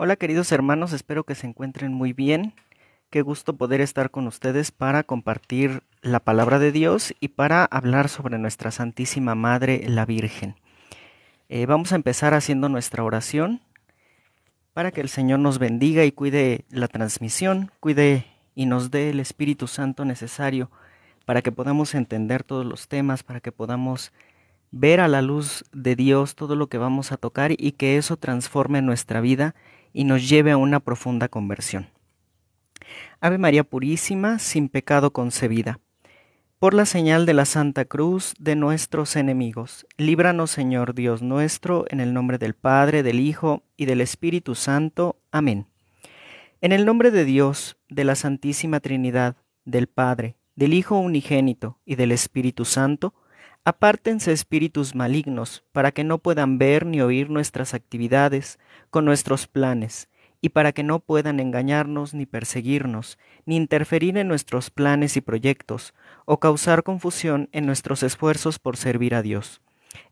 Hola queridos hermanos, espero que se encuentren muy bien. Qué gusto poder estar con ustedes para compartir la palabra de Dios y para hablar sobre nuestra Santísima Madre, la Virgen. Eh, vamos a empezar haciendo nuestra oración para que el Señor nos bendiga y cuide la transmisión, cuide y nos dé el Espíritu Santo necesario para que podamos entender todos los temas, para que podamos ver a la luz de Dios todo lo que vamos a tocar y que eso transforme nuestra vida y nos lleve a una profunda conversión. Ave María Purísima, sin pecado concebida. Por la señal de la Santa Cruz de nuestros enemigos, líbranos Señor Dios nuestro, en el nombre del Padre, del Hijo y del Espíritu Santo. Amén. En el nombre de Dios, de la Santísima Trinidad, del Padre, del Hijo Unigénito y del Espíritu Santo, Apártense espíritus malignos, para que no puedan ver ni oír nuestras actividades con nuestros planes, y para que no puedan engañarnos ni perseguirnos, ni interferir en nuestros planes y proyectos, o causar confusión en nuestros esfuerzos por servir a Dios.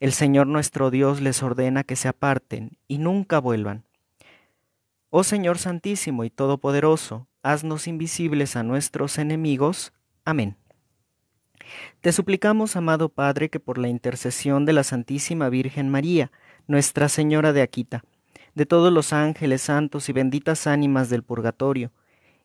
El Señor nuestro Dios les ordena que se aparten y nunca vuelvan. Oh Señor Santísimo y Todopoderoso, haznos invisibles a nuestros enemigos. Amén. Te suplicamos, amado Padre, que por la intercesión de la Santísima Virgen María, Nuestra Señora de Aquita, de todos los ángeles santos y benditas ánimas del purgatorio,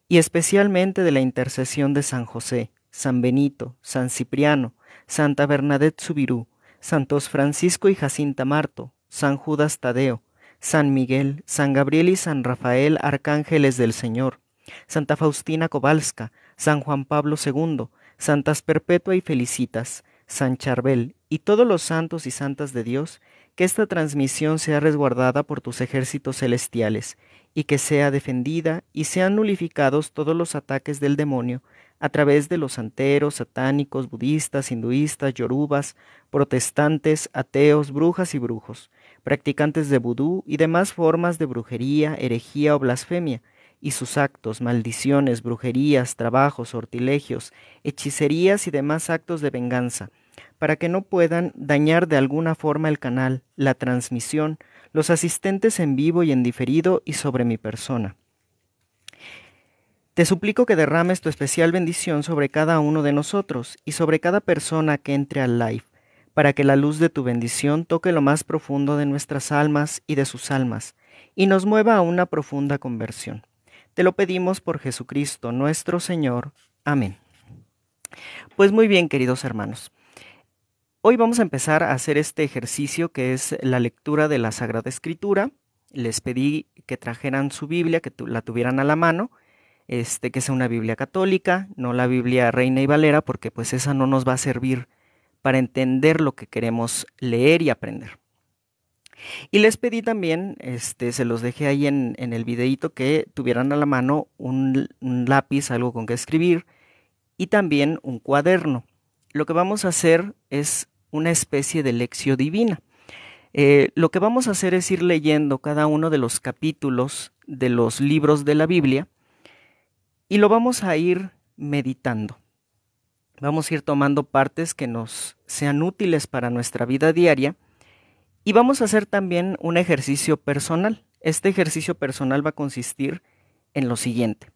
y especialmente de la intercesión de San José, San Benito, San Cipriano, Santa Bernadette Subirú, Santos Francisco y Jacinta Marto, San Judas Tadeo, San Miguel, San Gabriel y San Rafael, arcángeles del Señor, Santa Faustina Kowalska, San Juan Pablo II, Santas Perpetua y Felicitas, San Charbel y todos los santos y santas de Dios, que esta transmisión sea resguardada por tus ejércitos celestiales, y que sea defendida y sean nulificados todos los ataques del demonio a través de los santeros, satánicos, budistas, hinduistas, yorubas, protestantes, ateos, brujas y brujos, practicantes de vudú y demás formas de brujería, herejía o blasfemia, y sus actos, maldiciones, brujerías, trabajos, sortilegios, hechicerías y demás actos de venganza, para que no puedan dañar de alguna forma el canal, la transmisión, los asistentes en vivo y en diferido y sobre mi persona. Te suplico que derrames tu especial bendición sobre cada uno de nosotros y sobre cada persona que entre al live, para que la luz de tu bendición toque lo más profundo de nuestras almas y de sus almas, y nos mueva a una profunda conversión. Te lo pedimos por Jesucristo nuestro Señor. Amén. Pues muy bien, queridos hermanos. Hoy vamos a empezar a hacer este ejercicio que es la lectura de la Sagrada Escritura. Les pedí que trajeran su Biblia, que la tuvieran a la mano, este, que sea una Biblia católica, no la Biblia Reina y Valera, porque pues esa no nos va a servir para entender lo que queremos leer y aprender. Y les pedí también, este, se los dejé ahí en, en el videito, que tuvieran a la mano un, lápiz, algo con que escribir, y también un cuaderno. Lo que vamos a hacer es una especie de lección divina. Eh, lo que vamos a hacer es ir leyendo cada uno de los capítulos de los libros de la Biblia y lo vamos a ir meditando. Vamos a ir tomando partes que nos sean útiles para nuestra vida diaria y vamos a hacer también un ejercicio personal. Este ejercicio personal va a consistir en lo siguiente.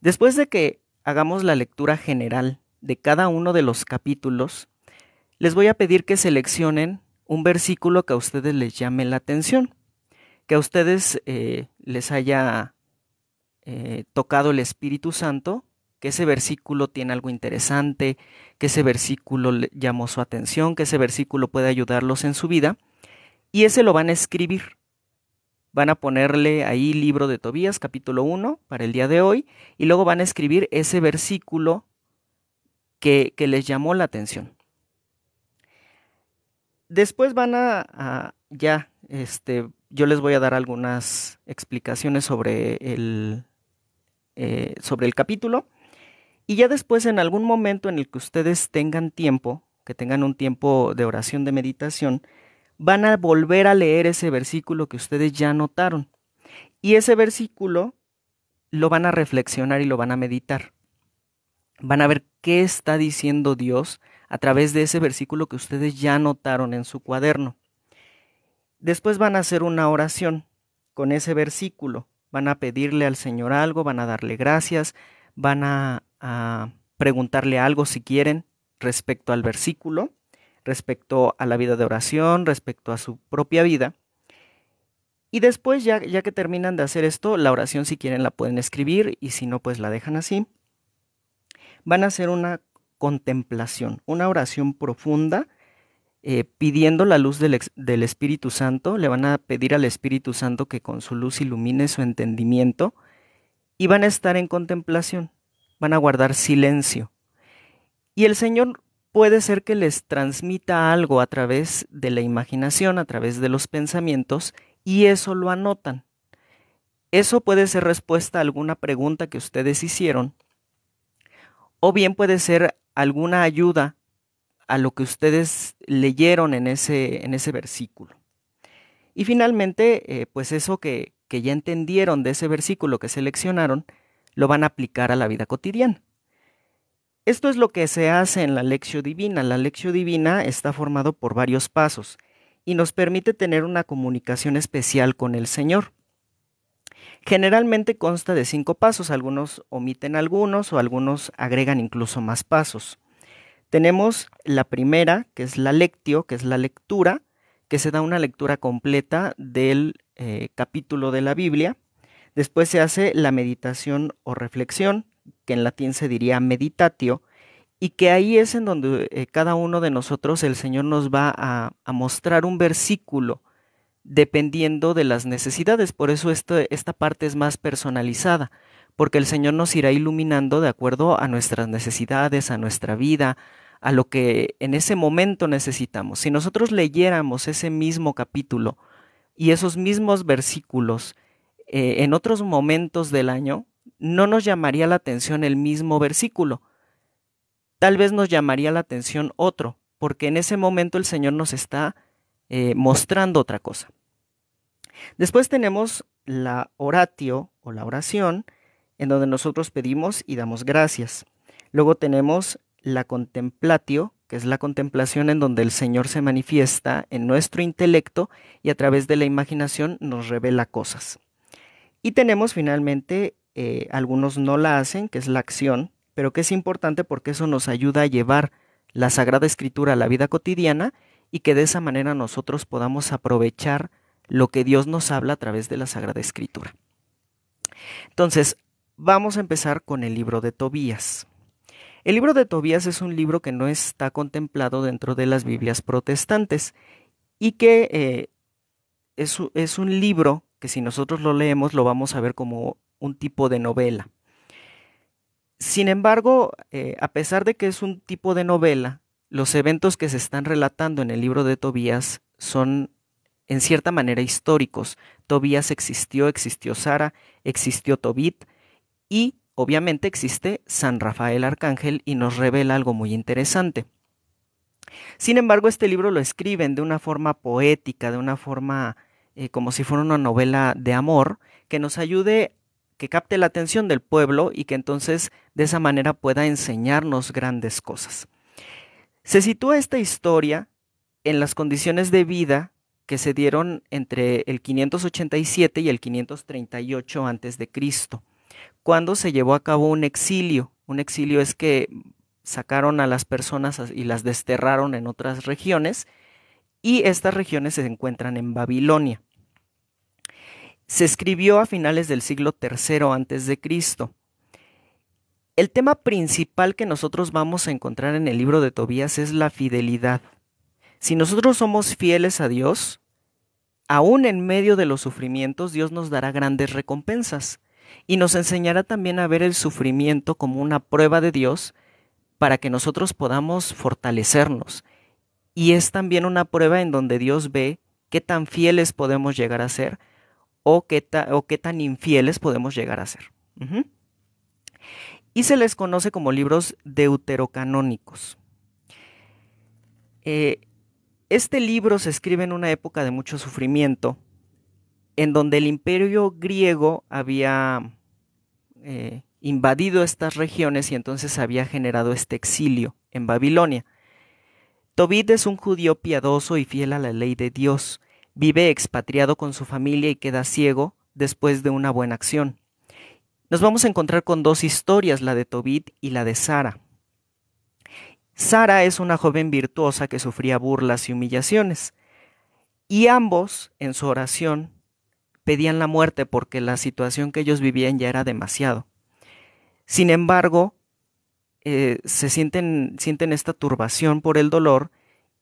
Después de que hagamos la lectura general de cada uno de los capítulos, les voy a pedir que seleccionen un versículo que a ustedes les llame la atención, que a ustedes eh, les haya eh, tocado el Espíritu Santo, que ese versículo tiene algo interesante, que ese versículo llamó su atención, que ese versículo puede ayudarlos en su vida. Y ese lo van a escribir. Van a ponerle ahí libro de Tobías, capítulo 1, para el día de hoy, y luego van a escribir ese versículo que, les llamó la atención. Después van a, ya, este, yo les voy a dar algunas explicaciones sobre el, eh, sobre el capítulo. Y ya después, en algún momento en el que ustedes tengan tiempo, que tengan un tiempo de oración, de meditación, van a volver a leer ese versículo que ustedes ya notaron. Y ese versículo lo van a reflexionar y lo van a meditar. Van a ver qué está diciendo Dios a través de ese versículo que ustedes ya notaron en su cuaderno. Después van a hacer una oración con ese versículo. Van a pedirle al Señor algo, van a darle gracias, van a, a preguntarle algo si quieren respecto al versículo respecto a la vida de oración, respecto a su propia vida. Y después, ya, ya, que terminan de hacer esto, la oración si quieren la pueden escribir y si no, pues la dejan así. Van a hacer una contemplación, una oración profunda, eh, pidiendo la luz del, del Espíritu Santo. Le van a pedir al Espíritu Santo que con su luz ilumine su entendimiento y van a estar en contemplación, van a guardar silencio. Y el Señor puede ser que les transmita algo a través de la imaginación, a través de los pensamientos, y eso lo anotan. Eso puede ser respuesta a alguna pregunta que ustedes hicieron, o bien puede ser alguna ayuda a lo que ustedes leyeron en ese, en ese versículo. Y finalmente, eh, pues eso que, que ya entendieron de ese versículo que seleccionaron, lo van a aplicar a la vida cotidiana. Esto es lo que se hace en la lección divina. La lección divina está formado por varios pasos y nos permite tener una comunicación especial con el Señor. Generalmente consta de cinco pasos, algunos omiten algunos o algunos agregan incluso más pasos. Tenemos la primera, que es la lectio, que es la lectura, que se da una lectura completa del eh, capítulo de la Biblia. Después se hace la meditación o reflexión, que en latín se diría meditatio, y que ahí es en donde eh, cada uno de nosotros el Señor nos va a, mostrar un versículo dependiendo de las necesidades. Por eso este, esta parte es más personalizada, porque el Señor nos irá iluminando de acuerdo a nuestras necesidades, a nuestra vida, a lo que en ese momento necesitamos. Si nosotros leyéramos ese mismo capítulo y esos mismos versículos eh, en otros momentos del año, no nos llamaría la atención el mismo versículo. Tal vez nos llamaría la atención otro, porque en ese momento el Señor nos está eh, mostrando otra cosa. Después tenemos la oratio o la oración, en donde nosotros pedimos y damos gracias. Luego tenemos la contemplatio, que es la contemplación en donde el Señor se manifiesta en nuestro intelecto y a través de la imaginación nos revela cosas. Y tenemos finalmente eh, algunos no la hacen, que es la acción, pero que es importante porque eso nos ayuda a llevar la Sagrada Escritura a la vida cotidiana y que de esa manera nosotros podamos aprovechar lo que Dios nos habla a través de la Sagrada Escritura. Entonces, vamos a empezar con el libro de Tobías. El libro de Tobías es un libro que no está contemplado dentro de las Biblias protestantes y que eh, es un libro que si nosotros lo leemos lo vamos a ver como un tipo de novela. Sin embargo, eh, a pesar de que es un tipo de novela, los eventos que se están relatando en el libro de Tobías son en cierta manera históricos. Tobías existió, existió Sara, existió Tobit y obviamente existe San Rafael Arcángel y nos revela algo muy interesante. Sin embargo, este libro lo escriben de una forma poética, de una forma eh, como si fuera una novela de amor, que nos ayude que capte la atención del pueblo y que entonces de esa manera pueda enseñarnos grandes cosas. Se sitúa esta historia en las condiciones de vida que se dieron entre el 587 y el 538 antes de Cristo, cuando se llevó a cabo un exilio. Un exilio es que sacaron a las personas y las desterraron en otras regiones y estas regiones se encuentran en Babilonia. Se escribió a finales del siglo III a.C. El tema principal que nosotros vamos a encontrar en el libro de Tobías es la fidelidad. Si nosotros somos fieles a Dios, aún en medio de los sufrimientos, Dios nos dará grandes recompensas y nos enseñará también a ver el sufrimiento como una prueba de Dios para que nosotros podamos fortalecernos. Y es también una prueba en donde Dios ve qué tan fieles podemos llegar a ser o qué, tan infieles podemos llegar a ser. Y se les conoce como libros deuterocanónicos. Eh, este libro se escribe en una época de mucho sufrimiento, en donde el imperio griego había eh, invadido estas regiones y entonces había generado este exilio en Babilonia. Tobit es un judío piadoso y fiel a la ley de Dios, vive expatriado con su familia y queda ciego después de una buena acción. Nos vamos a encontrar con dos historias, la de Tobit y la de Sara. Sara es una joven virtuosa que sufría burlas y humillaciones, y ambos, en su oración, pedían la muerte porque la situación que ellos vivían ya era demasiado. Sin embargo, eh, se sienten, sienten esta turbación por el dolor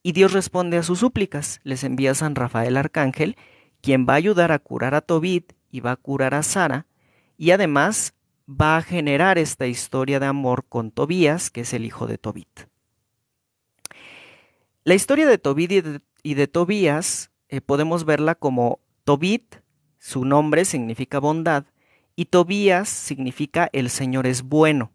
y Dios responde a sus súplicas, les envía a San Rafael Arcángel, quien va a ayudar a curar a Tobit y va a curar a Sara, y además va a generar esta historia de amor con Tobías, que es el hijo de Tobit. La historia de Tobit y de, Tobías eh, podemos verla como Tobit, su nombre significa bondad, y Tobías significa el Señor es bueno.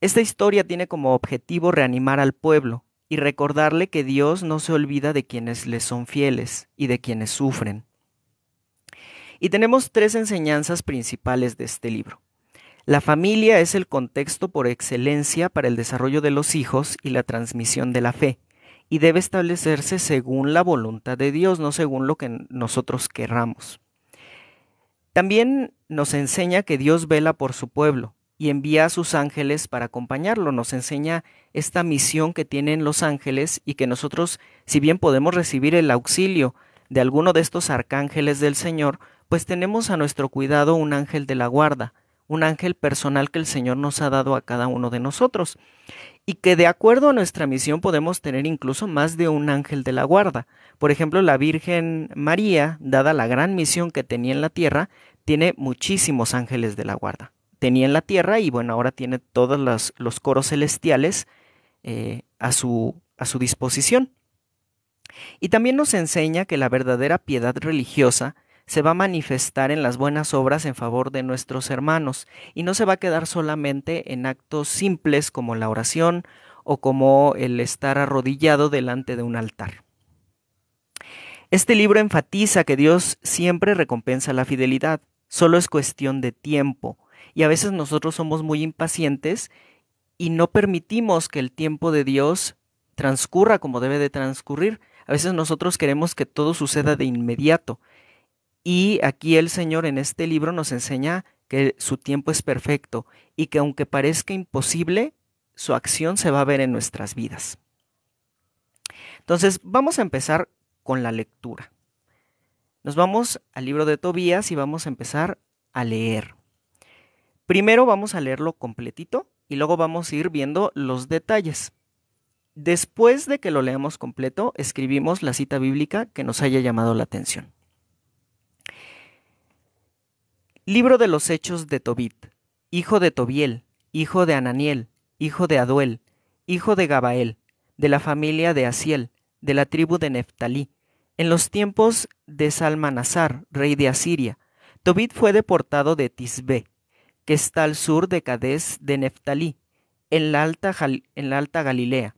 Esta historia tiene como objetivo reanimar al pueblo, y recordarle que Dios no se olvida de quienes le son fieles y de quienes sufren. Y tenemos tres enseñanzas principales de este libro. La familia es el contexto por excelencia para el desarrollo de los hijos y la transmisión de la fe, y debe establecerse según la voluntad de Dios, no según lo que nosotros querramos. También nos enseña que Dios vela por su pueblo, y envía a sus ángeles para acompañarlo. Nos enseña esta misión que tienen los ángeles y que nosotros, si bien podemos recibir el auxilio de alguno de estos arcángeles del Señor, pues tenemos a nuestro cuidado un ángel de la guarda, un ángel personal que el Señor nos ha dado a cada uno de nosotros, y que de acuerdo a nuestra misión podemos tener incluso más de un ángel de la guarda. Por ejemplo, la Virgen María, dada la gran misión que tenía en la tierra, tiene muchísimos ángeles de la guarda tenía en la tierra y bueno, ahora tiene todos los coros celestiales eh, a, su, a su disposición. Y también nos enseña que la verdadera piedad religiosa se va a manifestar en las buenas obras en favor de nuestros hermanos y no se va a quedar solamente en actos simples como la oración o como el estar arrodillado delante de un altar. Este libro enfatiza que Dios siempre recompensa la fidelidad, solo es cuestión de tiempo, y a veces nosotros somos muy impacientes y no permitimos que el tiempo de Dios transcurra como debe de transcurrir. A veces nosotros queremos que todo suceda de inmediato. Y aquí el Señor en este libro nos enseña que su tiempo es perfecto y que aunque parezca imposible, su acción se va a ver en nuestras vidas. Entonces, vamos a empezar con la lectura. Nos vamos al libro de Tobías y vamos a empezar a leer. Primero vamos a leerlo completito y luego vamos a ir viendo los detalles. Después de que lo leamos completo, escribimos la cita bíblica que nos haya llamado la atención. Libro de los Hechos de Tobit, hijo de Tobiel, hijo de Ananiel, hijo de Aduel, hijo de Gabael, de la familia de Asiel, de la tribu de Neftalí. En los tiempos de Salmanasar, rey de Asiria, Tobit fue deportado de Tisbe, que está al sur de Cades de Neftalí, en la alta, en la alta Galilea,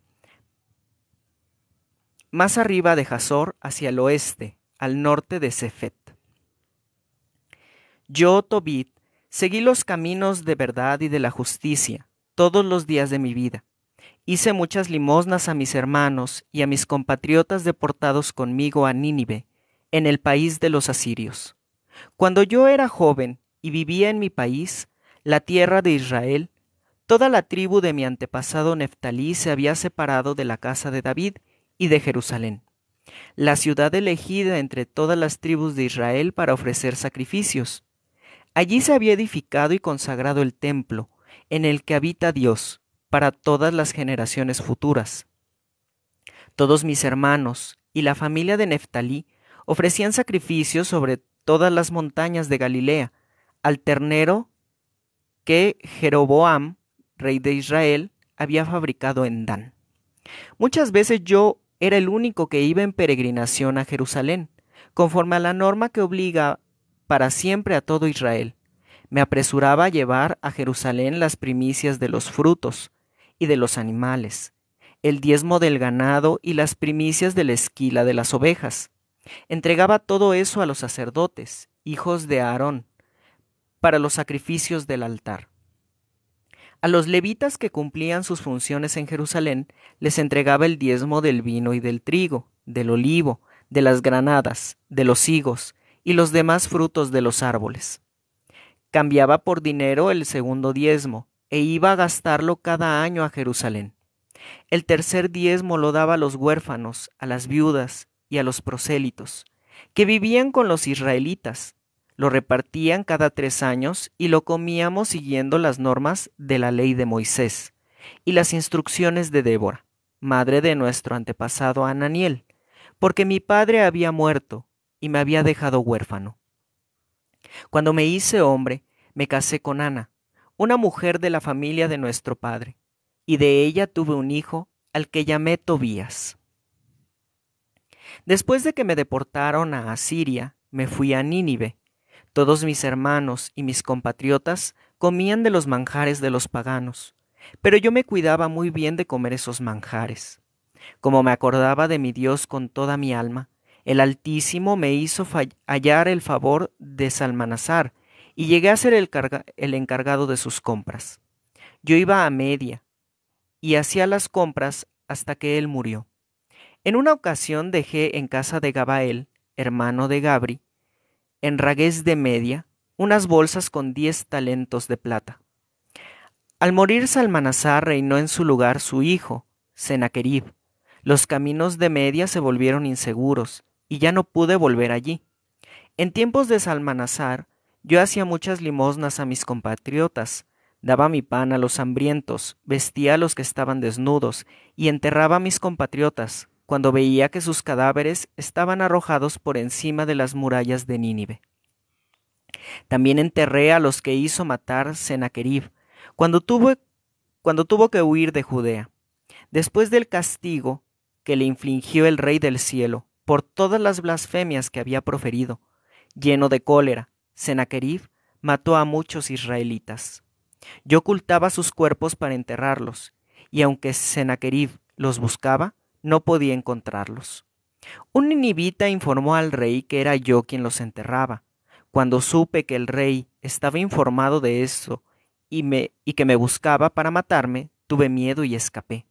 más arriba de Jazor hacia el oeste, al norte de Cefet. Yo, Tobit, seguí los caminos de verdad y de la justicia todos los días de mi vida. Hice muchas limosnas a mis hermanos y a mis compatriotas deportados conmigo a Nínive, en el país de los asirios. Cuando yo era joven y vivía en mi país, la tierra de Israel, toda la tribu de mi antepasado Neftalí se había separado de la casa de David y de Jerusalén, la ciudad elegida entre todas las tribus de Israel para ofrecer sacrificios. Allí se había edificado y consagrado el templo, en el que habita Dios, para todas las generaciones futuras. Todos mis hermanos y la familia de Neftalí ofrecían sacrificios sobre todas las montañas de Galilea, al ternero que Jeroboam, rey de Israel, había fabricado en Dan. Muchas veces yo era el único que iba en peregrinación a Jerusalén, conforme a la norma que obliga para siempre a todo Israel. Me apresuraba a llevar a Jerusalén las primicias de los frutos y de los animales, el diezmo del ganado y las primicias de la esquila de las ovejas. Entregaba todo eso a los sacerdotes, hijos de Aarón, para los sacrificios del altar. A los levitas que cumplían sus funciones en Jerusalén les entregaba el diezmo del vino y del trigo, del olivo, de las granadas, de los higos y los demás frutos de los árboles. Cambiaba por dinero el segundo diezmo e iba a gastarlo cada año a Jerusalén. El tercer diezmo lo daba a los huérfanos, a las viudas y a los prosélitos, que vivían con los israelitas, lo repartían cada tres años y lo comíamos siguiendo las normas de la ley de Moisés y las instrucciones de Débora, madre de nuestro antepasado Ananiel, porque mi padre había muerto y me había dejado huérfano. Cuando me hice hombre, me casé con Ana, una mujer de la familia de nuestro padre, y de ella tuve un hijo al que llamé Tobías. Después de que me deportaron a Asiria, me fui a Nínive, todos mis hermanos y mis compatriotas comían de los manjares de los paganos, pero yo me cuidaba muy bien de comer esos manjares. Como me acordaba de mi Dios con toda mi alma, el Altísimo me hizo hallar el favor de Salmanazar, y llegué a ser el, encargado de sus compras. Yo iba a media, y hacía las compras hasta que él murió. En una ocasión dejé en casa de Gabael, hermano de Gabri, en ragués de media, unas bolsas con diez talentos de plata. Al morir Salmanasar reinó en su lugar su hijo, Senaquerib. Los caminos de Media se volvieron inseguros, y ya no pude volver allí. En tiempos de Salmanazar, yo hacía muchas limosnas a mis compatriotas, daba mi pan a los hambrientos, vestía a los que estaban desnudos, y enterraba a mis compatriotas, cuando veía que sus cadáveres estaban arrojados por encima de las murallas de Nínive. También enterré a los que hizo matar Sennacherib, cuando tuvo, cuando tuvo que huir de Judea, después del castigo que le infligió el Rey del Cielo por todas las blasfemias que había proferido. Lleno de cólera, Sennacherib mató a muchos israelitas. Yo ocultaba sus cuerpos para enterrarlos, y aunque Sennacherib los buscaba, no podía encontrarlos. Un ninivita informó al rey que era yo quien los enterraba. Cuando supe que el rey estaba informado de eso y, me, y que me buscaba para matarme, tuve miedo y escapé.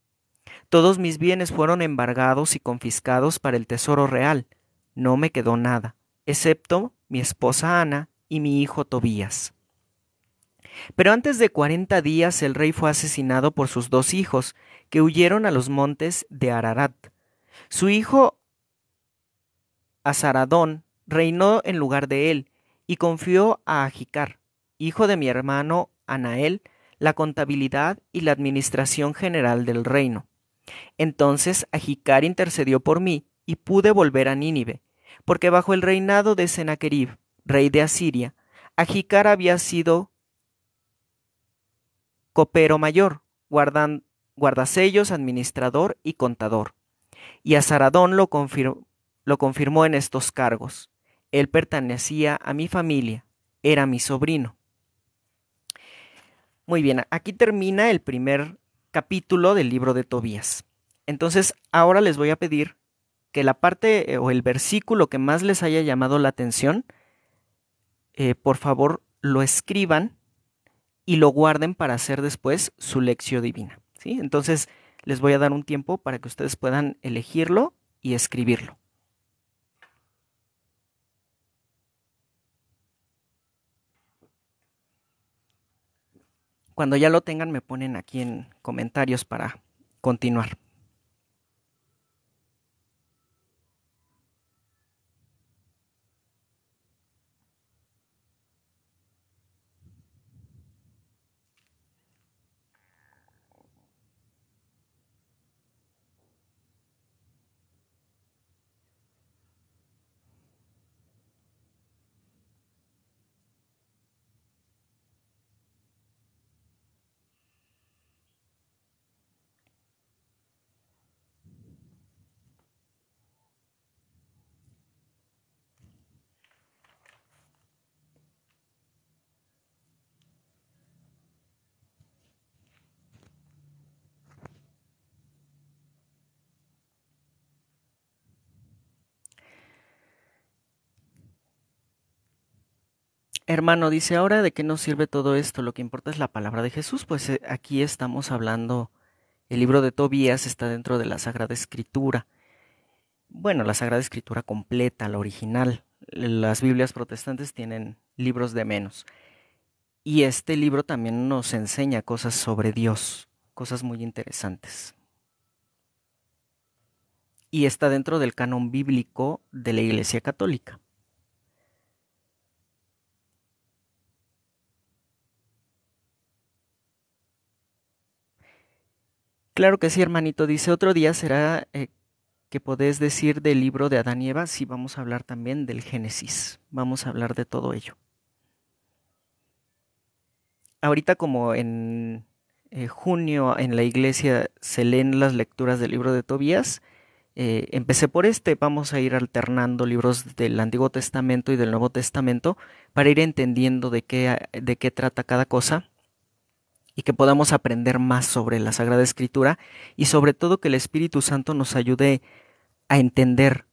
Todos mis bienes fueron embargados y confiscados para el tesoro real. No me quedó nada, excepto mi esposa Ana y mi hijo Tobías. Pero antes de cuarenta días el rey fue asesinado por sus dos hijos, que huyeron a los montes de Ararat. Su hijo Azaradón reinó en lugar de él y confió a Ajicar, hijo de mi hermano Anael, la contabilidad y la administración general del reino. Entonces Ajicar intercedió por mí y pude volver a Nínive, porque bajo el reinado de Senaquerib, rey de Asiria, agicar había sido copero mayor, guardando guardasellos, administrador y contador. Y a Saradón lo, confirmó en estos cargos. Él pertenecía a mi familia, era mi sobrino. Muy bien, aquí termina el primer capítulo del libro de Tobías. Entonces, ahora les voy a pedir que la parte eh, o el versículo que más les haya llamado la atención, eh, por favor lo escriban y lo guarden para hacer después su lección divina. Entonces, les voy a dar un tiempo para que ustedes puedan elegirlo y escribirlo. Cuando ya lo tengan, me ponen aquí en comentarios para continuar. Hermano, dice ahora de qué nos sirve todo esto, lo que importa es la palabra de Jesús, pues eh, aquí estamos hablando, el libro de Tobías está dentro de la Sagrada Escritura, bueno, la Sagrada Escritura completa, la original, las Biblias protestantes tienen libros de menos. Y este libro también nos enseña cosas sobre Dios, cosas muy interesantes. Y está dentro del canon bíblico de la Iglesia Católica. Claro que sí, hermanito. Dice, otro día será eh, que podés decir del libro de Adán y Eva. Sí, vamos a hablar también del Génesis. Vamos a hablar de todo ello. Ahorita como en eh, junio en la iglesia se leen las lecturas del libro de Tobías, eh, empecé por este, vamos a ir alternando libros del Antiguo Testamento y del Nuevo Testamento para ir entendiendo de qué, de qué trata cada cosa y que podamos aprender más sobre la Sagrada Escritura y sobre todo que el Espíritu Santo nos ayude a entender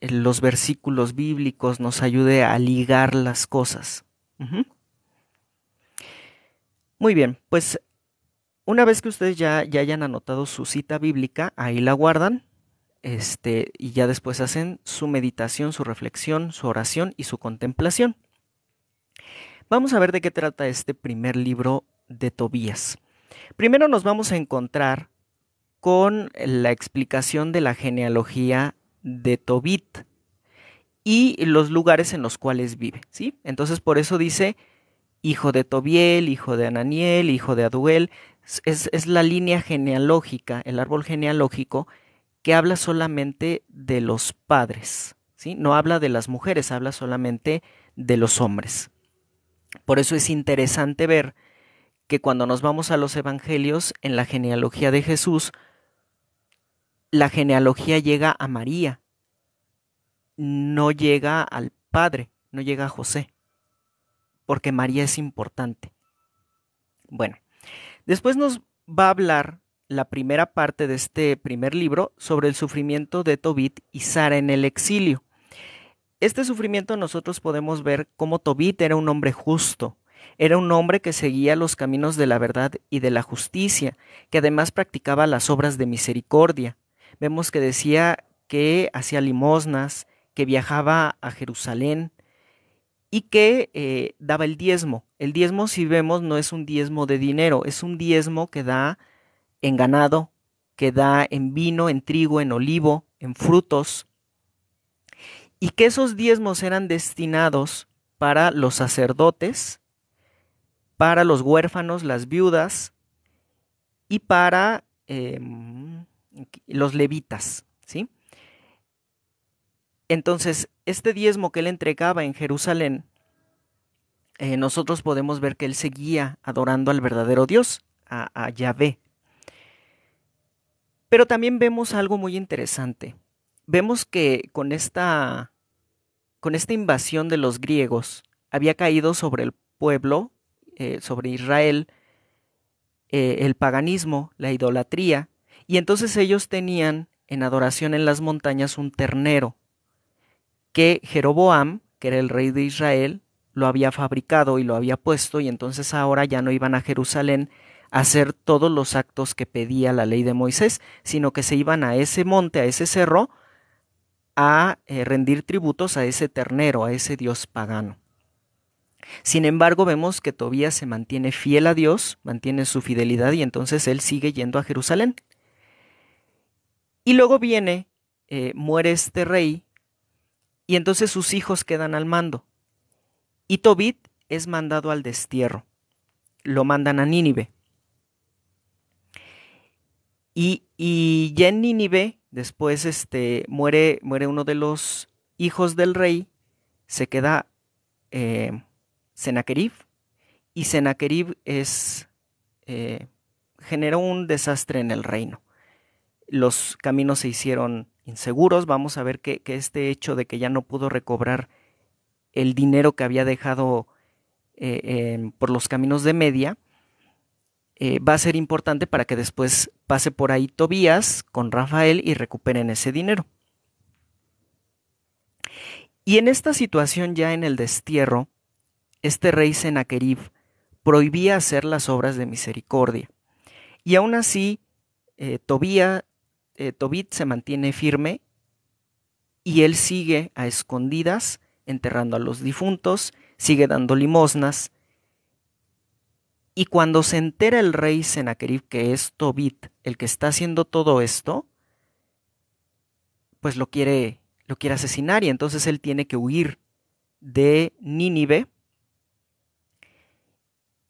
eh, los versículos bíblicos, nos ayude a ligar las cosas. Muy bien, pues una vez que ustedes ya, hayan anotado su cita bíblica, ahí la guardan. Este, y ya después hacen su meditación, su reflexión, su oración y su contemplación. Vamos a ver de qué trata este primer libro de Tobías. Primero nos vamos a encontrar con la explicación de la genealogía de Tobit y los lugares en los cuales vive, ¿sí? Entonces por eso dice hijo de Tobiel, hijo de Ananiel, hijo de Aduel, es, es la línea genealógica, el árbol genealógico que habla solamente de los padres, ¿sí? No habla de las mujeres, habla solamente de los hombres. Por eso es interesante ver que cuando nos vamos a los evangelios, en la genealogía de Jesús, la genealogía llega a María, no llega al Padre, no llega a José, porque María es importante. Bueno, después nos va a hablar la primera parte de este primer libro sobre el sufrimiento de Tobit y Sara en el exilio. Este sufrimiento nosotros podemos ver cómo Tobit era un hombre justo, era un hombre que seguía los caminos de la verdad y de la justicia, que además practicaba las obras de misericordia. Vemos que decía que hacía limosnas, que viajaba a Jerusalén y que eh, daba el diezmo. El diezmo, si vemos, no es un diezmo de dinero, es un diezmo que da en ganado, que da en vino, en trigo, en olivo, en frutos, y que esos diezmos eran destinados para los sacerdotes para los huérfanos, las viudas y para em, los levitas, ¿sí? Entonces, este diezmo que él entregaba en Jerusalén, eh, nosotros podemos ver que él seguía adorando al verdadero Dios, a, Yahvé. Pero también vemos algo muy interesante. Vemos que con esta, con esta invasión de los griegos había caído sobre el pueblo eh, sobre Israel eh, el paganismo, la idolatría, y entonces ellos tenían en adoración en las montañas un ternero que Jeroboam, que era el rey de Israel, lo había fabricado y lo había puesto, y entonces ahora ya no iban a Jerusalén a hacer todos los actos que pedía la ley de Moisés, sino que se iban a ese monte, a ese cerro, a eh, rendir tributos a ese ternero, a ese dios pagano. Sin embargo, vemos que Tobías se mantiene fiel a Dios, mantiene su fidelidad y entonces él sigue yendo a Jerusalén. Y luego viene, eh, muere este rey y entonces sus hijos quedan al mando. Y Tobit es mandado al destierro. Lo mandan a Nínive. Y, y ya en Nínive, después este, muere, muere uno de los hijos del rey, se queda eh, Senaquerib. y Sennacherib es, eh, generó un desastre en el reino. Los caminos se hicieron inseguros, vamos a ver que, este hecho de que ya no pudo recobrar el dinero que había dejado eh, por los caminos de media, eh, va a ser importante para que después pase por ahí Tobías con Rafael y recuperen ese dinero. Y en esta situación ya en el destierro, este rey Senaquerib prohibía hacer las obras de misericordia. Y aún así, eh, eh, Tobit se mantiene firme y él sigue a escondidas enterrando a los difuntos, sigue dando limosnas. Y cuando se entera el rey Senaquerib que es Tobit el que está haciendo todo esto, pues lo quiere, lo quiere asesinar y entonces él tiene que huir de Nínive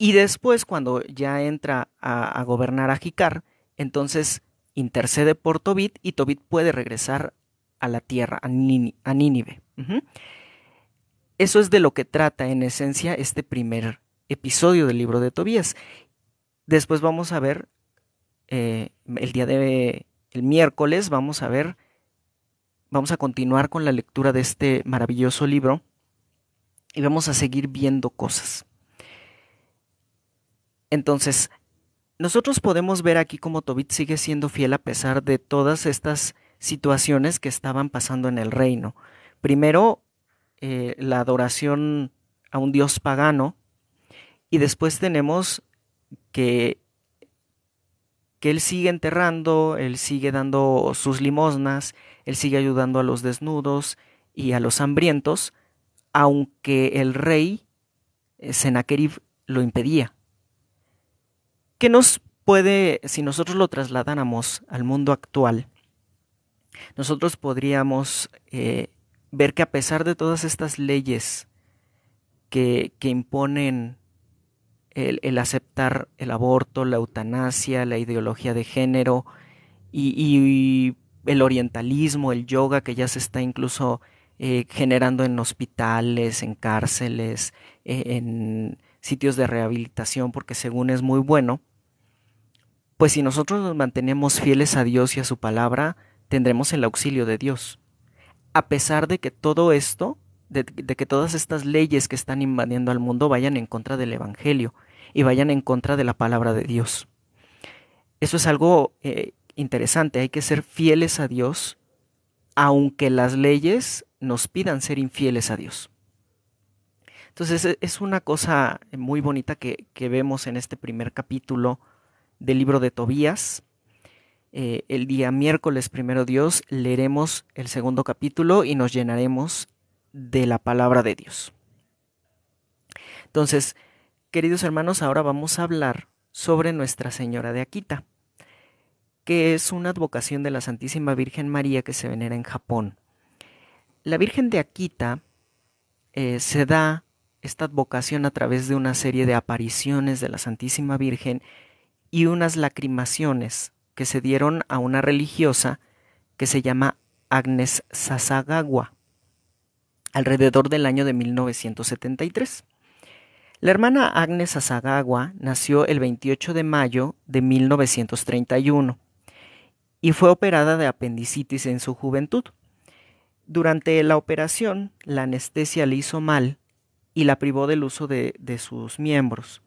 y después, cuando ya entra a, gobernar a Jicar, entonces intercede por Tobit y Tobit puede regresar a la tierra, a, Nínive. Eso es de lo que trata en esencia este primer episodio del libro de Tobías. Después vamos a ver, eh, el día de, el miércoles vamos a ver, vamos a continuar con la lectura de este maravilloso libro y vamos a seguir viendo cosas. Entonces, nosotros podemos ver aquí cómo Tobit sigue siendo fiel a pesar de todas estas situaciones que estaban pasando en el reino. Primero, eh, la adoración a un dios pagano, y después tenemos que, que él sigue enterrando, él sigue dando sus limosnas, él sigue ayudando a los desnudos y a los hambrientos, aunque el rey eh, Sennacherib lo impedía. ¿Qué nos puede, si nosotros lo trasladáramos al mundo actual, nosotros podríamos eh, ver que a pesar de todas estas leyes que, imponen el, aceptar el aborto, la eutanasia, la ideología de género y, el orientalismo, el yoga que ya se está incluso eh, generando en hospitales, en cárceles, eh, en sitios de rehabilitación, porque según es muy bueno, pues si nosotros nos mantenemos fieles a Dios y a su palabra, tendremos el auxilio de Dios. A pesar de que todo esto, de, que todas estas leyes que están invadiendo al mundo vayan en contra del Evangelio y vayan en contra de la palabra de Dios. Eso es algo eh, interesante, hay que ser fieles a Dios, aunque las leyes nos pidan ser infieles a Dios. Entonces e, es una cosa muy bonita que vemos en este primer capítulo del libro de Tobías. Eh, el día miércoles, primero Dios, leeremos el segundo capítulo y nos llenaremos de la palabra de Dios. Entonces, queridos hermanos, ahora vamos a hablar sobre Nuestra Señora de Akita, que es una advocación de la Santísima Virgen María que se venera en Japón. La Virgen de Akita eh, se da esta advocación a través de una serie de apariciones de la Santísima Virgen y unas lacrimaciones que se dieron a una religiosa que se llama Agnes Sasagawa, alrededor del año de 1973. La hermana Agnes Sasagawa nació el 28 de mayo de 1931 y fue operada de apendicitis en su juventud. Durante la operación, la anestesia le hizo mal y la privó del uso de, de sus miembros.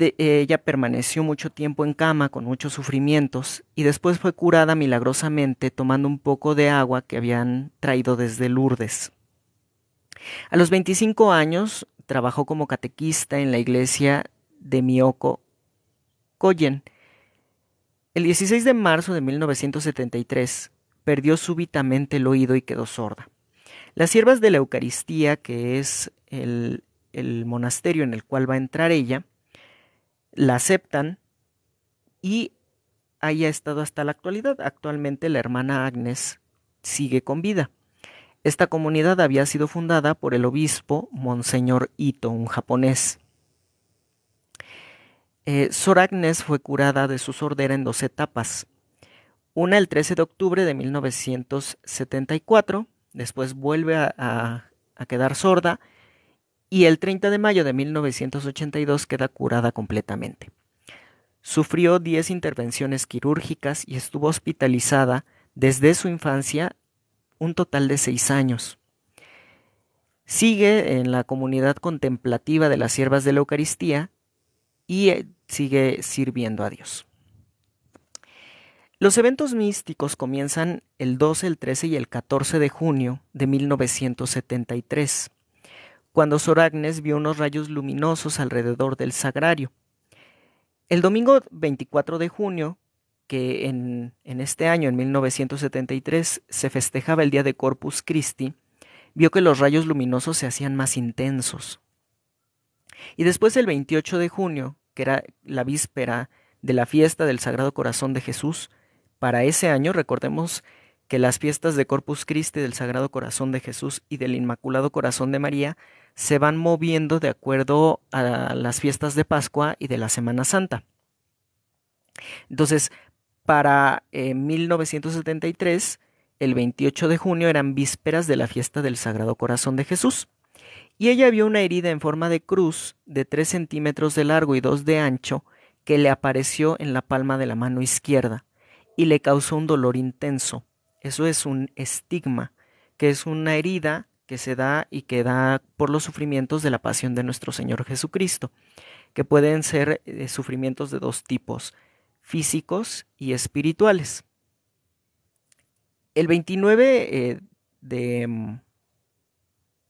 Eh, ella permaneció mucho tiempo en cama con muchos sufrimientos y después fue curada milagrosamente tomando un poco de agua que habían traído desde Lourdes. A los 25 años trabajó como catequista en la iglesia de Mioco Koyen. El 16 de marzo de 1973 perdió súbitamente el oído y quedó sorda. Las siervas de la Eucaristía, que es el monasterio en el cual va a entrar ella, la aceptan y ha estado hasta la actualidad. Actualmente la hermana Agnes sigue con vida. Esta comunidad había sido fundada por el obispo Monseñor Ito, un japonés. Eh, Sor Agnes fue curada de su sordera en dos etapas. Una el 13 de octubre de 1974, después vuelve a quedar sorda y el 30 de mayo de 1982 queda curada completamente. Sufrió 10 intervenciones quirúrgicas y estuvo hospitalizada desde su infancia un total de 6 años. Sigue en la comunidad contemplativa de las siervas de la Eucaristía y eh, sigue sirviendo a Dios. Los eventos místicos comienzan el 12, el 13 y el 14 de junio de 1973 cuando Sor Agnes vio unos rayos luminosos alrededor del sagrario. El domingo 24 de junio, que en, en, este año, en 1973, se festejaba el día de Corpus Christi, vio que los rayos luminosos se hacían más intensos. Y después el 28 de junio, que era la víspera de la fiesta del Sagrado Corazón de Jesús, para ese año recordemos que las fiestas de Corpus Christi, del Sagrado Corazón de Jesús y del Inmaculado Corazón de María se van moviendo de acuerdo a las fiestas de Pascua y de la Semana Santa. Entonces, para 1973, eh, el 28 de junio eran vísperas de la fiesta del Sagrado Corazón de Jesús, y ella vio una herida en forma de cruz de 3 centímetros de largo y 2 de ancho que le apareció en la palma de la mano izquierda y le causó un dolor intenso. Eso es un estigma, que es una herida que se da y que da por los sufrimientos de la pasión de nuestro Señor Jesucristo, que pueden ser eh, sufrimientos de dos tipos, físicos y espirituales. El 29 eh, de, mm,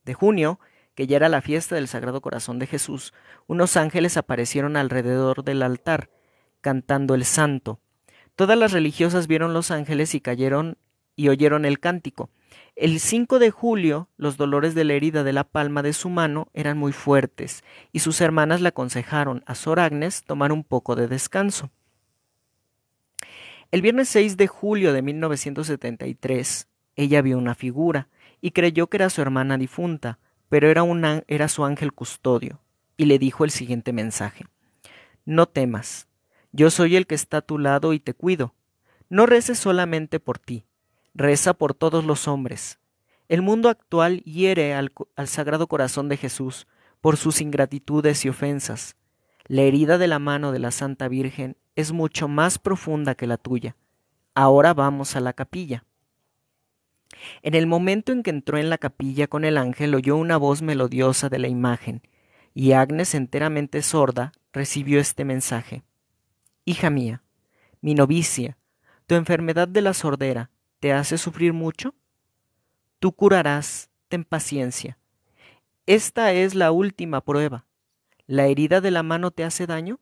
de junio, que ya era la fiesta del Sagrado Corazón de Jesús, unos ángeles aparecieron alrededor del altar, cantando el santo. Todas las religiosas vieron los ángeles y cayeron y oyeron el cántico. El 5 de julio los dolores de la herida de la palma de su mano eran muy fuertes, y sus hermanas le aconsejaron a Sor Agnes tomar un poco de descanso. El viernes 6 de julio de 1973, ella vio una figura y creyó que era su hermana difunta, pero era, era su ángel custodio, y le dijo el siguiente mensaje. No temas, yo soy el que está a tu lado y te cuido. No reces solamente por ti, Reza por todos los hombres. El mundo actual hiere al, Sagrado Corazón de Jesús por sus ingratitudes y ofensas. La herida de la mano de la Santa Virgen es mucho más profunda que la tuya. Ahora vamos a la capilla. En el momento en que entró en la capilla con el ángel oyó una voz melodiosa de la imagen, y Agnes, enteramente sorda, recibió este mensaje. Hija mía, mi novicia, tu enfermedad de la sordera te hace sufrir mucho, tú curarás, ten paciencia. Esta es la última prueba. ¿La herida de la mano te hace daño?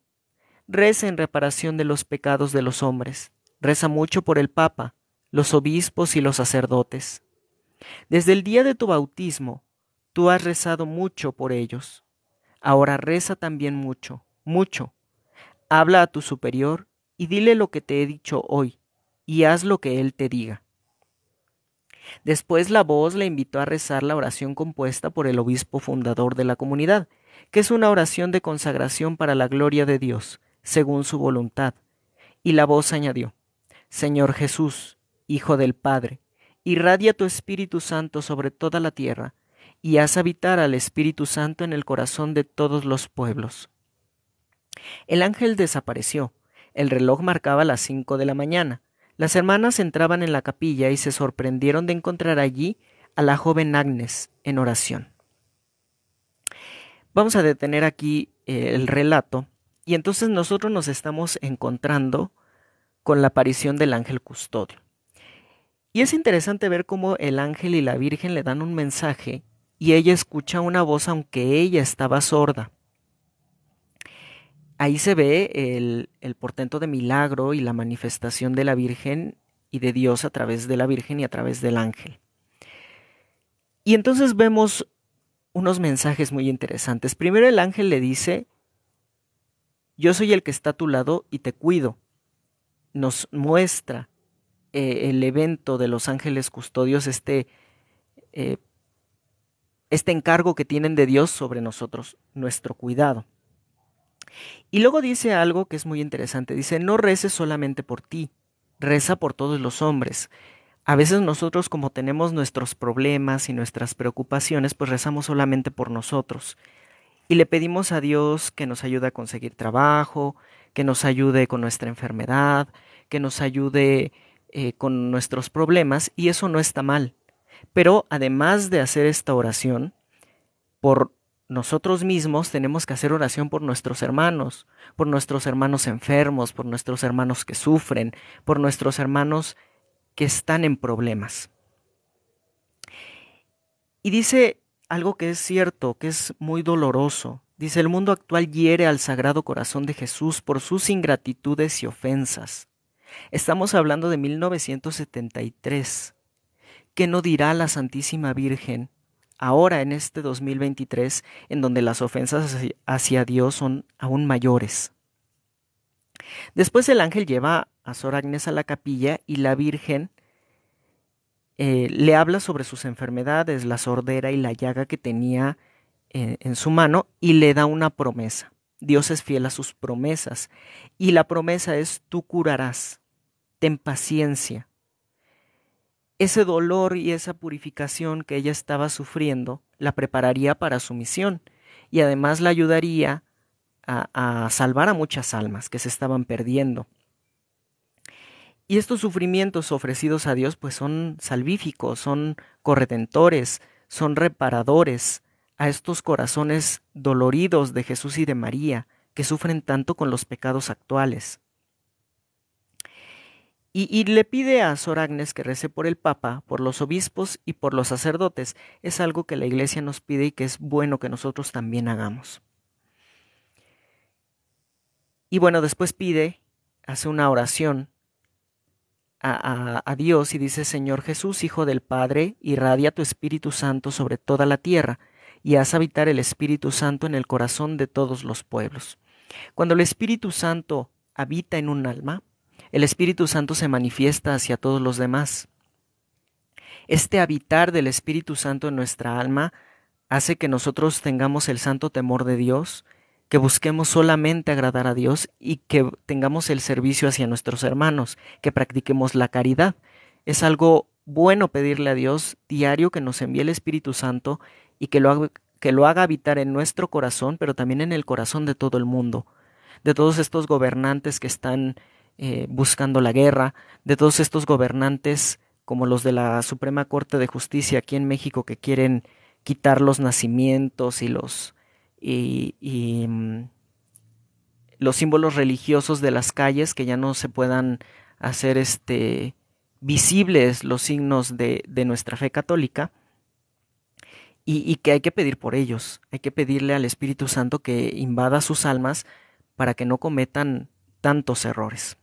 Reza en reparación de los pecados de los hombres. Reza mucho por el Papa, los obispos y los sacerdotes. Desde el día de tu bautismo, tú has rezado mucho por ellos. Ahora reza también mucho, mucho. Habla a tu superior y dile lo que te he dicho hoy, y haz lo que él te diga. Después la voz le invitó a rezar la oración compuesta por el obispo fundador de la comunidad, que es una oración de consagración para la gloria de Dios, según su voluntad. Y la voz añadió, Señor Jesús, Hijo del Padre, irradia tu Espíritu Santo sobre toda la tierra, y haz habitar al Espíritu Santo en el corazón de todos los pueblos. El ángel desapareció. El reloj marcaba las cinco de la mañana. Las hermanas entraban en la capilla y se sorprendieron de encontrar allí a la joven Agnes en oración. Vamos a detener aquí eh, el relato y entonces nosotros nos estamos encontrando con la aparición del ángel custodio. Y es interesante ver cómo el ángel y la Virgen le dan un mensaje y ella escucha una voz aunque ella estaba sorda. Ahí se ve el, portento de milagro y la manifestación de la Virgen y de Dios a través de la Virgen y a través del ángel. Y entonces vemos unos mensajes muy interesantes. Primero el ángel le dice, yo soy el que está a tu lado y te cuido. Nos muestra eh, el evento de los ángeles custodios, este, eh, este encargo que tienen de Dios sobre nosotros, nuestro cuidado. Y luego dice algo que es muy interesante. Dice, no reces solamente por ti, reza por todos los hombres. A veces nosotros como tenemos nuestros problemas y nuestras preocupaciones, pues rezamos solamente por nosotros. Y le pedimos a Dios que nos ayude a conseguir trabajo, que nos ayude con nuestra enfermedad, que nos ayude eh, con nuestros problemas, y eso no está mal. Pero además de hacer esta oración por nosotros mismos tenemos que hacer oración por nuestros hermanos, por nuestros hermanos enfermos, por nuestros hermanos que sufren, por nuestros hermanos que están en problemas. Y dice algo que es cierto, que es muy doloroso. Dice, el mundo actual hiere al Sagrado Corazón de Jesús por sus ingratitudes y ofensas. Estamos hablando de 1973. ¿Qué no dirá la Santísima Virgen ahora en este 2023, en donde las ofensas hacia Dios son aún mayores. Después el ángel lleva a Sor Agnes a la capilla y la Virgen eh, le habla sobre sus enfermedades, la sordera y la llaga que tenía eh, en su mano y le da una promesa. Dios es fiel a sus promesas y la promesa es tú curarás, ten paciencia ese dolor y esa purificación que ella estaba sufriendo la prepararía para su misión y además la ayudaría a, salvar a muchas almas que se estaban perdiendo. Y estos sufrimientos ofrecidos a Dios pues son salvíficos, son corredentores, son reparadores a estos corazones doloridos de Jesús y de María que sufren tanto con los pecados actuales. Y, le pide a Sor Agnes que rece por el Papa, por los obispos y por los sacerdotes. Es algo que la Iglesia nos pide y que es bueno que nosotros también hagamos. Y bueno, después pide, hace una oración a, a Dios y dice, Señor Jesús, Hijo del Padre, irradia tu Espíritu Santo sobre toda la tierra y haz habitar el Espíritu Santo en el corazón de todos los pueblos. Cuando el Espíritu Santo habita en un alma, el Espíritu Santo se manifiesta hacia todos los demás. Este habitar del Espíritu Santo en nuestra alma hace que nosotros tengamos el santo temor de Dios, que busquemos solamente agradar a Dios y que tengamos el servicio hacia nuestros hermanos, que practiquemos la caridad. Es algo bueno pedirle a Dios diario que nos envíe el Espíritu Santo y que lo, haga, que lo haga habitar en nuestro corazón, pero también en el corazón de todo el mundo, de todos estos gobernantes que están eh, buscando la guerra, de todos estos gobernantes como los de la Suprema Corte de Justicia aquí en México que quieren quitar los nacimientos y los y, mm, los símbolos religiosos de las calles que ya no se puedan hacer este visibles los signos de, nuestra fe católica y, que hay que pedir por ellos, hay que pedirle al Espíritu Santo que invada sus almas para que no cometan tantos errores.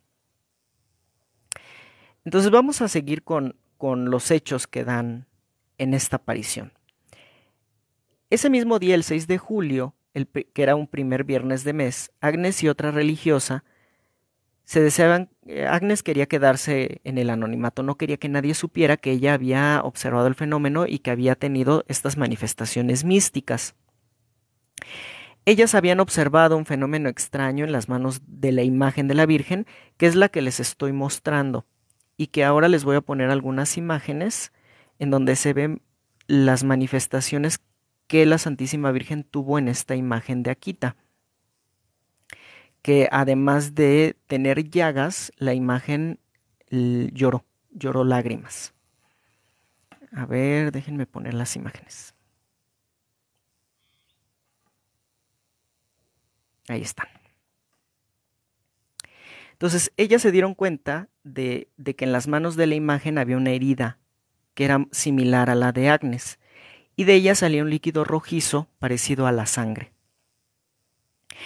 Entonces vamos a seguir con, los hechos que dan en esta aparición. Ese mismo día, el 6 de julio, que era un primer viernes de mes, Agnes y otra religiosa se deseaban, eh, Agnes quería quedarse en el anonimato, no quería que nadie supiera que ella había observado el fenómeno y que había tenido estas manifestaciones místicas. Ellas habían observado un fenómeno extraño en las manos de la imagen de la Virgen, que es la que les estoy mostrando y que ahora les voy a poner algunas imágenes en donde se ven las manifestaciones que la Santísima Virgen tuvo en esta imagen de Akita, que además de tener llagas, la imagen lloró, lloró lágrimas. A ver, déjenme poner las imágenes. Ahí están. Entonces, ellas se dieron cuenta de, que en las manos de la imagen había una herida que era similar a la de Agnes, y de ella salía un líquido rojizo parecido a la sangre.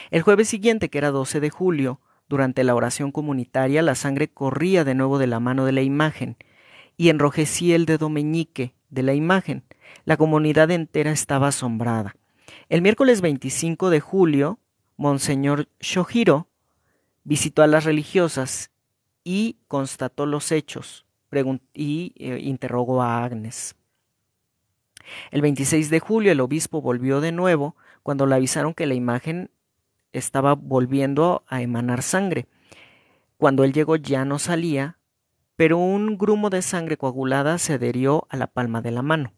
El jueves siguiente, que era 12 de julio, durante la oración comunitaria, la sangre corría de nuevo de la mano de la imagen y enrojecía el dedo meñique de la imagen. La comunidad entera estaba asombrada. El miércoles 25 de julio, Monseñor Shohiro visitó a las religiosas y constató los hechos y eh, interrogó a Agnes. El 26 de julio el obispo volvió de nuevo cuando le avisaron que la imagen estaba volviendo a emanar sangre. Cuando él llegó ya no salía, pero un grumo de sangre coagulada se adherió a la palma de la mano.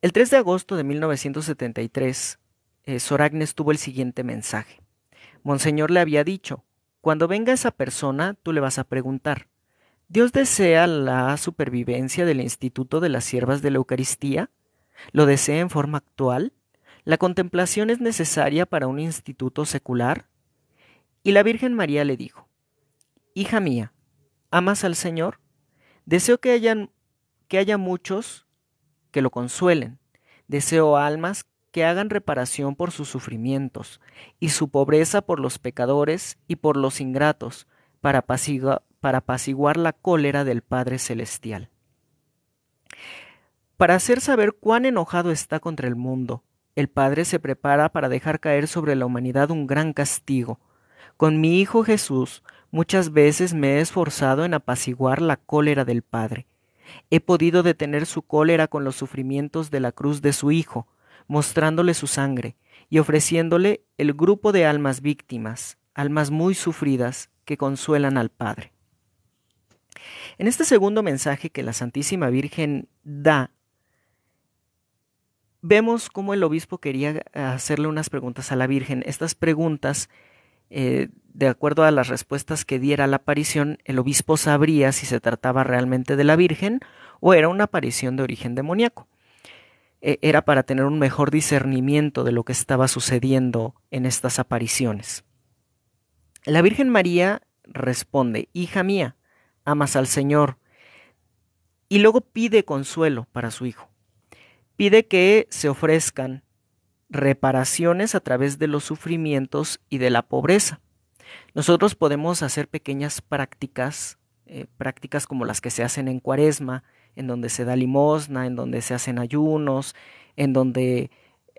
El 3 de agosto de 1973, eh, Sor Agnes tuvo el siguiente mensaje. Monseñor le había dicho, cuando venga esa persona, tú le vas a preguntar, ¿Dios desea la supervivencia del Instituto de las Siervas de la Eucaristía? ¿Lo desea en forma actual? ¿La contemplación es necesaria para un instituto secular? Y la Virgen María le dijo, Hija mía, ¿amas al Señor? Deseo que, que haya muchos que lo consuelen. Deseo almas que hagan reparación por sus sufrimientos, y su pobreza por los pecadores y por los ingratos, para, apaciguar la cólera del Padre Celestial. Para hacer saber cuán enojado está contra el mundo, el Padre se prepara para dejar caer sobre la humanidad un gran castigo. Con mi Hijo Jesús muchas veces me he esforzado en apaciguar la cólera del Padre. He podido detener su cólera con los sufrimientos de la cruz de su Hijo, mostrándole su sangre y ofreciéndole el grupo de almas víctimas, almas muy sufridas que consuelan al Padre. En este segundo mensaje que la Santísima Virgen da, vemos cómo el obispo quería hacerle unas preguntas a la Virgen. Estas preguntas, eh, de acuerdo a las respuestas que diera la aparición, el obispo sabría si se trataba realmente de la Virgen o era una aparición de origen demoníaco. E, era para tener un mejor discernimiento de lo que estaba sucediendo en estas apariciones. La Virgen María responde, Hija mía, amas al Señor, y luego pide consuelo para su hijo. Pide que se ofrezcan reparaciones a través de los sufrimientos y de la pobreza. Nosotros podemos hacer pequeñas prácticas, eh, prácticas como las que se hacen en cuaresma, en donde se da limosna, en donde se hacen ayunos, en donde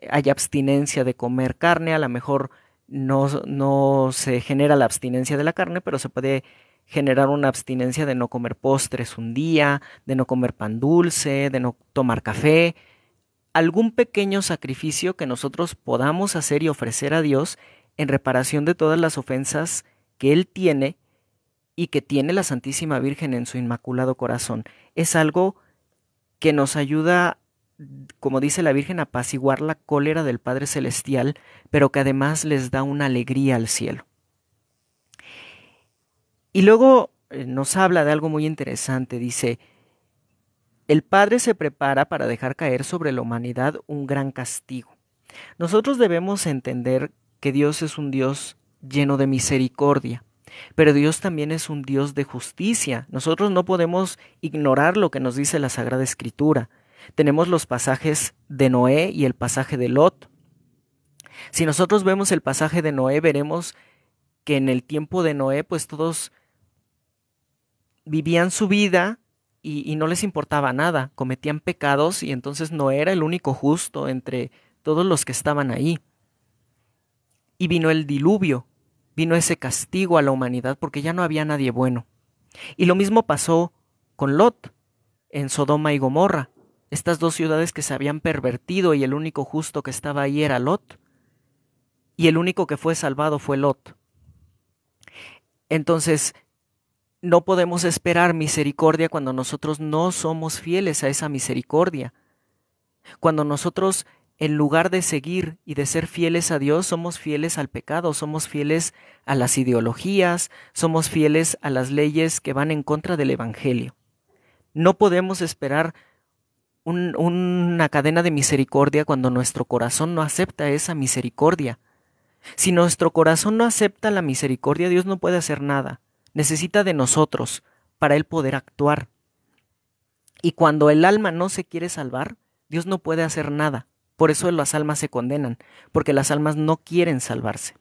hay abstinencia de comer carne, a lo mejor no, no se genera la abstinencia de la carne, pero se puede generar una abstinencia de no comer postres un día, de no comer pan dulce, de no tomar café, algún pequeño sacrificio que nosotros podamos hacer y ofrecer a Dios en reparación de todas las ofensas que Él tiene y que tiene la Santísima Virgen en su Inmaculado Corazón. Es algo que nos ayuda, como dice la Virgen, a apaciguar la cólera del Padre Celestial, pero que además les da una alegría al cielo. Y luego eh, nos habla de algo muy interesante, dice, el Padre se prepara para dejar caer sobre la humanidad un gran castigo. Nosotros debemos entender que Dios es un Dios lleno de misericordia. Pero Dios también es un Dios de justicia. Nosotros no podemos ignorar lo que nos dice la Sagrada Escritura. Tenemos los pasajes de Noé y el pasaje de Lot. Si nosotros vemos el pasaje de Noé, veremos que en el tiempo de Noé, pues todos vivían su vida y, no les importaba nada, cometían pecados y entonces no era el único justo entre todos los que estaban ahí. Y vino el diluvio, vino ese castigo a la humanidad porque ya no había nadie bueno. Y lo mismo pasó con Lot en Sodoma y Gomorra, estas dos ciudades que se habían pervertido y el único justo que estaba ahí era Lot, y el único que fue salvado fue Lot. Entonces, no podemos esperar misericordia cuando nosotros no somos fieles a esa misericordia. Cuando nosotros en lugar de seguir y de ser fieles a Dios, somos fieles al pecado, somos fieles a las ideologías, somos fieles a las leyes que van en contra del Evangelio. No podemos esperar una cadena de misericordia cuando nuestro corazón no acepta esa misericordia. Si nuestro corazón no acepta la misericordia, Dios no puede hacer nada. Necesita de nosotros para Él poder actuar. Y cuando el alma no se quiere salvar, Dios no puede hacer nada por eso las almas se condenan, porque las almas no quieren salvarse.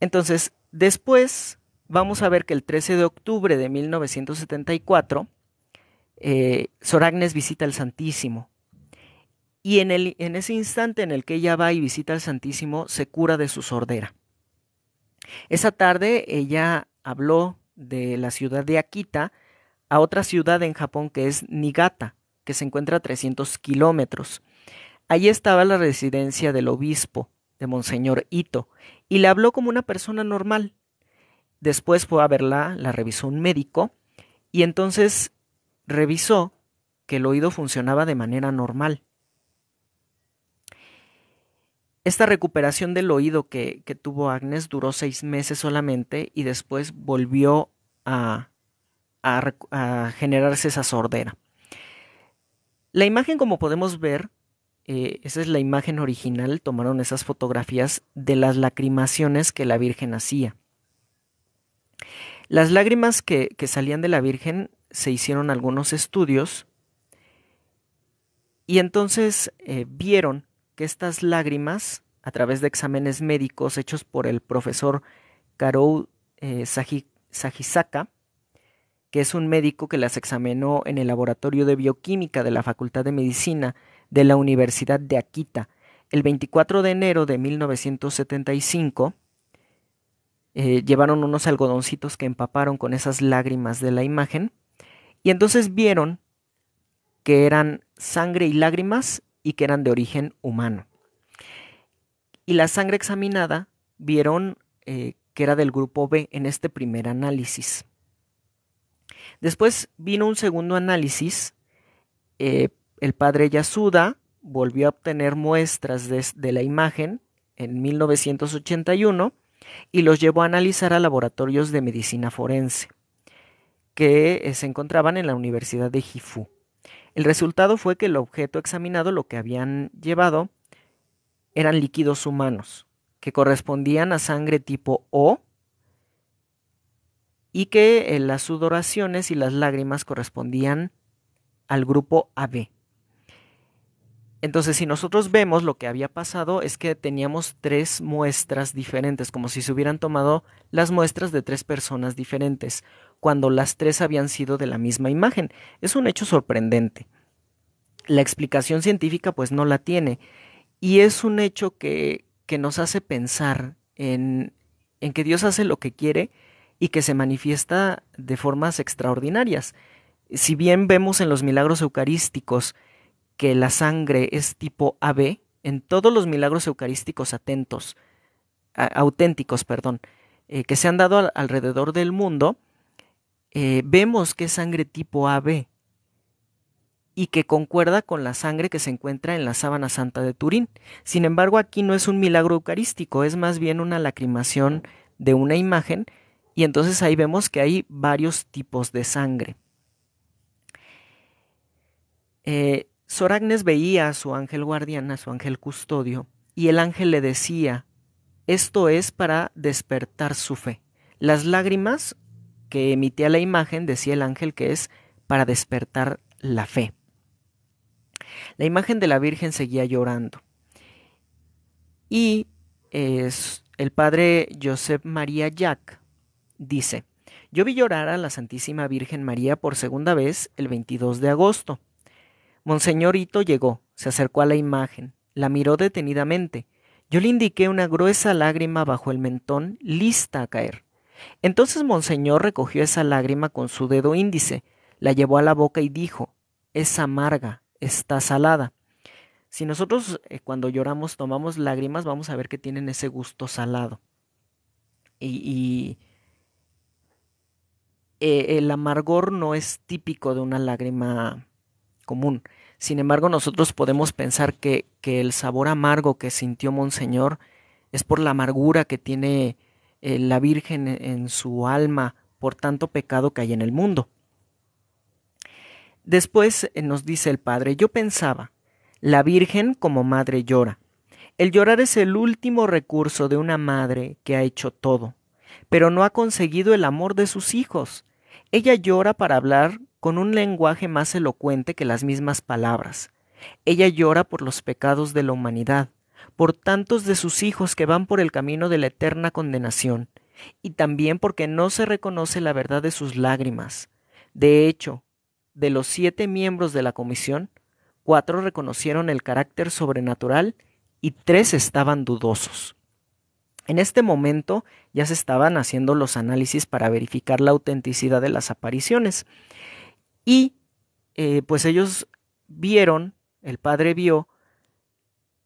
Entonces, después vamos a ver que el 13 de octubre de 1974, eh, Sor Agnes visita al Santísimo. Y en, el, en ese instante en el que ella va y visita al Santísimo, se cura de su sordera. Esa tarde ella habló de la ciudad de Akita a otra ciudad en Japón que es Niigata, que se encuentra a 300 kilómetros. Allí estaba la residencia del obispo, de Monseñor Ito, y le habló como una persona normal. Después fue a verla, la revisó un médico, y entonces revisó que el oído funcionaba de manera normal. Esta recuperación del oído que, tuvo Agnes duró seis meses solamente y después volvió a, a generarse esa sordera. La imagen, como podemos ver, eh, esa es la imagen original, tomaron esas fotografías de las lacrimaciones que la Virgen hacía. Las lágrimas que, salían de la Virgen se hicieron algunos estudios y entonces eh, vieron que estas lágrimas, a través de exámenes médicos hechos por el profesor Karou eh, Sajisaka, que es un médico que las examinó en el Laboratorio de Bioquímica de la Facultad de Medicina de la Universidad de Akita el 24 de enero de 1975 eh, llevaron unos algodoncitos que empaparon con esas lágrimas de la imagen y entonces vieron que eran sangre y lágrimas y que eran de origen humano. Y la sangre examinada vieron eh, que era del grupo B en este primer análisis. Después vino un segundo análisis. Eh, el padre Yasuda volvió a obtener muestras de, la imagen en 1981 y los llevó a analizar a laboratorios de medicina forense que eh, se encontraban en la Universidad de Gifu. El resultado fue que el objeto examinado, lo que habían llevado, eran líquidos humanos, que correspondían a sangre tipo O y que eh, las sudoraciones y las lágrimas correspondían al grupo AB. Entonces, si nosotros vemos lo que había pasado es que teníamos tres muestras diferentes, como si se hubieran tomado las muestras de tres personas diferentes, cuando las tres habían sido de la misma imagen. Es un hecho sorprendente. La explicación científica pues no la tiene y es un hecho que, nos hace pensar en que Dios hace lo que quiere y que se manifiesta de formas extraordinarias. Si bien vemos en los milagros eucarísticos que la sangre es tipo AB, en todos los milagros eucarísticos atentos, auténticos, perdón, eh, que se han dado alrededor del mundo, eh, vemos que es sangre tipo AB y que concuerda con la sangre que se encuentra en la sábana santa de Turín. Sin embargo, aquí no es un milagro eucarístico, es más bien una lacrimación de una imagen y entonces ahí vemos que hay varios tipos de sangre. Eh, Soragnes veía a su ángel guardián, a su ángel custodio, y el ángel le decía, esto es para despertar su fe. Las lágrimas que emitía la imagen, decía el ángel, que es para despertar la fe. La imagen de la Virgen seguía llorando. Y es eh, el padre Josep María Jack, dice, yo vi llorar a la Santísima Virgen María por segunda vez el 22 de agosto. Monseñorito llegó, se acercó a la imagen, la miró detenidamente. Yo le indiqué una gruesa lágrima bajo el mentón, lista a caer. Entonces Monseñor recogió esa lágrima con su dedo índice, la llevó a la boca y dijo, es amarga, está salada. Si nosotros eh, cuando lloramos tomamos lágrimas, vamos a ver que tienen ese gusto salado. y eh, el amargor no es típico de una lágrima común. Sin embargo, nosotros podemos pensar que, el sabor amargo que sintió Monseñor es por la amargura que tiene eh, la Virgen en su alma por tanto pecado que hay en el mundo. Después eh, nos dice el Padre, yo pensaba, la Virgen como madre llora. El llorar es el último recurso de una madre que ha hecho todo, pero no ha conseguido el amor de sus hijos, ella llora para hablar con un lenguaje más elocuente que las mismas palabras. Ella llora por los pecados de la humanidad, por tantos de sus hijos que van por el camino de la eterna condenación, y también porque no se reconoce la verdad de sus lágrimas. De hecho, de los siete miembros de la comisión, cuatro reconocieron el carácter sobrenatural y tres estaban dudosos. En este momento ya se estaban haciendo los análisis para verificar la autenticidad de las apariciones. Y eh, pues ellos vieron, el padre vio,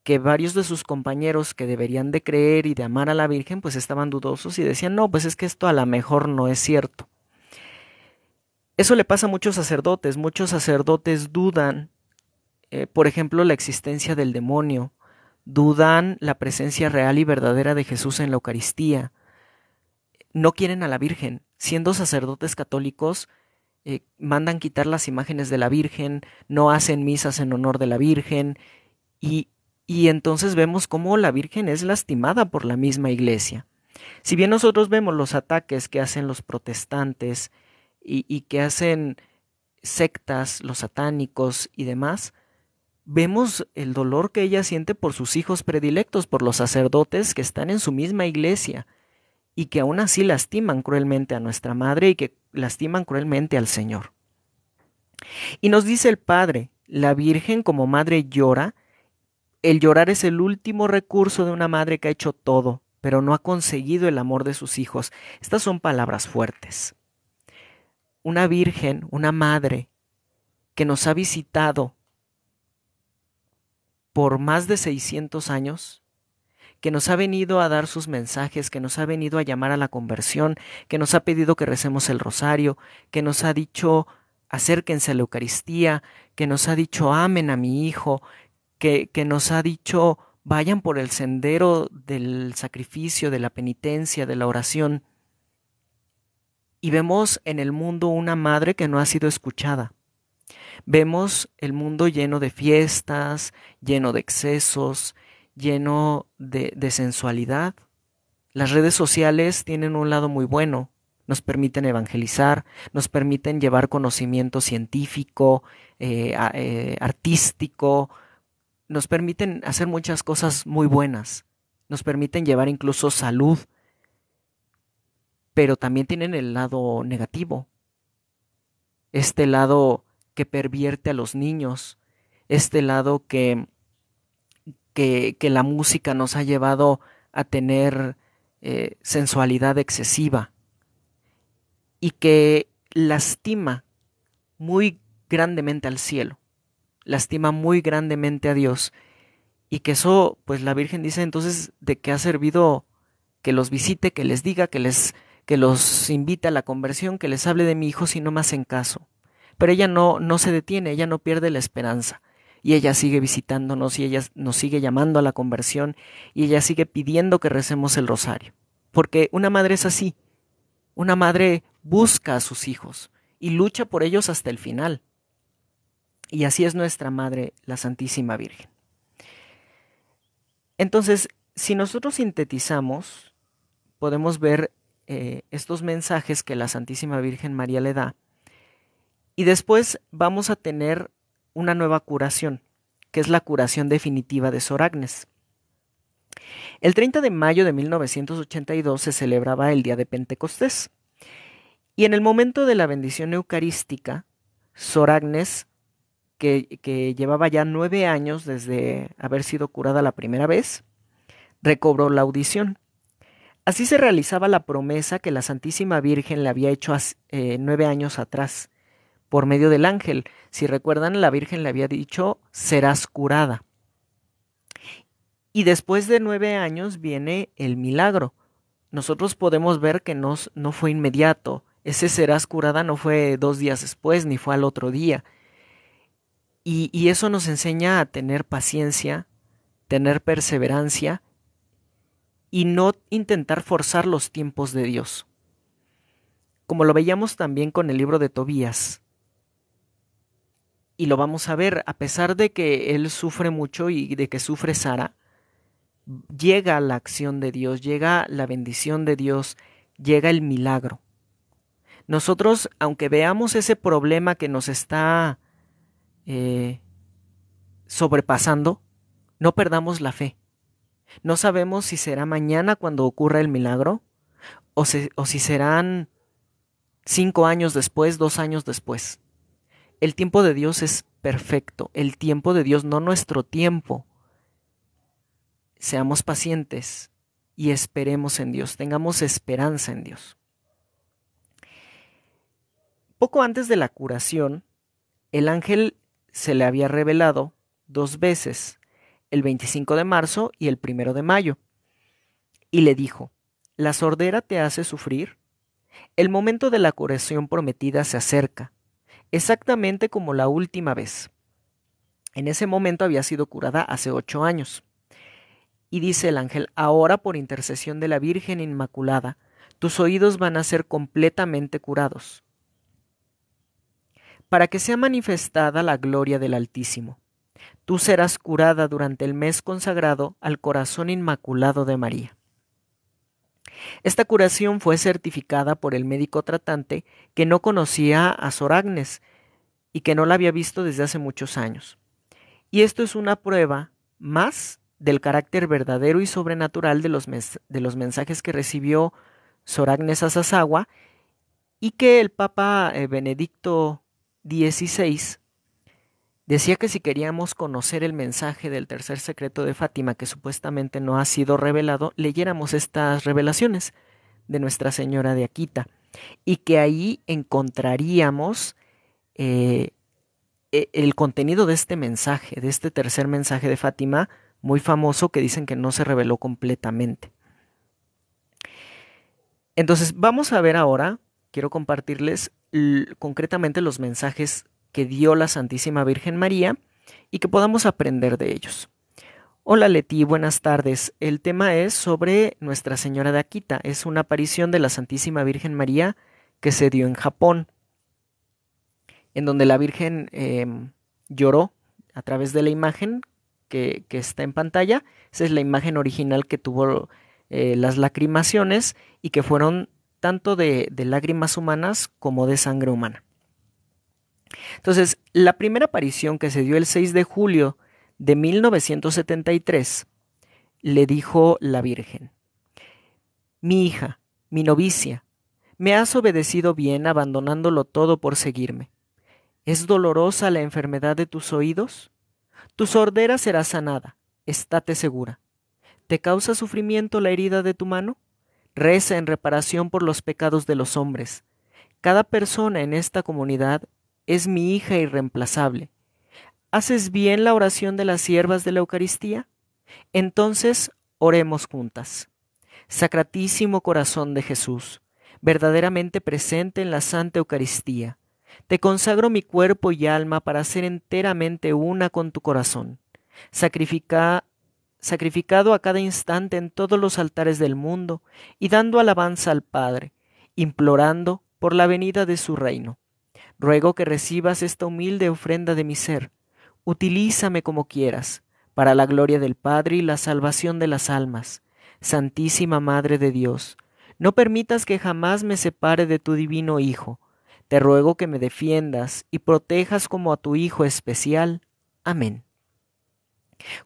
que varios de sus compañeros que deberían de creer y de amar a la Virgen, pues estaban dudosos y decían, no, pues es que esto a lo mejor no es cierto. Eso le pasa a muchos sacerdotes, muchos sacerdotes dudan, eh, por ejemplo, la existencia del demonio, dudan la presencia real y verdadera de Jesús en la Eucaristía, no quieren a la Virgen, siendo sacerdotes católicos, eh, mandan quitar las imágenes de la Virgen, no hacen misas en honor de la Virgen, y, y entonces vemos cómo la Virgen es lastimada por la misma Iglesia. Si bien nosotros vemos los ataques que hacen los protestantes y, y que hacen sectas, los satánicos y demás, vemos el dolor que ella siente por sus hijos predilectos, por los sacerdotes que están en su misma iglesia y que aún así lastiman cruelmente a nuestra madre y que lastiman cruelmente al Señor. Y nos dice el Padre, la Virgen como madre llora, el llorar es el último recurso de una madre que ha hecho todo, pero no ha conseguido el amor de sus hijos. Estas son palabras fuertes. Una virgen, una madre, que nos ha visitado por más de 600 años, que nos ha venido a dar sus mensajes, que nos ha venido a llamar a la conversión, que nos ha pedido que recemos el rosario, que nos ha dicho acérquense a la Eucaristía, que nos ha dicho amen a mi Hijo, que, que nos ha dicho vayan por el sendero del sacrificio, de la penitencia, de la oración. Y vemos en el mundo una madre que no ha sido escuchada, Vemos el mundo lleno de fiestas, lleno de excesos, lleno de, sensualidad. Las redes sociales tienen un lado muy bueno. Nos permiten evangelizar, nos permiten llevar conocimiento científico, eh, eh, artístico, nos permiten hacer muchas cosas muy buenas, nos permiten llevar incluso salud, pero también tienen el lado negativo, este lado que pervierte a los niños, este lado que, que, la música nos ha llevado a tener eh, sensualidad excesiva y que lastima muy grandemente al cielo, lastima muy grandemente a Dios y que eso, pues la Virgen dice entonces de qué ha servido que los visite, que les diga, que les que los invite a la conversión, que les hable de mi hijo si no más en caso. Pero ella no, no se detiene, ella no pierde la esperanza. Y ella sigue visitándonos y ella nos sigue llamando a la conversión y ella sigue pidiendo que recemos el rosario. Porque una madre es así. Una madre busca a sus hijos y lucha por ellos hasta el final. Y así es nuestra Madre, la Santísima Virgen. Entonces, si nosotros sintetizamos, podemos ver eh, estos mensajes que la Santísima Virgen María le da y después vamos a tener una nueva curación, que es la curación definitiva de Soragnes. El 30 de mayo de 1982 se celebraba el día de Pentecostés. Y en el momento de la bendición eucarística, Sor que, llevaba ya nueve años desde haber sido curada la primera vez, recobró la audición. Así se realizaba la promesa que la Santísima Virgen le había hecho eh, nueve años atrás, por medio del ángel. Si recuerdan, la Virgen le había dicho, serás curada. Y después de nueve años viene el milagro. Nosotros podemos ver que no, no fue inmediato. Ese serás curada no fue dos días después, ni fue al otro día. y eso nos enseña a tener paciencia, tener perseverancia y no intentar forzar los tiempos de Dios. Como lo veíamos también con el libro de Tobías, y lo vamos a ver, a pesar de que él sufre mucho y de que sufre Sara, llega la acción de Dios, llega la bendición de Dios, llega el milagro. Nosotros, aunque veamos ese problema que nos está eh, sobrepasando, no perdamos la fe. No sabemos si será mañana cuando ocurra el milagro o, o si serán cinco años después, dos años después. El tiempo de Dios es perfecto, el tiempo de Dios, no nuestro tiempo. Seamos pacientes y esperemos en Dios, tengamos esperanza en Dios. Poco antes de la curación, el ángel se le había revelado dos veces, el 25 de marzo y el 1 de mayo, y le dijo, ¿la sordera te hace sufrir? El momento de la curación prometida se acerca exactamente como la última vez. En ese momento había sido curada hace ocho años. Y dice el ángel, ahora por intercesión de la Virgen Inmaculada, tus oídos van a ser completamente curados, para que sea manifestada la gloria del Altísimo. Tú serás curada durante el mes consagrado al corazón inmaculado de María. Esta curación fue certificada por el médico tratante que no conocía a Agnes y que no la había visto desde hace muchos años. Y esto es una prueba más del carácter verdadero y sobrenatural de los, mensajes que recibió Agnes Sazagua y que el Papa eh, Benedicto XVI Decía que si queríamos conocer el mensaje del tercer secreto de Fátima, que supuestamente no ha sido revelado, leyéramos estas revelaciones de Nuestra Señora de Aquita y que ahí encontraríamos eh, e, el contenido de este mensaje, de este tercer mensaje de Fátima, muy famoso, que dicen que no se reveló completamente. Entonces, vamos a ver ahora, quiero compartirles concretamente los mensajes que dio la Santísima Virgen María y que podamos aprender de ellos. Hola Leti, buenas tardes. El tema es sobre Nuestra Señora de Akita. Es una aparición de la Santísima Virgen María que se dio en Japón, en donde la Virgen em, lloró a través de la imagen que, está en pantalla. Esa es la imagen original que tuvo eh, las lacrimaciones y que fueron tanto de lágrimas humanas como de sangre humana. Entonces, la primera aparición que se dio el 6 de julio de 1973, le dijo la Virgen, Mi hija, mi novicia, me has obedecido bien abandonándolo todo por seguirme. ¿Es dolorosa la enfermedad de tus oídos? Tu sordera será sanada, estate segura. ¿Te causa sufrimiento la herida de tu mano? Reza en reparación por los pecados de los hombres. Cada persona en esta comunidad es mi hija irreemplazable. ¿Haces bien la oración de las siervas de la Eucaristía? Entonces, oremos juntas. Sacratísimo corazón de Jesús, verdaderamente presente en la Santa Eucaristía, te consagro mi cuerpo y alma para ser enteramente una con tu corazón, sacrificado a cada instante en todos los altares del mundo y dando alabanza al Padre, implorando por la venida de su reino. Ruego que recibas esta humilde ofrenda de mi ser. Utilízame como quieras, para la gloria del Padre y la salvación de las almas. Santísima Madre de Dios, no permitas que jamás me separe de tu divino Hijo. Te ruego que me defiendas y protejas como a tu Hijo especial. Amén.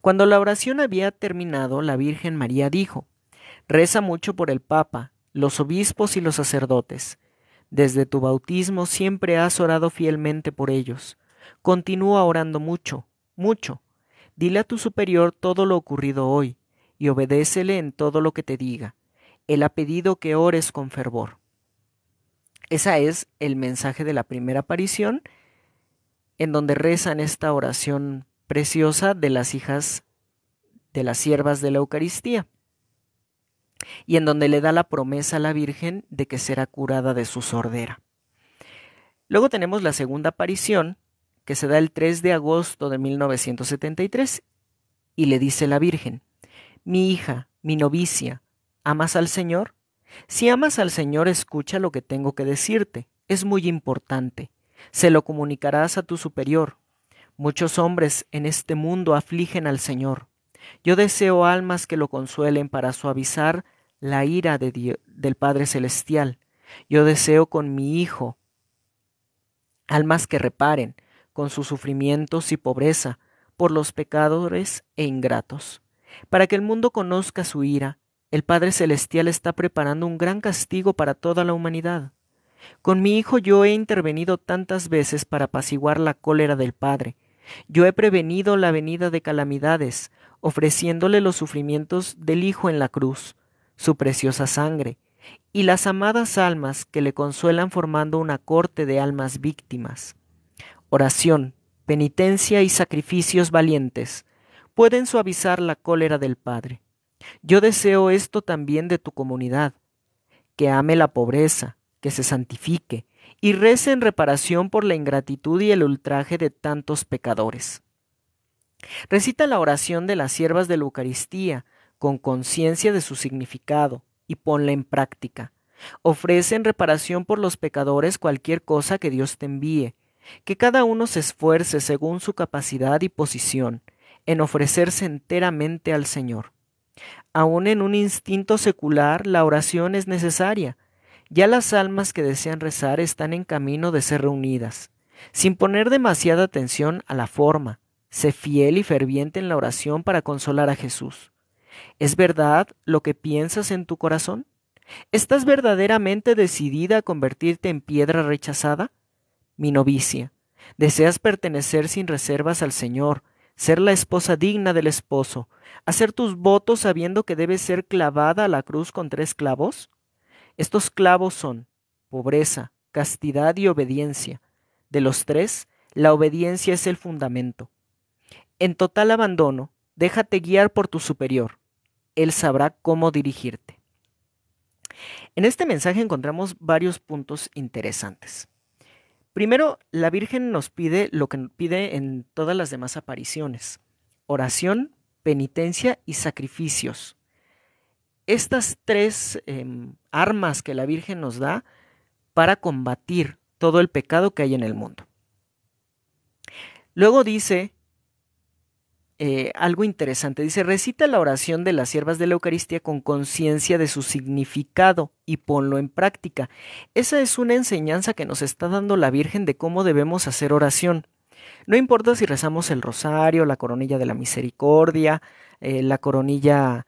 Cuando la oración había terminado, la Virgen María dijo, Reza mucho por el Papa, los obispos y los sacerdotes, desde tu bautismo siempre has orado fielmente por ellos. Continúa orando mucho, mucho. Dile a tu superior todo lo ocurrido hoy, y obedécele en todo lo que te diga. Él ha pedido que ores con fervor. Esa es el mensaje de la primera aparición, en donde rezan esta oración preciosa de las hijas de las siervas de la Eucaristía y en donde le da la promesa a la Virgen de que será curada de su sordera. Luego tenemos la segunda aparición, que se da el 3 de agosto de 1973, y le dice la Virgen, mi hija, mi novicia, ¿amas al Señor? Si amas al Señor, escucha lo que tengo que decirte, es muy importante. Se lo comunicarás a tu superior. Muchos hombres en este mundo afligen al Señor yo deseo almas que lo consuelen para suavizar la ira del Padre Celestial. Yo deseo con mi Hijo almas que reparen con sus sufrimientos y pobreza por los pecadores e ingratos. Para que el mundo conozca su ira, el Padre Celestial está preparando un gran castigo para toda la humanidad. Con mi Hijo yo he intervenido tantas veces para apaciguar la cólera del Padre, yo he prevenido la venida de calamidades, ofreciéndole los sufrimientos del Hijo en la cruz, su preciosa sangre, y las amadas almas que le consuelan formando una corte de almas víctimas. Oración, penitencia y sacrificios valientes pueden suavizar la cólera del Padre. Yo deseo esto también de tu comunidad, que ame la pobreza, que se santifique, y reza en reparación por la ingratitud y el ultraje de tantos pecadores. Recita la oración de las siervas de la Eucaristía con conciencia de su significado y ponla en práctica. Ofrece en reparación por los pecadores cualquier cosa que Dios te envíe, que cada uno se esfuerce según su capacidad y posición en ofrecerse enteramente al Señor. Aun en un instinto secular, la oración es necesaria, ya las almas que desean rezar están en camino de ser reunidas. Sin poner demasiada atención a la forma, sé fiel y ferviente en la oración para consolar a Jesús. ¿Es verdad lo que piensas en tu corazón? ¿Estás verdaderamente decidida a convertirte en piedra rechazada? Mi novicia, deseas pertenecer sin reservas al Señor, ser la esposa digna del esposo, hacer tus votos sabiendo que debes ser clavada a la cruz con tres clavos? Estos clavos son pobreza, castidad y obediencia. De los tres, la obediencia es el fundamento. En total abandono, déjate guiar por tu superior. Él sabrá cómo dirigirte. En este mensaje encontramos varios puntos interesantes. Primero, la Virgen nos pide lo que pide en todas las demás apariciones, oración, penitencia y sacrificios estas tres em, armas que la Virgen nos da para combatir todo el pecado que hay en el mundo. Luego dice eh, algo interesante, dice, recita la oración de las siervas de la Eucaristía con conciencia de su significado y ponlo en práctica. Esa es una enseñanza que nos está dando la Virgen de cómo debemos hacer oración. No importa si rezamos el rosario, la coronilla de la misericordia, eh, la coronilla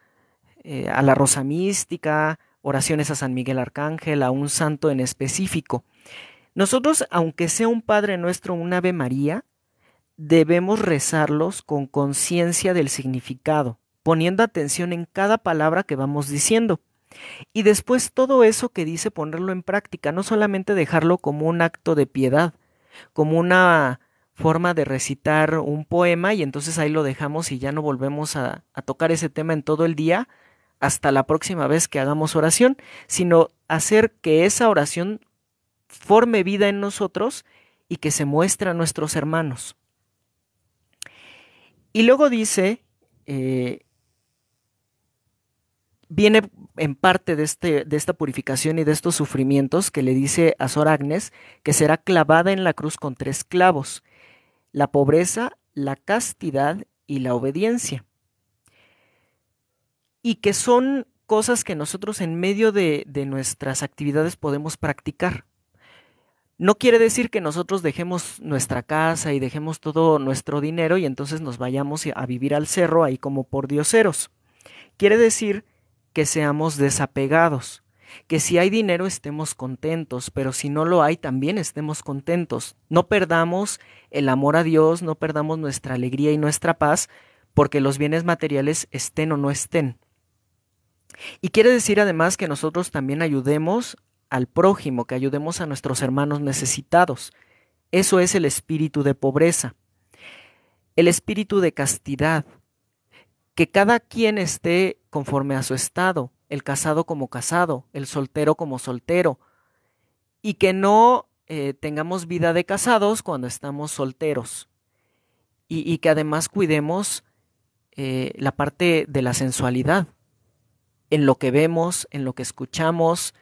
eh, a la Rosa Mística, oraciones a San Miguel Arcángel, a un santo en específico. Nosotros, aunque sea un Padre nuestro, un Ave María, debemos rezarlos con conciencia del significado, poniendo atención en cada palabra que vamos diciendo. Y después todo eso que dice ponerlo en práctica, no solamente dejarlo como un acto de piedad, como una forma de recitar un poema y entonces ahí lo dejamos y ya no volvemos a tocar ese tema en todo el día, hasta la próxima vez que hagamos oración, sino hacer que esa oración forme vida en nosotros y que se muestre a nuestros hermanos. Y luego dice, eh, viene en parte de, este, de, esta purificación y de estos sufrimientos que le dice a Sor Agnes que será clavada en la cruz con tres clavos, la pobreza, la castidad y la obediencia y que son cosas que nosotros en medio de, de nuestras actividades podemos practicar. No quiere decir que nosotros dejemos nuestra casa y dejemos todo nuestro dinero y entonces nos vayamos a vivir al cerro ahí como por dioseros. Quiere decir que seamos desapegados, que si hay dinero estemos contentos, pero si no lo hay también estemos contentos. No perdamos el amor a Dios, no perdamos nuestra alegría y nuestra paz porque los bienes materiales estén o no estén. Y quiere decir además que nosotros también ayudemos al prójimo, que ayudemos a nuestros hermanos necesitados. Eso es el espíritu de pobreza, el espíritu de castidad, que cada quien esté conforme a su estado, el casado como casado, el soltero como soltero, y que no eh, tengamos vida de casados cuando estamos solteros, y, que además cuidemos eh, la parte de la sensualidad, en lo que vemos, en lo que escuchamos,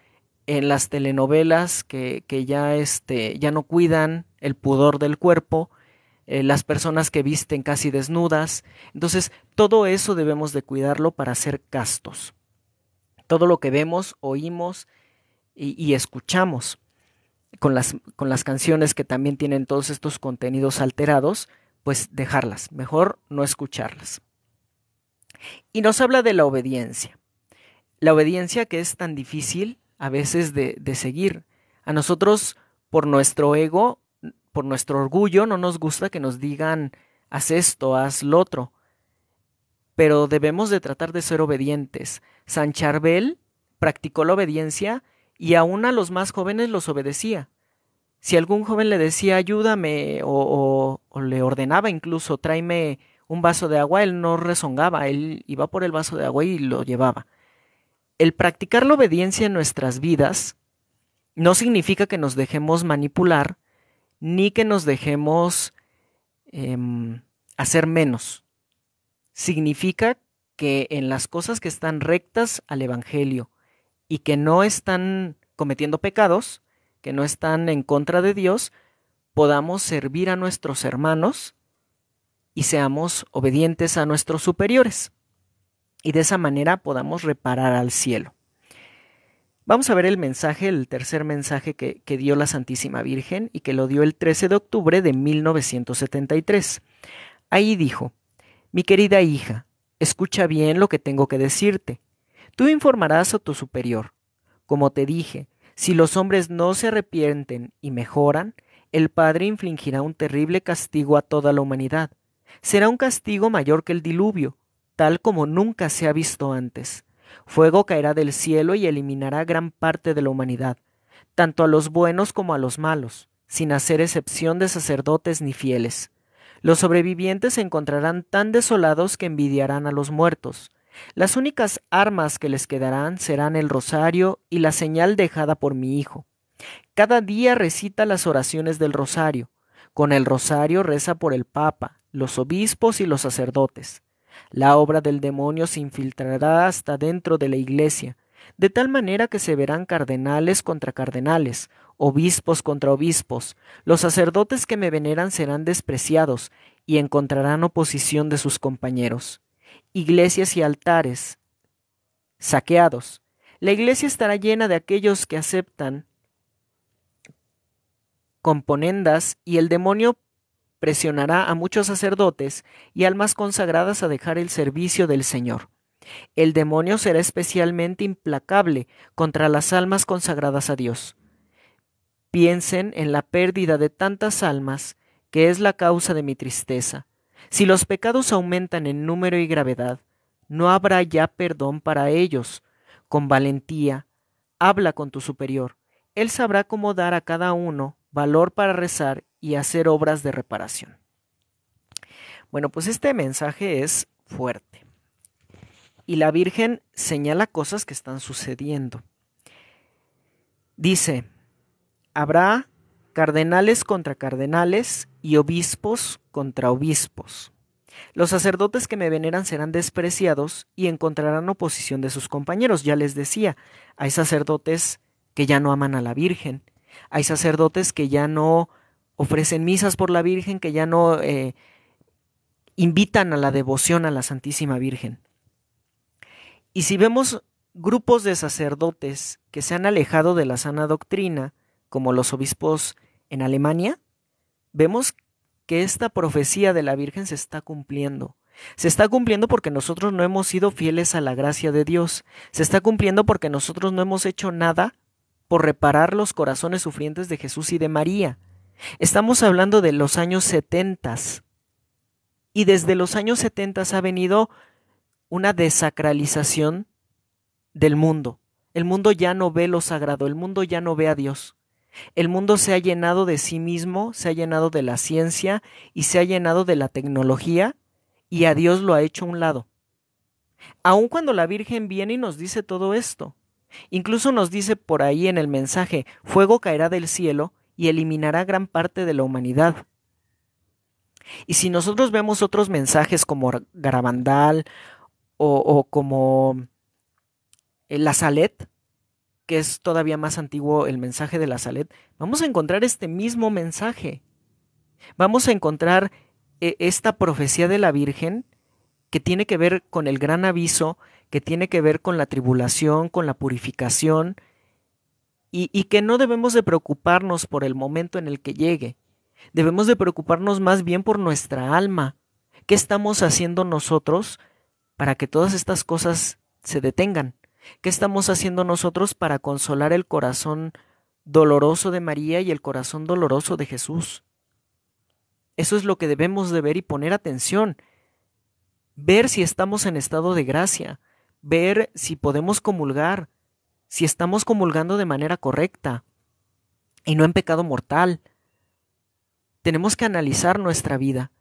en las telenovelas que, ya, este, ya no cuidan el pudor del cuerpo, eh, las personas que visten casi desnudas. Entonces, todo eso debemos de cuidarlo para ser castos. Todo lo que vemos, oímos y, escuchamos con las, con las canciones que también tienen todos estos contenidos alterados, pues dejarlas, mejor no escucharlas. Y nos habla de la obediencia la obediencia que es tan difícil a veces de, de seguir. A nosotros, por nuestro ego, por nuestro orgullo, no nos gusta que nos digan, haz esto, haz lo otro. Pero debemos de tratar de ser obedientes. San Charbel practicó la obediencia y aún a los más jóvenes los obedecía. Si algún joven le decía ayúdame o, o le ordenaba incluso tráeme un vaso de agua, él no rezongaba, él iba por el vaso de agua y lo llevaba el practicar la obediencia en nuestras vidas no significa que nos dejemos manipular ni que nos dejemos em, hacer menos. Significa que en las cosas que están rectas al Evangelio y que no están cometiendo pecados, que no están en contra de Dios, podamos servir a nuestros hermanos y seamos obedientes a nuestros superiores y de esa manera podamos reparar al cielo. Vamos a ver el mensaje, el tercer mensaje que, dio la Santísima Virgen y que lo dio el 13 de octubre de 1973. Ahí dijo, mi querida hija, escucha bien lo que tengo que decirte. Tú informarás a tu superior. Como te dije, si los hombres no se arrepienten y mejoran, el Padre infligirá un terrible castigo a toda la humanidad. Será un castigo mayor que el diluvio, tal como nunca se ha visto antes. Fuego caerá del cielo y eliminará gran parte de la humanidad, tanto a los buenos como a los malos, sin hacer excepción de sacerdotes ni fieles. Los sobrevivientes se encontrarán tan desolados que envidiarán a los muertos. Las únicas armas que les quedarán serán el rosario y la señal dejada por mi hijo. Cada día recita las oraciones del rosario. Con el rosario reza por el Papa, los obispos y los sacerdotes. La obra del demonio se infiltrará hasta dentro de la Iglesia, de tal manera que se verán cardenales contra cardenales, obispos contra obispos. Los sacerdotes que me veneran serán despreciados y encontrarán oposición de sus compañeros. Iglesias y altares saqueados. La iglesia estará llena de aquellos que aceptan componendas y el demonio presionará a muchos sacerdotes y almas consagradas a dejar el servicio del Señor. El demonio será especialmente implacable contra las almas consagradas a Dios. Piensen en la pérdida de tantas almas, que es la causa de mi tristeza. Si los pecados aumentan en número y gravedad, no habrá ya perdón para ellos. Con valentía, habla con tu superior. Él sabrá cómo dar a cada uno valor para rezar y hacer obras de reparación. Bueno, pues este mensaje es fuerte. Y la Virgen señala cosas que están sucediendo. Dice, habrá cardenales contra cardenales y obispos contra obispos. Los sacerdotes que me veneran serán despreciados y encontrarán oposición de sus compañeros. Ya les decía, hay sacerdotes que ya no aman a la Virgen, hay sacerdotes que ya no ofrecen misas por la Virgen que ya no eh, invitan a la devoción a la Santísima Virgen. Y si vemos grupos de sacerdotes que se han alejado de la sana doctrina, como los obispos en Alemania, vemos que esta profecía de la Virgen se está cumpliendo. Se está cumpliendo porque nosotros no hemos sido fieles a la gracia de Dios. Se está cumpliendo porque nosotros no hemos hecho nada por reparar los corazones sufrientes de Jesús y de María. Estamos hablando de los años setentas Y desde los años setentas ha venido una desacralización del mundo. El mundo ya no ve lo sagrado, el mundo ya no ve a Dios. El mundo se ha llenado de sí mismo, se ha llenado de la ciencia y se ha llenado de la tecnología y a Dios lo ha hecho a un lado. Aun cuando la Virgen viene y nos dice todo esto, incluso nos dice por ahí en el mensaje, fuego caerá del cielo, y eliminará gran parte de la humanidad. Y si nosotros vemos otros mensajes como Garabandal o, como eh, la Salet, que es todavía más antiguo el mensaje de la Salet, vamos a encontrar este mismo mensaje. Vamos a encontrar e, esta profecía de la Virgen que tiene que ver con el gran aviso, que tiene que ver con la tribulación, con la purificación, y, que no debemos de preocuparnos por el momento en el que llegue. Debemos de preocuparnos más bien por nuestra alma. ¿Qué estamos haciendo nosotros para que todas estas cosas se detengan? ¿Qué estamos haciendo nosotros para consolar el corazón doloroso de María y el corazón doloroso de Jesús? Eso es lo que debemos de ver y poner atención. Ver si estamos en estado de gracia, ver si podemos comulgar, si estamos comulgando de manera correcta y no en pecado mortal. Tenemos que analizar nuestra vida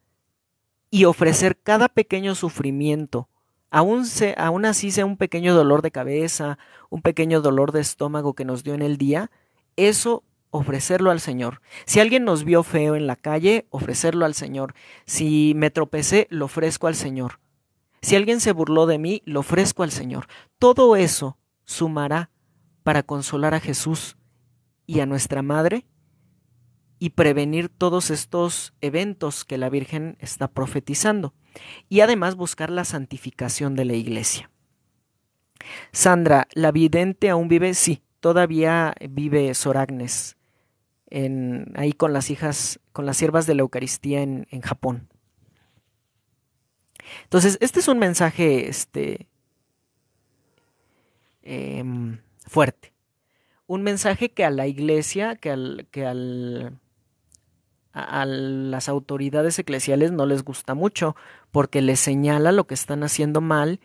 y ofrecer cada pequeño sufrimiento, aún, aún así sea un pequeño dolor de cabeza, un pequeño dolor de estómago que nos dio en el día, eso ofrecerlo al Señor. Si alguien nos vio feo en la calle, ofrecerlo al Señor. Si me tropecé, lo ofrezco al Señor. Si alguien se burló de mí, lo ofrezco al Señor. Todo eso sumará para consolar a Jesús y a nuestra Madre y prevenir todos estos eventos que la Virgen está profetizando y además buscar la santificación de la Iglesia. Sandra, ¿la vidente aún vive? Sí, todavía vive Soragnes, en, ahí con las hijas, con las siervas de la Eucaristía en, Japón. Entonces, este es un mensaje, este, em, fuerte. Un mensaje que a la iglesia, que, al, que al, a, las autoridades eclesiales no les gusta mucho, porque les señala lo que están haciendo mal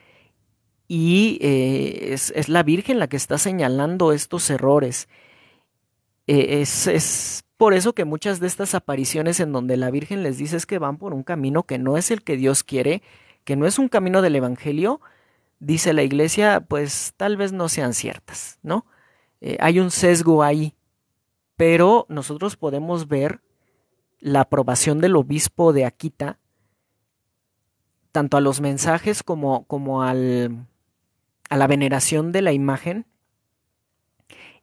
y eh, es, la Virgen la que está señalando estos errores. E, es, es por eso que muchas de estas apariciones en donde la Virgen les dice es que van por un camino que no es el que Dios quiere, que no es un camino del Evangelio, dice la iglesia, pues tal vez no sean ciertas, ¿no? Eh, hay un sesgo ahí, pero nosotros podemos ver la aprobación del obispo de Aquita tanto a los mensajes como, como a la veneración de la imagen.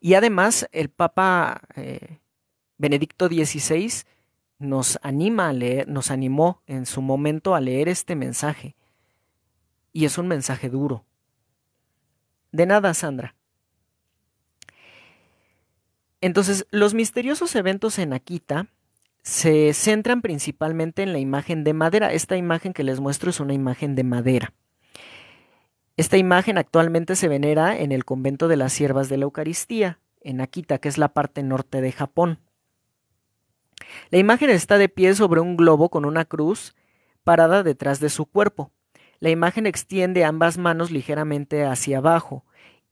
Y además el Papa eh, Benedicto XVI nos anima leer, nos animó en su momento a leer este mensaje y es un mensaje duro. De nada, Sandra. Entonces, los misteriosos eventos en Akita se centran principalmente en la imagen de madera. Esta imagen que les muestro es una imagen de madera. Esta imagen actualmente se venera en el convento de las siervas de la Eucaristía, en Akita, que es la parte norte de Japón. La imagen está de pie sobre un globo con una cruz parada detrás de su cuerpo. La imagen extiende ambas manos ligeramente hacia abajo,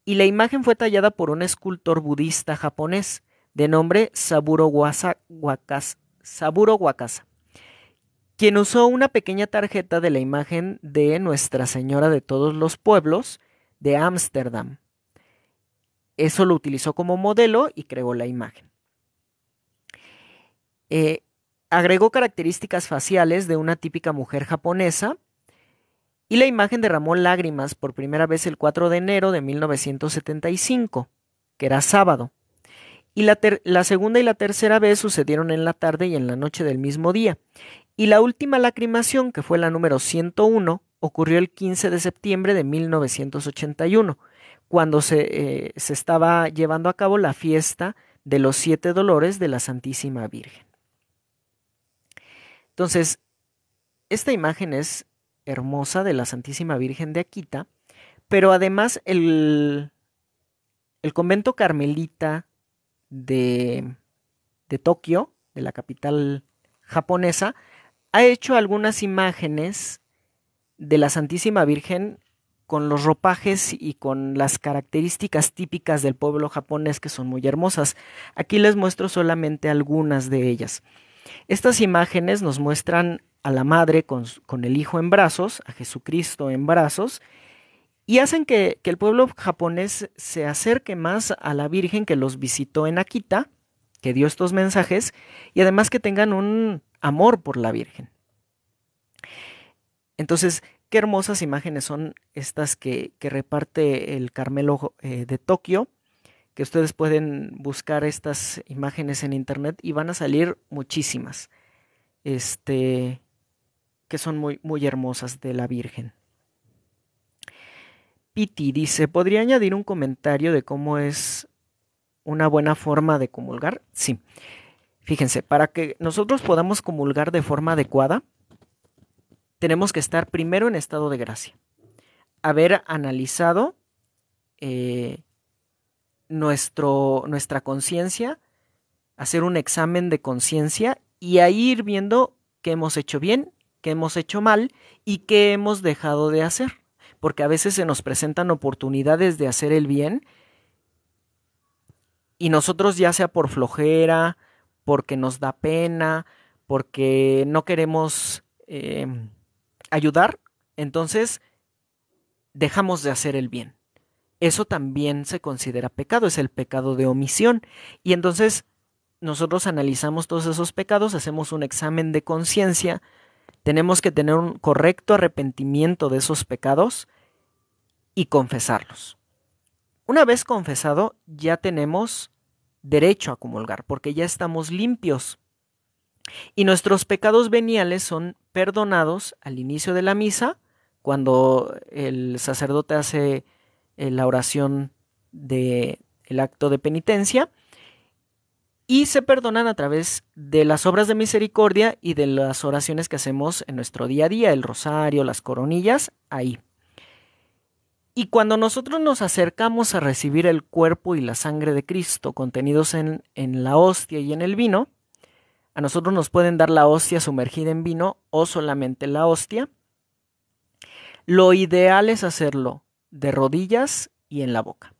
y la imagen fue tallada por un escultor budista japonés de nombre Saburo Wakasa, Saburo quien usó una pequeña tarjeta de la imagen de Nuestra Señora de todos los pueblos de Ámsterdam. Eso lo utilizó como modelo y creó la imagen. Eh, agregó características faciales de una típica mujer japonesa, y la imagen derramó lágrimas por primera vez el 4 de enero de 1975, que era sábado. Y la, segunda y la tercera vez sucedieron en la tarde y en la noche del mismo día. Y la última lacrimación, que fue la número 101, ocurrió el 15 de septiembre de 1981, cuando se, eh, se estaba llevando a cabo la fiesta de los siete dolores de la Santísima Virgen. Entonces, esta imagen es hermosa de la Santísima Virgen de Akita pero además el, el convento carmelita de, de Tokio, de la capital japonesa, ha hecho algunas imágenes de la Santísima Virgen con los ropajes y con las características típicas del pueblo japonés que son muy hermosas. Aquí les muestro solamente algunas de ellas. Estas imágenes nos muestran a la madre con, el hijo en brazos, a Jesucristo en brazos, y hacen que, el pueblo japonés se acerque más a la Virgen que los visitó en Akita, que dio estos mensajes, y además que tengan un amor por la Virgen. Entonces, qué hermosas imágenes son estas que, reparte el Carmelo eh, de Tokio ustedes pueden buscar estas imágenes en internet y van a salir muchísimas. Este que son muy, muy hermosas de la Virgen. Piti dice, ¿podría añadir un comentario de cómo es una buena forma de comulgar? Sí. Fíjense, para que nosotros podamos comulgar de forma adecuada, tenemos que estar primero en estado de gracia, haber analizado eh, nuestro, nuestra conciencia, hacer un examen de conciencia y ahí ir viendo qué hemos hecho bien, qué hemos hecho mal y qué hemos dejado de hacer. Porque a veces se nos presentan oportunidades de hacer el bien y nosotros ya sea por flojera, porque nos da pena, porque no queremos eh, ayudar, entonces dejamos de hacer el bien eso también se considera pecado, es el pecado de omisión. Y entonces nosotros analizamos todos esos pecados, hacemos un examen de conciencia, tenemos que tener un correcto arrepentimiento de esos pecados y confesarlos. Una vez confesado, ya tenemos derecho a comulgar, porque ya estamos limpios. Y nuestros pecados veniales son perdonados al inicio de la misa, cuando el sacerdote hace eh, la oración del acto de penitencia y se perdonan a través de las obras de misericordia y de las oraciones que hacemos en nuestro día a día, el rosario, las coronillas, ahí. Y cuando nosotros nos acercamos a recibir el cuerpo y la sangre de Cristo contenidos en, en la hostia y en el vino, a nosotros nos pueden dar la hostia sumergida en vino o solamente la hostia. Lo ideal es hacerlo de rodillas y en la boca.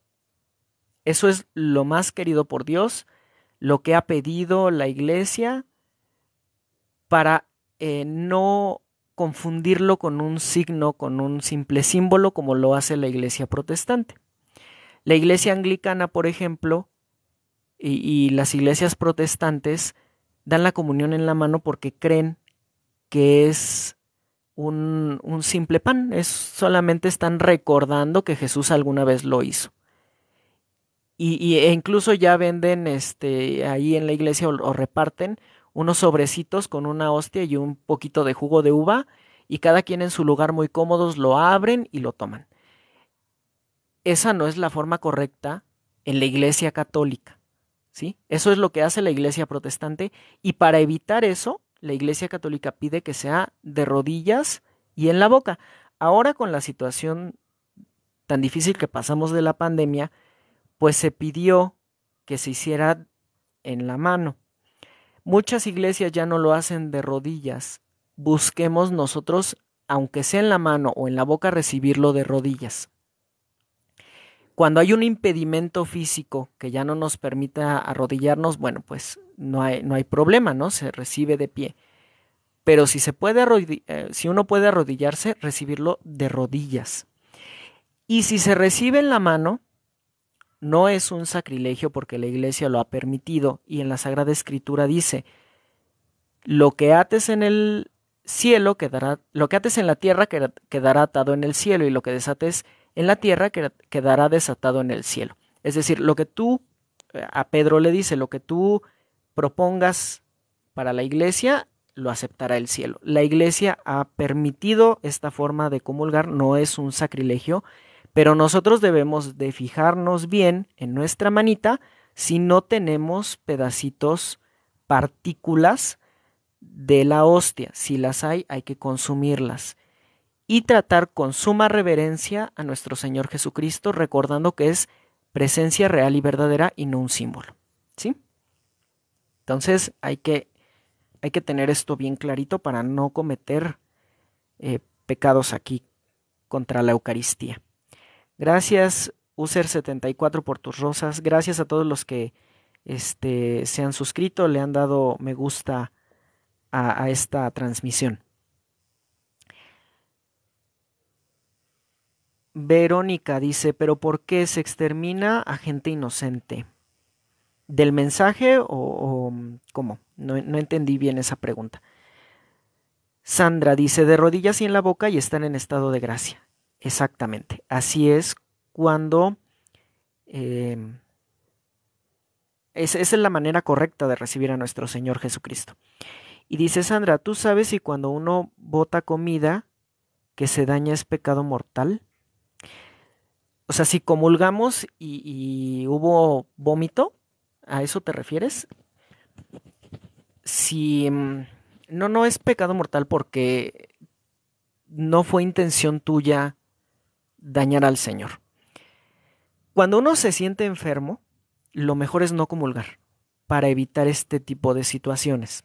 Eso es lo más querido por Dios, lo que ha pedido la iglesia para eh, no confundirlo con un signo, con un simple símbolo, como lo hace la iglesia protestante. La iglesia anglicana, por ejemplo, y las iglesias protestantes dan la comunión en la mano porque creen que es un, simple pan, es, solamente están recordando que Jesús alguna vez lo hizo. Y, e incluso ya venden este, ahí en la iglesia o, o reparten unos sobrecitos con una hostia y un poquito de jugo de uva y cada quien en su lugar muy cómodos lo abren y lo toman. Esa no es la forma correcta en la Iglesia Católica, ¿sí? Eso es lo que hace la Iglesia Protestante y para evitar eso la Iglesia Católica pide que sea de rodillas y en la boca. Ahora con la situación tan difícil que pasamos de la pandemia, pues se pidió que se hiciera en la mano. Muchas iglesias ya no lo hacen de rodillas. Busquemos nosotros, aunque sea en la mano o en la boca, recibirlo de rodillas. Cuando hay un impedimento físico que ya no nos permita arrodillarnos, bueno, pues no hay, no hay problema, ¿no? Se recibe de pie. Pero si, se puede eh, si uno puede arrodillarse, recibirlo de rodillas. Y si se recibe en la mano, no es un sacrilegio porque la iglesia lo ha permitido y en la Sagrada Escritura dice, lo que ates en el cielo quedará, lo que ates en la tierra quedará atado en el cielo y lo que desates en la tierra quedará desatado en el cielo. Es decir, lo que tú, eh, a Pedro le dice, lo que tú propongas para la iglesia, lo aceptará el cielo. La iglesia ha permitido esta forma de comulgar, no es un sacrilegio, pero nosotros debemos de fijarnos bien en nuestra manita si no tenemos pedacitos, partículas de la hostia. Si las hay, hay que consumirlas. Y tratar con suma reverencia a nuestro Señor Jesucristo, recordando que es presencia real y verdadera y no un símbolo. ¿Sí? Entonces hay que, hay que tener esto bien clarito para no cometer eh, pecados aquí contra la Eucaristía. Gracias, User74, por tus rosas. Gracias a todos los que este, se han suscrito, le han dado me gusta a, a esta transmisión. Verónica dice, pero ¿por qué se extermina a gente inocente? del mensaje o, mm, cómo? No, entendí bien esa pregunta. Sandra dice, de rodillas y en la boca y están en estado de gracia. Exactamente. Así es cuando... Em, esa es la manera correcta de recibir a nuestro Señor Jesucristo. Y dice Sandra, ¿tú sabes si cuando uno bota comida que se daña es pecado mortal? O sea, si comulgamos y hubo vómito, ¿A eso te refieres? Si... Mm, no, no es pecado mortal porque no fue intención tuya dañar al Señor. Cuando uno se siente enfermo, lo mejor es no comulgar para evitar este tipo de situaciones.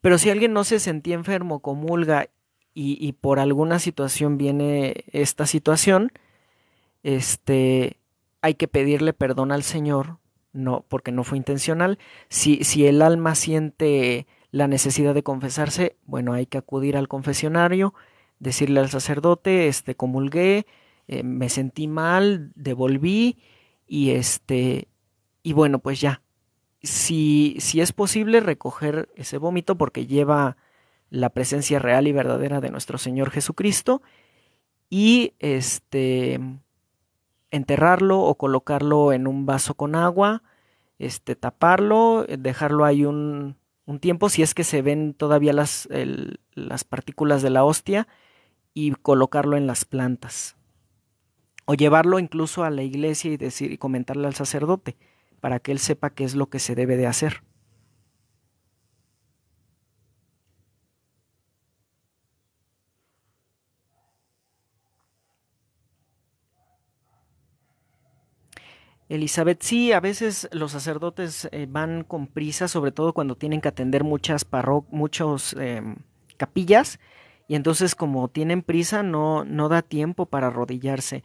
Pero si alguien no se sentía enfermo, comulga y, y por alguna situación viene esta situación, este, hay que pedirle perdón al Señor, no, porque no fue intencional. Si, si el alma siente la necesidad de confesarse, bueno, hay que acudir al confesionario, decirle al sacerdote, este, comulgué, eh, me sentí mal, devolví y este, y bueno, pues ya. Si, si es posible recoger ese vómito porque lleva la presencia real y verdadera de nuestro Señor Jesucristo y este enterrarlo o colocarlo en un vaso con agua, este, taparlo, dejarlo ahí un, tiempo, si es que se ven todavía las, las partículas de la hostia, y colocarlo en las plantas. O llevarlo incluso a la iglesia y decir y comentarle al sacerdote, para que él sepa qué es lo que se debe de hacer. Elizabeth, sí, a veces los sacerdotes eh, van con prisa, sobre todo cuando tienen que atender muchas parroquias, muchos em, capillas, y entonces como tienen prisa no, no da tiempo para arrodillarse.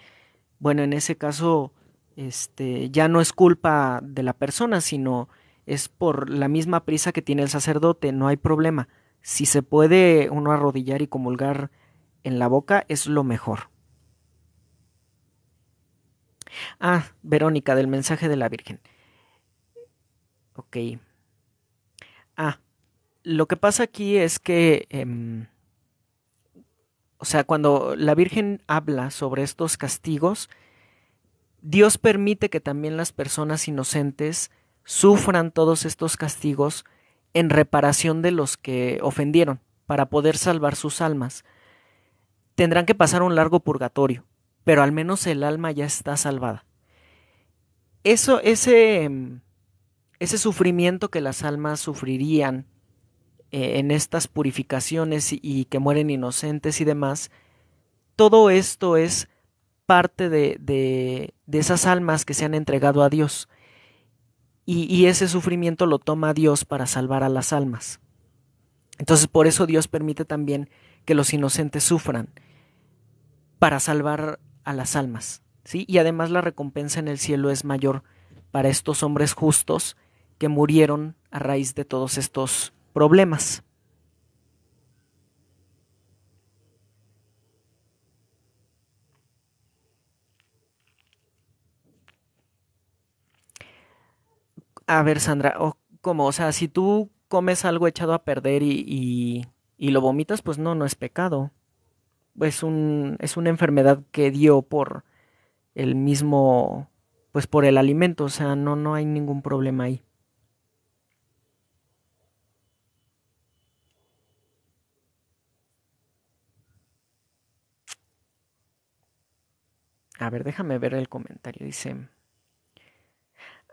Bueno, en ese caso este, ya no es culpa de la persona, sino es por la misma prisa que tiene el sacerdote, no hay problema. Si se puede uno arrodillar y comulgar en la boca, es lo mejor. Ah, Verónica, del mensaje de la Virgen. Ok. Ah, lo que pasa aquí es que, em, o sea, cuando la Virgen habla sobre estos castigos, Dios permite que también las personas inocentes sufran todos estos castigos en reparación de los que ofendieron, para poder salvar sus almas. Tendrán que pasar un largo purgatorio pero al menos el alma ya está salvada. Eso, ese, ese sufrimiento que las almas sufrirían eh, en estas purificaciones y, que mueren inocentes y demás, todo esto es parte de, esas almas que se han entregado a Dios. Y, y ese sufrimiento lo toma Dios para salvar a las almas. Entonces por eso Dios permite también que los inocentes sufran, para salvar a las almas, ¿sí? Y además la recompensa en el cielo es mayor para estos hombres justos que murieron a raíz de todos estos problemas. A ver, Sandra, o ¿cómo? O sea, si tú comes algo echado a perder y lo vomitas, pues no, no es pecado es, un, es una enfermedad que dio por el mismo, pues por el alimento, o sea, no, no hay ningún problema ahí. A ver, déjame ver el comentario. Dice.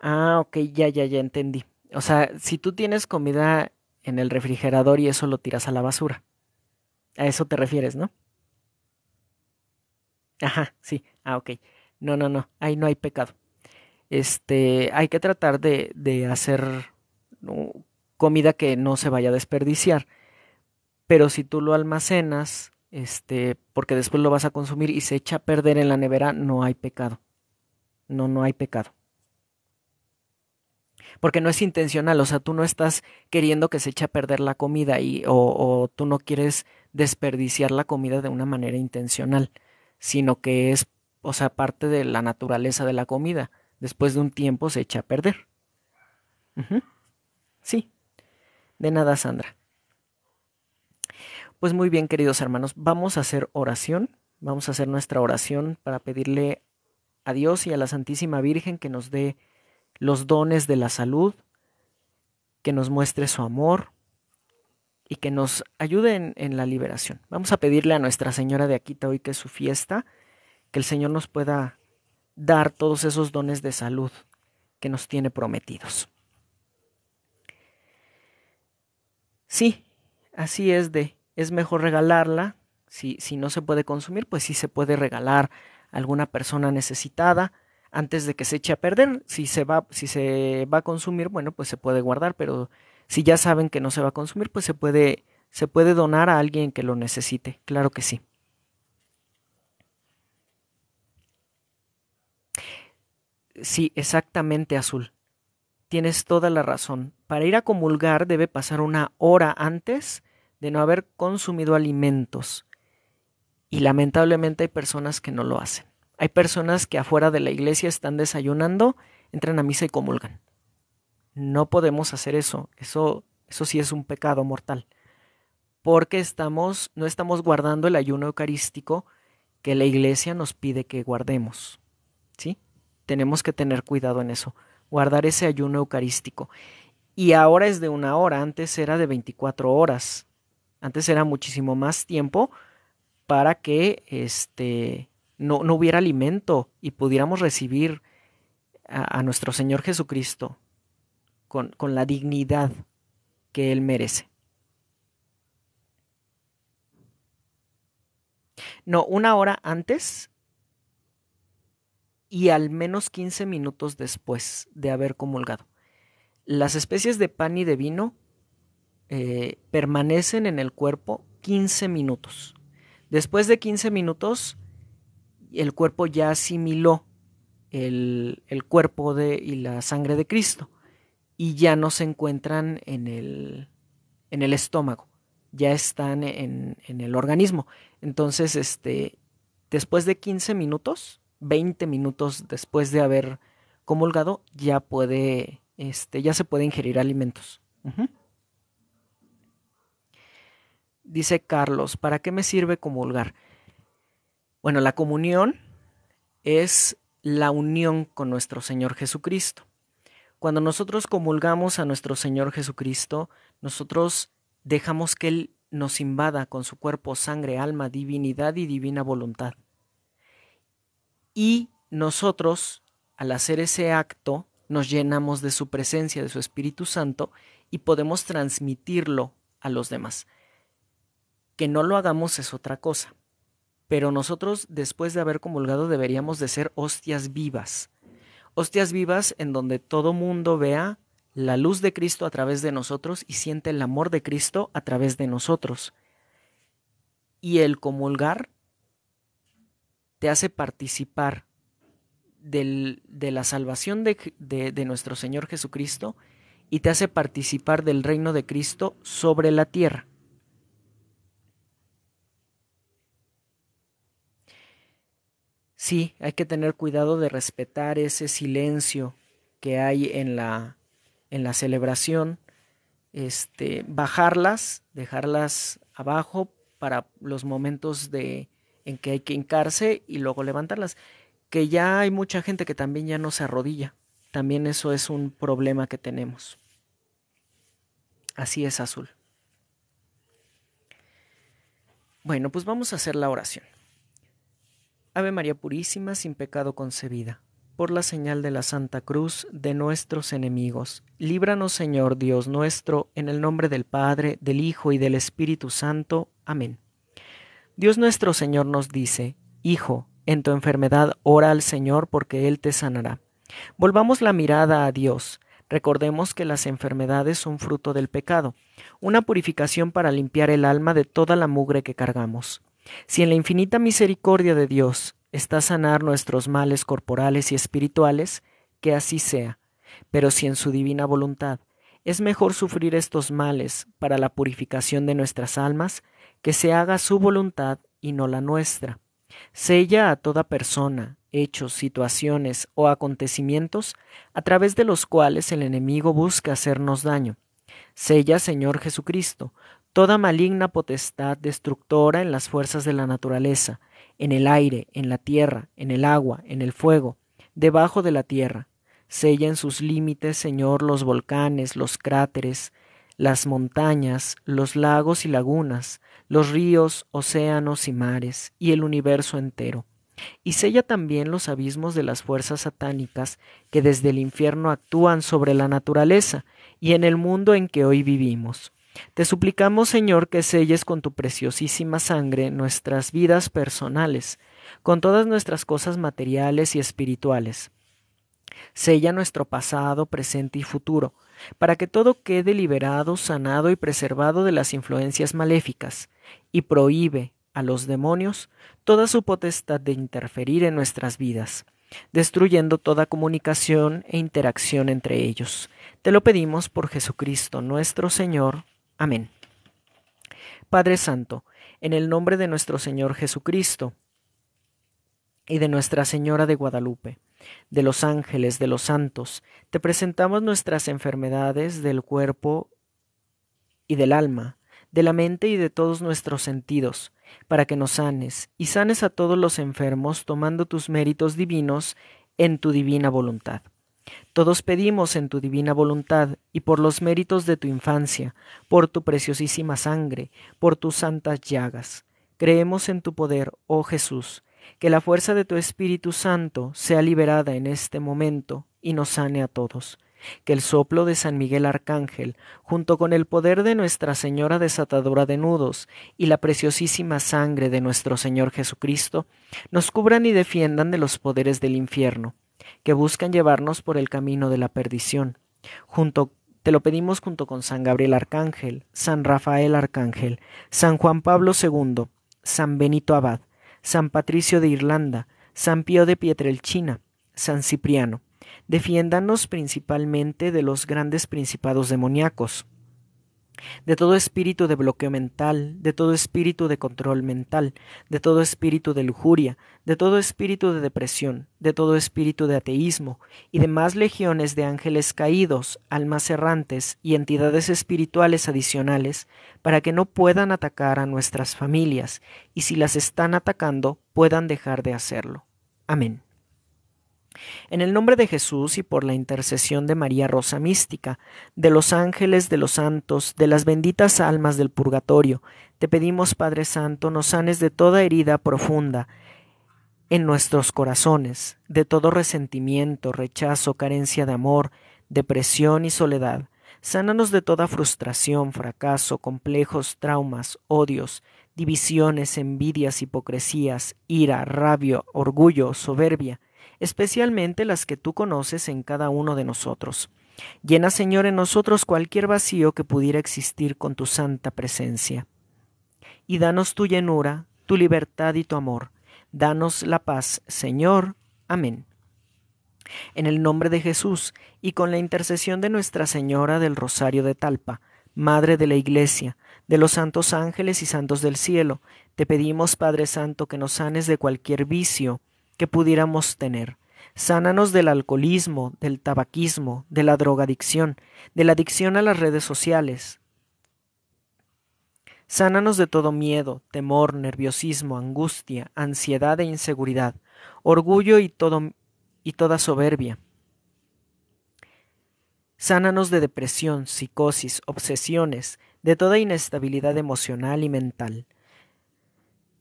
Ah, ok, ya, ya, ya entendí. O sea, si tú tienes comida en el refrigerador y eso lo tiras a la basura. A eso te refieres, ¿no? Ajá, sí, ah, ok. No, no, no, ahí no hay pecado. Este, hay que tratar de, de hacer comida que no se vaya a desperdiciar. Pero si tú lo almacenas, este, porque después lo vas a consumir y se echa a perder en la nevera, no hay pecado. No, no hay pecado. Porque no es intencional, o sea, tú no estás queriendo que se eche a perder la comida y, o tú no quieres desperdiciar la comida de una manera intencional sino que es, o sea, parte de la naturaleza de la comida. Después de un tiempo se echa a perder. Sí. De nada, Sandra. Pues muy bien, queridos hermanos, vamos a hacer oración, vamos a hacer nuestra oración para pedirle a Dios y a la Santísima Virgen que nos dé los dones de la salud, que nos muestre su amor, y que nos ayude en, la liberación. Vamos a pedirle a Nuestra Señora de Aquita hoy que es su fiesta, que el Señor nos pueda dar todos esos dones de salud que nos tiene prometidos. Sí, así es de, es mejor regalarla, si, si no se puede consumir, pues sí se puede regalar a alguna persona necesitada antes de que se eche a perder. Si se va, si se va a consumir, bueno, pues se puede guardar, pero si ya saben que no se va a consumir, pues se puede, se puede donar a alguien que lo necesite, claro que sí. Sí, exactamente, Azul. Tienes toda la razón. Para ir a comulgar debe pasar una hora antes de no haber consumido alimentos. Y lamentablemente hay personas que no lo hacen. Hay personas que afuera de la iglesia están desayunando, entran a misa y comulgan. No podemos hacer eso. Eso, eso sí es un pecado mortal. Porque estamos, no estamos guardando el ayuno eucarístico que la iglesia nos pide que guardemos. ¿Sí? Tenemos que tener cuidado en eso. Guardar ese ayuno eucarístico. Y ahora es de una hora. Antes era de 24 horas. Antes era muchísimo más tiempo para que este, no, hubiera alimento y pudiéramos recibir a nuestro Señor Jesucristo con, la dignidad que él merece. No, una hora antes y al menos 15 minutos después de haber comulgado. Las especies de pan y de vino eh, permanecen en el cuerpo 15 minutos. Después de 15 minutos, el cuerpo ya asimiló el, cuerpo de, y la sangre de Cristo y ya no se encuentran en el, en el estómago, ya están en, en el organismo. Entonces, este, después de 15 minutos, 20 minutos después de haber comulgado, ya puede, este, ya se puede ingerir alimentos. Dice Carlos, ¿para qué me sirve comulgar? Bueno, la comunión es la unión con nuestro Señor Jesucristo. Cuando nosotros comulgamos a nuestro Señor Jesucristo, nosotros dejamos que Él nos invada con su cuerpo, sangre, alma, divinidad y divina voluntad. Y nosotros, al hacer ese acto, nos llenamos de su presencia, de su Espíritu Santo, y podemos transmitirlo a los demás. Que no lo hagamos es otra cosa. Pero nosotros, después de haber comulgado, deberíamos de ser hostias vivas, Hostias vivas en donde todo mundo vea la luz de Cristo a través de nosotros y siente el amor de Cristo a través de nosotros. Y el comulgar te hace participar de la salvación de nuestro Señor Jesucristo y te hace participar del reino de Cristo sobre la tierra. sí, hay que tener cuidado de respetar ese silencio que hay en la, en la celebración, este, bajarlas, dejarlas abajo para los momentos de, en que hay que hincarse y luego levantarlas. Que ya hay mucha gente que también ya no se arrodilla. También eso es un problema que tenemos. Así es azul. Bueno, pues vamos a hacer la oración. Ave María Purísima, sin pecado concebida, por la señal de la Santa Cruz de nuestros enemigos, líbranos Señor Dios nuestro, en el nombre del Padre, del Hijo y del Espíritu Santo. Amén. Dios nuestro Señor nos dice, Hijo, en tu enfermedad ora al Señor porque Él te sanará. Volvamos la mirada a Dios. Recordemos que las enfermedades son fruto del pecado, una purificación para limpiar el alma de toda la mugre que cargamos. Si en la infinita misericordia de Dios está sanar nuestros males corporales y espirituales, que así sea. Pero si en su divina voluntad es mejor sufrir estos males para la purificación de nuestras almas, que se haga su voluntad y no la nuestra. Sella a toda persona, hechos, situaciones o acontecimientos a través de los cuales el enemigo busca hacernos daño. Sella, Señor Jesucristo, toda maligna potestad destructora en las fuerzas de la naturaleza, en el aire, en la tierra, en el agua, en el fuego, debajo de la tierra. Sella en sus límites, Señor, los volcanes, los cráteres, las montañas, los lagos y lagunas, los ríos, océanos y mares, y el universo entero. Y sella también los abismos de las fuerzas satánicas que desde el infierno actúan sobre la naturaleza y en el mundo en que hoy vivimos. Te suplicamos, Señor, que selles con tu preciosísima sangre nuestras vidas personales, con todas nuestras cosas materiales y espirituales. Sella nuestro pasado, presente y futuro, para que todo quede liberado, sanado y preservado de las influencias maléficas, y prohíbe a los demonios toda su potestad de interferir en nuestras vidas, destruyendo toda comunicación e interacción entre ellos. Te lo pedimos por Jesucristo nuestro Señor. Amén. Padre Santo, en el nombre de nuestro Señor Jesucristo y de Nuestra Señora de Guadalupe, de los ángeles, de los santos, te presentamos nuestras enfermedades del cuerpo y del alma, de la mente y de todos nuestros sentidos, para que nos sanes y sanes a todos los enfermos tomando tus méritos divinos en tu divina voluntad. Todos pedimos en tu divina voluntad y por los méritos de tu infancia, por tu preciosísima sangre, por tus santas llagas. Creemos en tu poder, oh Jesús, que la fuerza de tu Espíritu Santo sea liberada en este momento y nos sane a todos. Que el soplo de San Miguel Arcángel, junto con el poder de Nuestra Señora desatadora de nudos y la preciosísima sangre de nuestro Señor Jesucristo, nos cubran y defiendan de los poderes del infierno que buscan llevarnos por el camino de la perdición. Junto, te lo pedimos junto con San Gabriel Arcángel, San Rafael Arcángel, San Juan Pablo II, San Benito Abad, San Patricio de Irlanda, San Pío de Pietrelchina, San Cipriano. Defiéndanos principalmente de los grandes principados demoníacos de todo espíritu de bloqueo mental, de todo espíritu de control mental, de todo espíritu de lujuria, de todo espíritu de depresión, de todo espíritu de ateísmo, y demás legiones de ángeles caídos, almas errantes y entidades espirituales adicionales, para que no puedan atacar a nuestras familias, y si las están atacando, puedan dejar de hacerlo. Amén. En el nombre de Jesús y por la intercesión de María Rosa Mística, de los ángeles, de los santos, de las benditas almas del purgatorio, te pedimos, Padre Santo, nos sanes de toda herida profunda en nuestros corazones, de todo resentimiento, rechazo, carencia de amor, depresión y soledad. Sánanos de toda frustración, fracaso, complejos, traumas, odios, divisiones, envidias, hipocresías, ira, rabia, orgullo, soberbia especialmente las que tú conoces en cada uno de nosotros. Llena, Señor, en nosotros cualquier vacío que pudiera existir con tu santa presencia. Y danos tu llenura, tu libertad y tu amor. Danos la paz, Señor. Amén. En el nombre de Jesús y con la intercesión de Nuestra Señora del Rosario de Talpa, Madre de la Iglesia, de los santos ángeles y santos del cielo, te pedimos, Padre Santo, que nos sanes de cualquier vicio, que pudiéramos tener. Sánanos del alcoholismo, del tabaquismo, de la drogadicción, de la adicción a las redes sociales. Sánanos de todo miedo, temor, nerviosismo, angustia, ansiedad e inseguridad, orgullo y, todo, y toda soberbia. Sánanos de depresión, psicosis, obsesiones, de toda inestabilidad emocional y mental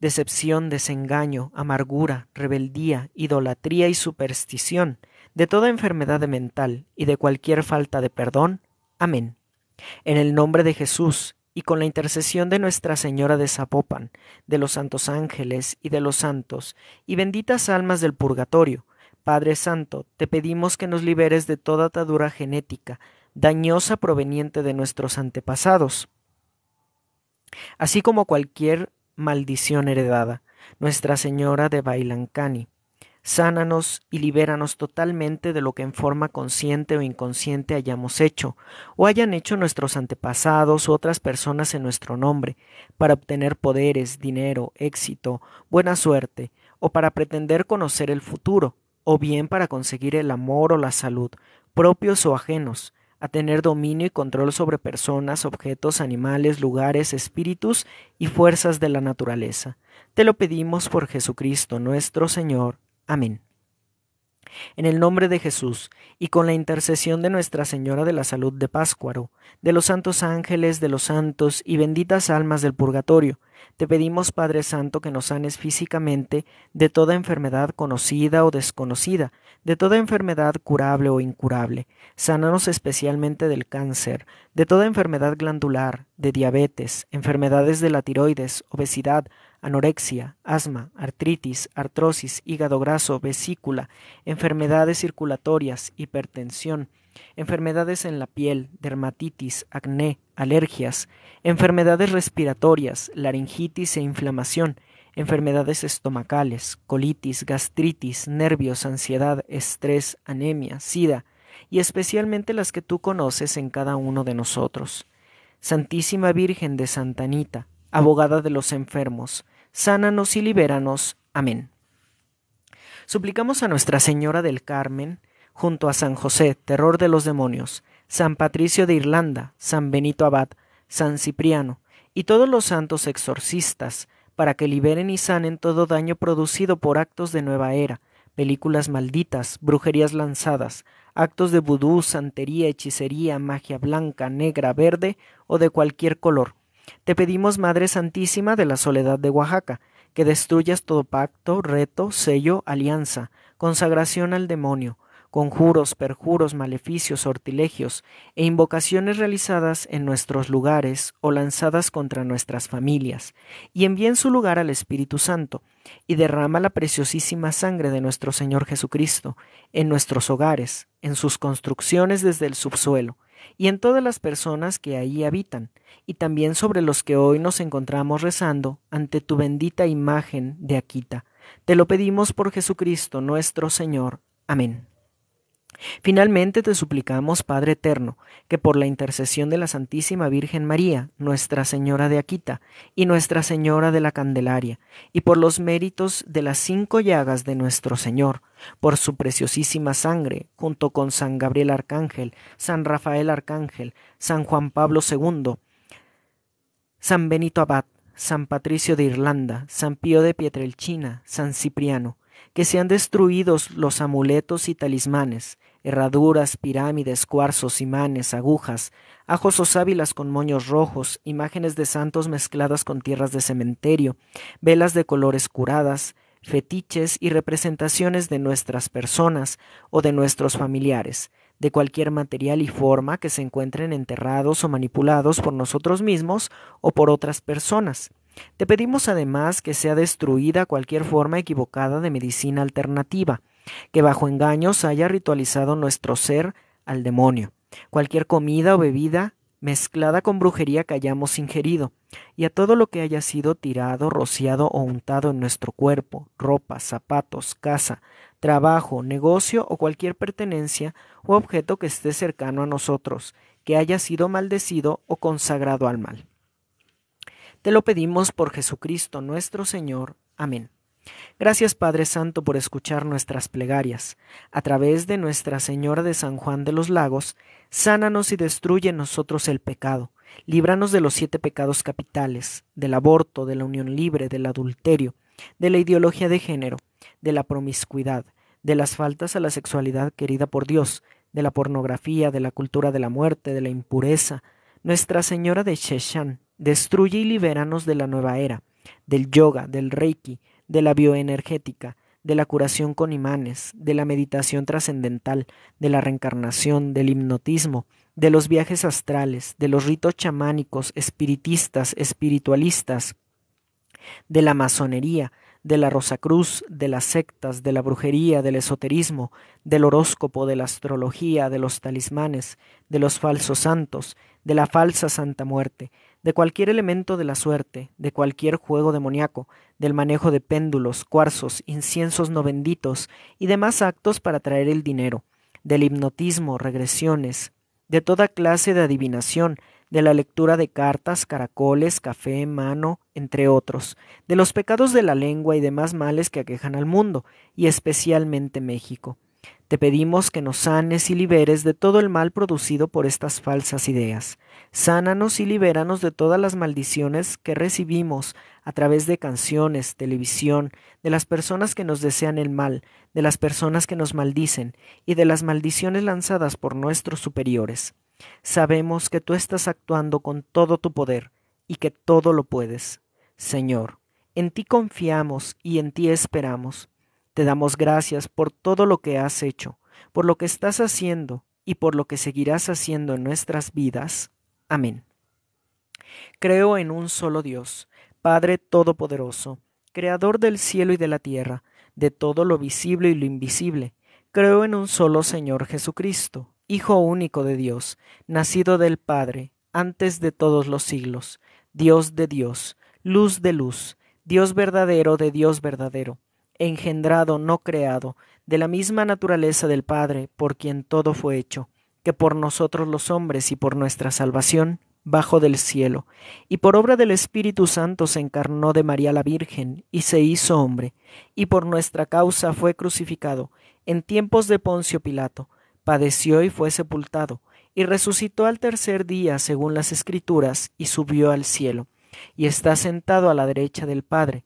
decepción, desengaño, amargura, rebeldía, idolatría y superstición, de toda enfermedad mental y de cualquier falta de perdón. Amén. En el nombre de Jesús y con la intercesión de Nuestra Señora de Zapopan, de los santos ángeles y de los santos, y benditas almas del purgatorio, Padre Santo, te pedimos que nos liberes de toda atadura genética, dañosa proveniente de nuestros antepasados, así como cualquier maldición heredada, Nuestra Señora de Bailancani. Sánanos y libéranos totalmente de lo que en forma consciente o inconsciente hayamos hecho, o hayan hecho nuestros antepasados u otras personas en nuestro nombre, para obtener poderes, dinero, éxito, buena suerte, o para pretender conocer el futuro, o bien para conseguir el amor o la salud, propios o ajenos, a tener dominio y control sobre personas, objetos, animales, lugares, espíritus y fuerzas de la naturaleza. Te lo pedimos por Jesucristo nuestro Señor. Amén. En el nombre de Jesús y con la intercesión de Nuestra Señora de la Salud de Páscuaro, de los santos ángeles, de los santos y benditas almas del purgatorio, te pedimos, Padre Santo, que nos sanes físicamente de toda enfermedad conocida o desconocida, de toda enfermedad curable o incurable. Sánanos especialmente del cáncer, de toda enfermedad glandular, de diabetes, enfermedades de la tiroides, obesidad, anorexia, asma, artritis, artrosis, hígado graso, vesícula, enfermedades circulatorias, hipertensión, enfermedades en la piel, dermatitis, acné, alergias, enfermedades respiratorias, laringitis e inflamación, enfermedades estomacales, colitis, gastritis, nervios, ansiedad, estrés, anemia, sida, y especialmente las que tú conoces en cada uno de nosotros. Santísima Virgen de Santanita, abogada de los enfermos, sánanos y libéranos. Amén. Suplicamos a Nuestra Señora del Carmen, junto a San José, terror de los demonios, San Patricio de Irlanda, San Benito Abad, San Cipriano, y todos los santos exorcistas, para que liberen y sanen todo daño producido por actos de nueva era, películas malditas, brujerías lanzadas, actos de vudú, santería, hechicería, magia blanca, negra, verde o de cualquier color te pedimos, Madre Santísima de la Soledad de Oaxaca, que destruyas todo pacto, reto, sello, alianza, consagración al demonio, conjuros, perjuros, maleficios, sortilegios e invocaciones realizadas en nuestros lugares o lanzadas contra nuestras familias, y envía en su lugar al Espíritu Santo, y derrama la preciosísima sangre de nuestro Señor Jesucristo en nuestros hogares, en sus construcciones desde el subsuelo, y en todas las personas que allí habitan, y también sobre los que hoy nos encontramos rezando ante tu bendita imagen de Aquita. Te lo pedimos por Jesucristo nuestro Señor. Amén. Finalmente te suplicamos, Padre Eterno, que por la intercesión de la Santísima Virgen María, Nuestra Señora de Aquita y Nuestra Señora de la Candelaria, y por los méritos de las cinco llagas de nuestro Señor, por su preciosísima sangre, junto con San Gabriel Arcángel, San Rafael Arcángel, San Juan Pablo II, San Benito Abad, San Patricio de Irlanda, San Pío de Pietrelchina, San Cipriano, que sean destruidos los amuletos y talismanes, herraduras, pirámides, cuarzos, imanes, agujas, ajos o sábilas con moños rojos, imágenes de santos mezcladas con tierras de cementerio, velas de colores curadas, fetiches y representaciones de nuestras personas o de nuestros familiares, de cualquier material y forma que se encuentren enterrados o manipulados por nosotros mismos o por otras personas. Te pedimos además que sea destruida cualquier forma equivocada de medicina alternativa, que bajo engaños haya ritualizado nuestro ser al demonio. Cualquier comida o bebida mezclada con brujería que hayamos ingerido, y a todo lo que haya sido tirado, rociado o untado en nuestro cuerpo, ropa, zapatos, casa, trabajo, negocio o cualquier pertenencia o objeto que esté cercano a nosotros, que haya sido maldecido o consagrado al mal. Te lo pedimos por Jesucristo nuestro Señor. Amén. Gracias Padre Santo por escuchar nuestras plegarias. A través de Nuestra Señora de San Juan de los Lagos, sánanos y destruye en nosotros el pecado. Líbranos de los siete pecados capitales, del aborto, de la unión libre, del adulterio, de la ideología de género, de la promiscuidad, de las faltas a la sexualidad querida por Dios, de la pornografía, de la cultura de la muerte, de la impureza. Nuestra Señora de Sheshan, destruye y libéranos de la nueva era, del yoga, del reiki, de la bioenergética, de la curación con imanes, de la meditación trascendental, de la reencarnación, del hipnotismo, de los viajes astrales, de los ritos chamánicos, espiritistas, espiritualistas, de la masonería, de la Rosacruz, de las sectas, de la brujería, del esoterismo, del horóscopo, de la astrología, de los talismanes, de los falsos santos, de la falsa Santa Muerte, de cualquier elemento de la suerte, de cualquier juego demoníaco, del manejo de péndulos, cuarzos, inciensos no benditos y demás actos para traer el dinero, del hipnotismo, regresiones, de toda clase de adivinación, de la lectura de cartas, caracoles, café, mano, entre otros, de los pecados de la lengua y demás males que aquejan al mundo, y especialmente México. Te pedimos que nos sanes y liberes de todo el mal producido por estas falsas ideas. Sánanos y libéranos de todas las maldiciones que recibimos a través de canciones, televisión, de las personas que nos desean el mal, de las personas que nos maldicen y de las maldiciones lanzadas por nuestros superiores. Sabemos que tú estás actuando con todo tu poder y que todo lo puedes. Señor, en ti confiamos y en ti esperamos. Te damos gracias por todo lo que has hecho, por lo que estás haciendo y por lo que seguirás haciendo en nuestras vidas. Amén. Creo en un solo Dios, Padre Todopoderoso, Creador del cielo y de la tierra, de todo lo visible y lo invisible. Creo en un solo Señor Jesucristo, Hijo único de Dios, nacido del Padre, antes de todos los siglos, Dios de Dios, luz de luz, Dios verdadero de Dios verdadero engendrado, no creado, de la misma naturaleza del Padre, por quien todo fue hecho, que por nosotros los hombres y por nuestra salvación bajo del cielo, y por obra del Espíritu Santo se encarnó de María la Virgen, y se hizo hombre, y por nuestra causa fue crucificado, en tiempos de Poncio Pilato, padeció y fue sepultado, y resucitó al tercer día según las Escrituras, y subió al cielo, y está sentado a la derecha del Padre,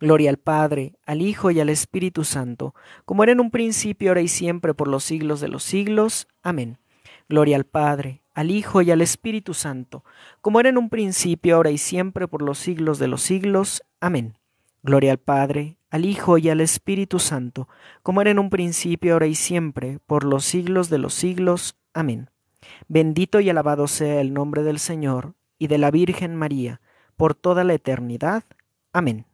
Gloria al Padre, al Hijo y al Espíritu Santo, como era en un principio, ahora y siempre, por los siglos de los siglos. Amén. Gloria al Padre, al Hijo y al Espíritu Santo, como era en un principio, ahora y siempre, por los siglos de los siglos. Amén. Gloria al Padre, al Hijo y al Espíritu Santo, como era en un principio, ahora y siempre, por los siglos de los siglos. Amén. Bendito y alabado sea el nombre del Señor y de la Virgen María, por toda la eternidad. Amén.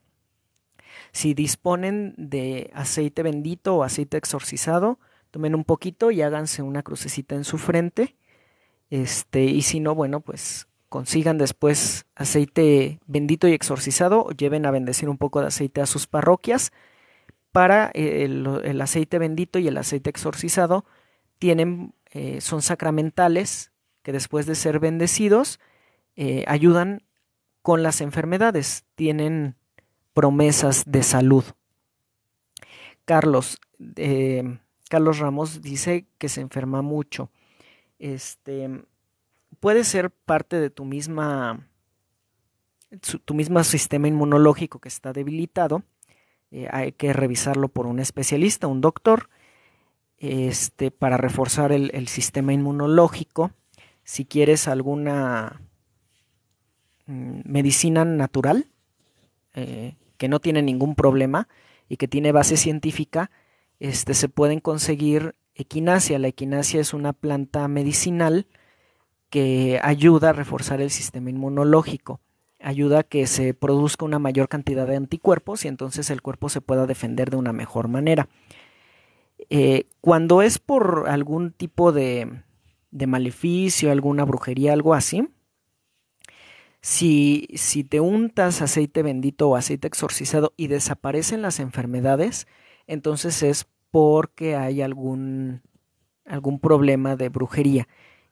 Si disponen de aceite bendito o aceite exorcizado, tomen un poquito y háganse una crucecita en su frente. Este, y si no, bueno, pues consigan después aceite bendito y exorcizado, o lleven a bendecir un poco de aceite a sus parroquias. Para eh, el, aceite bendito y el aceite exorcizado tienen, eh, son sacramentales que después de ser bendecidos eh, ayudan con las enfermedades. Tienen promesas de salud. Carlos, eh, Carlos Ramos dice que se enferma mucho. Este, puede ser parte de tu misma, tu mismo sistema inmunológico que está debilitado. Eh, hay que revisarlo por un especialista, un doctor, este, para reforzar el, sistema inmunológico. Si quieres alguna mm, medicina natural, eh, que no tiene ningún problema y que tiene base científica, este, se pueden conseguir equinacia. La equinacia es una planta medicinal que ayuda a reforzar el sistema inmunológico, ayuda a que se produzca una mayor cantidad de anticuerpos y entonces el cuerpo se pueda defender de una mejor manera. Eh, cuando es por algún tipo de, de maleficio, alguna brujería, algo así, si, si te untas aceite bendito o aceite exorcizado y desaparecen las enfermedades, entonces es porque hay algún, algún problema de brujería.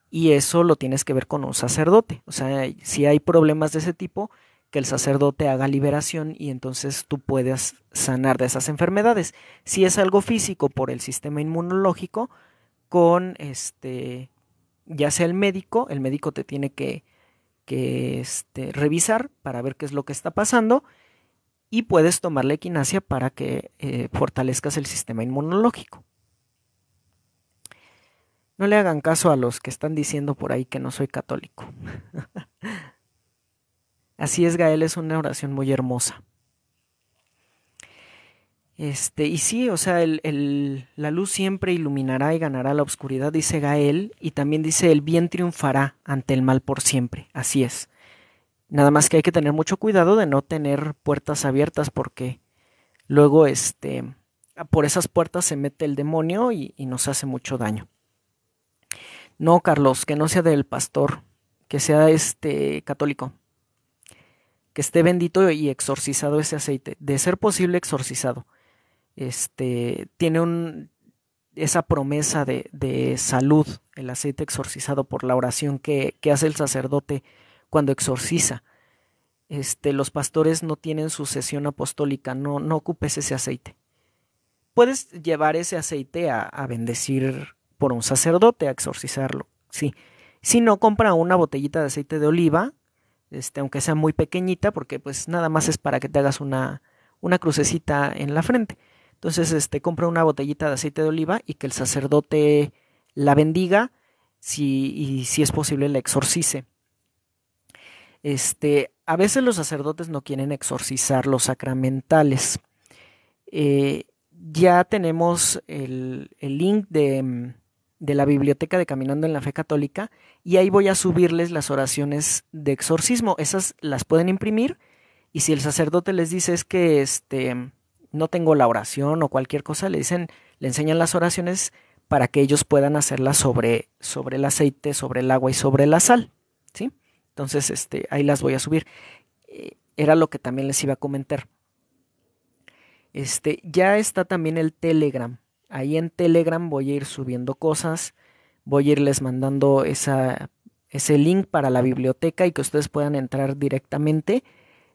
Y eso lo tienes que ver con un sacerdote. O sea, si hay problemas de ese tipo, que el sacerdote haga liberación y entonces tú puedas sanar de esas enfermedades. Si es algo físico por el sistema inmunológico, con este, ya sea el médico, el médico te tiene que, que este, revisar para ver qué es lo que está pasando y puedes tomar la equinasia para que eh, fortalezcas el sistema inmunológico. No le hagan caso a los que están diciendo por ahí que no soy católico. Así es, Gael, es una oración muy hermosa. Este, y sí, o sea, el, la luz siempre iluminará y ganará la oscuridad, dice Gael, y también dice el bien triunfará ante el mal por siempre, así es. Nada más que hay que tener mucho cuidado de no tener puertas abiertas porque luego este, por esas puertas se mete el demonio y, y nos hace mucho daño. No, Carlos, que no sea del pastor, que sea este católico que esté bendito y exorcizado ese aceite, de ser posible exorcizado este, tiene un, esa promesa de, de, salud, el aceite exorcizado por la oración que, que hace el sacerdote cuando exorciza. Este, los pastores no tienen sucesión apostólica, no, no ocupes ese aceite. Puedes llevar ese aceite a, a, bendecir por un sacerdote, a exorcizarlo, sí. Si no, compra una botellita de aceite de oliva, este, aunque sea muy pequeñita, porque pues nada más es para que te hagas una, una crucecita en la frente. Entonces, este, compra una botellita de aceite de oliva y que el sacerdote la bendiga si, y si es posible la exorcice. Este, a veces los sacerdotes no quieren exorcizar los sacramentales. Eh, ya tenemos el, link de, de, la biblioteca de Caminando en la Fe Católica y ahí voy a subirles las oraciones de exorcismo. Esas las pueden imprimir y si el sacerdote les dice es que este no tengo la oración o cualquier cosa, le dicen, le enseñan las oraciones para que ellos puedan hacerlas sobre, sobre el aceite, sobre el agua y sobre la sal. ¿sí? Entonces, este, ahí las voy a subir. Eh, era lo que también les iba a comentar. Este, ya está también el Telegram. Ahí en Telegram voy a ir subiendo cosas. Voy a irles mandando esa, ese link para la biblioteca y que ustedes puedan entrar directamente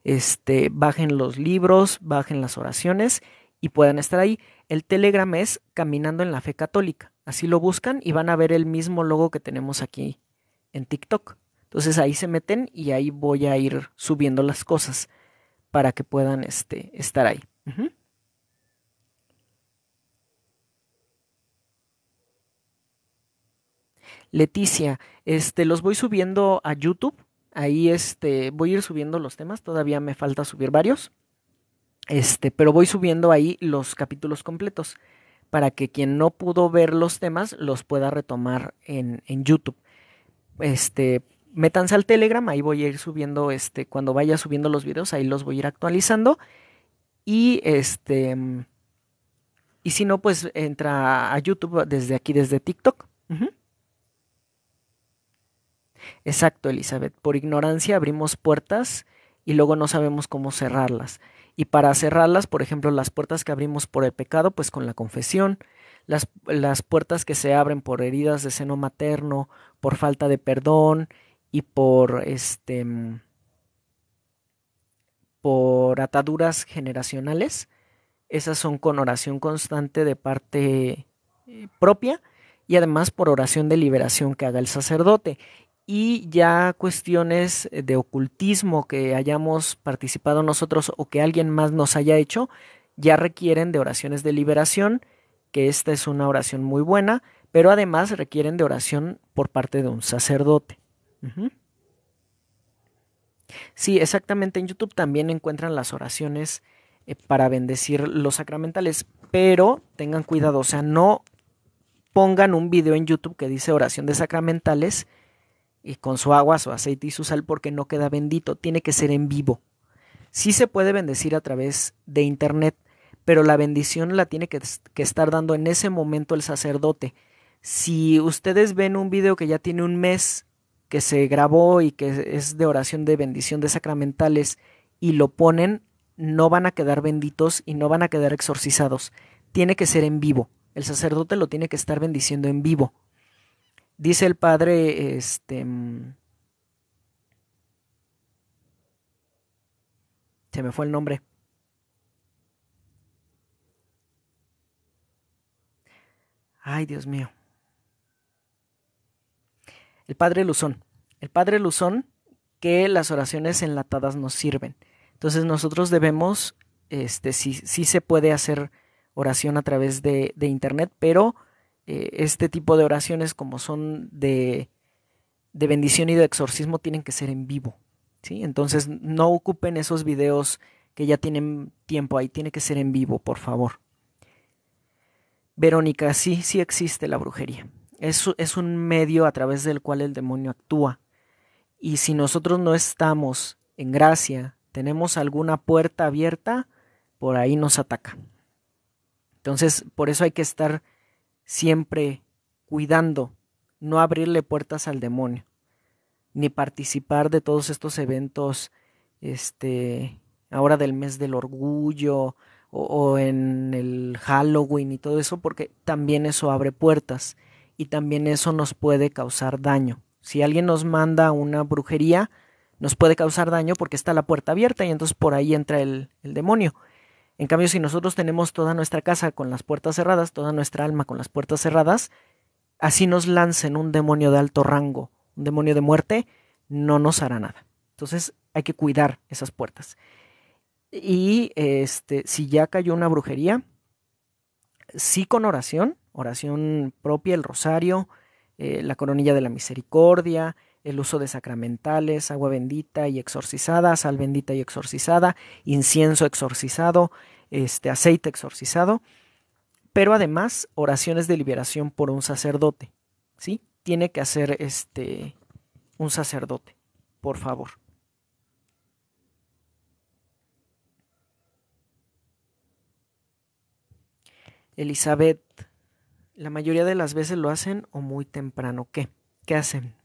este, bajen los libros, bajen las oraciones y puedan estar ahí. El Telegram es Caminando en la Fe Católica. Así lo buscan y van a ver el mismo logo que tenemos aquí en TikTok. Entonces ahí se meten y ahí voy a ir subiendo las cosas para que puedan este, estar ahí. Leticia, este, los voy subiendo a YouTube Ahí este, voy a ir subiendo los temas, todavía me falta subir varios. Este, pero voy subiendo ahí los capítulos completos para que quien no pudo ver los temas los pueda retomar en, YouTube. Este, métanse al Telegram, ahí voy a ir subiendo, este, cuando vaya subiendo los videos, ahí los voy a ir actualizando. Y este, y si no, pues entra a YouTube desde aquí, desde TikTok. Exacto, Elizabeth. Por ignorancia abrimos puertas y luego no sabemos cómo cerrarlas. Y para cerrarlas, por ejemplo, las puertas que abrimos por el pecado, pues con la confesión, las, las puertas que se abren por heridas de seno materno, por falta de perdón y por este por ataduras generacionales. Esas son con oración constante de parte eh, propia y además por oración de liberación que haga el sacerdote y ya cuestiones eh, de ocultismo que hayamos participado nosotros o que alguien más nos haya hecho, ya requieren de oraciones de liberación, que esta es una oración muy buena, pero además requieren de oración por parte de un sacerdote. Sí, exactamente, en YouTube también encuentran las oraciones eh, para bendecir los sacramentales, pero tengan cuidado, o sea, no pongan un video en YouTube que dice oración de sacramentales, y con su agua, su aceite y su sal porque no queda bendito, tiene que ser en vivo. Sí se puede bendecir a través de internet, pero la bendición la tiene que, estar dando en ese momento el sacerdote. Si ustedes ven un video que ya tiene un mes que se grabó y que es de oración de bendición de sacramentales y lo ponen, no van a quedar benditos y no van a quedar exorcizados. Tiene que ser en vivo. El sacerdote lo tiene que estar bendiciendo en vivo. Dice el padre, este... Se me fue el nombre. Ay, Dios mío. El padre Luzón. El padre Luzón que las oraciones enlatadas nos sirven. Entonces nosotros debemos, este, sí, se puede hacer oración a través de, de internet, pero eh, este tipo de oraciones como son de, bendición y de exorcismo tienen que ser en vivo. ¿sí? Entonces no ocupen esos videos que ya tienen tiempo ahí, tiene que ser en vivo, por favor. Verónica, sí, sí existe la brujería. Es, es un medio a través del cual el demonio actúa. Y si nosotros no estamos en gracia, tenemos alguna puerta abierta, por ahí nos ataca. Entonces, por eso hay que estar siempre cuidando no abrirle puertas al demonio, ni participar de todos estos eventos, este, ahora del mes del orgullo o, en el Halloween y todo eso, porque también eso abre puertas y también eso nos puede causar daño. Si alguien nos manda una brujería, nos puede causar daño porque está la puerta abierta y entonces por ahí entra el demonio. En cambio, si nosotros tenemos toda nuestra casa con las puertas cerradas, toda nuestra alma con las puertas cerradas, así nos lancen un demonio de alto rango, un demonio de muerte, no nos hará nada. Entonces hay que cuidar esas puertas. Y este, si ya cayó una brujería, sí con oración, oración propia, el rosario, eh, la coronilla de la misericordia, el uso de sacramentales, agua bendita y exorcizada, sal bendita y exorcizada, incienso exorcizado, este aceite exorcizado, pero además oraciones de liberación por un sacerdote, ¿sí? Tiene que hacer este un sacerdote, por favor. Elizabeth, la mayoría de las veces lo hacen o muy temprano. ¿Qué? ¿Qué hacen?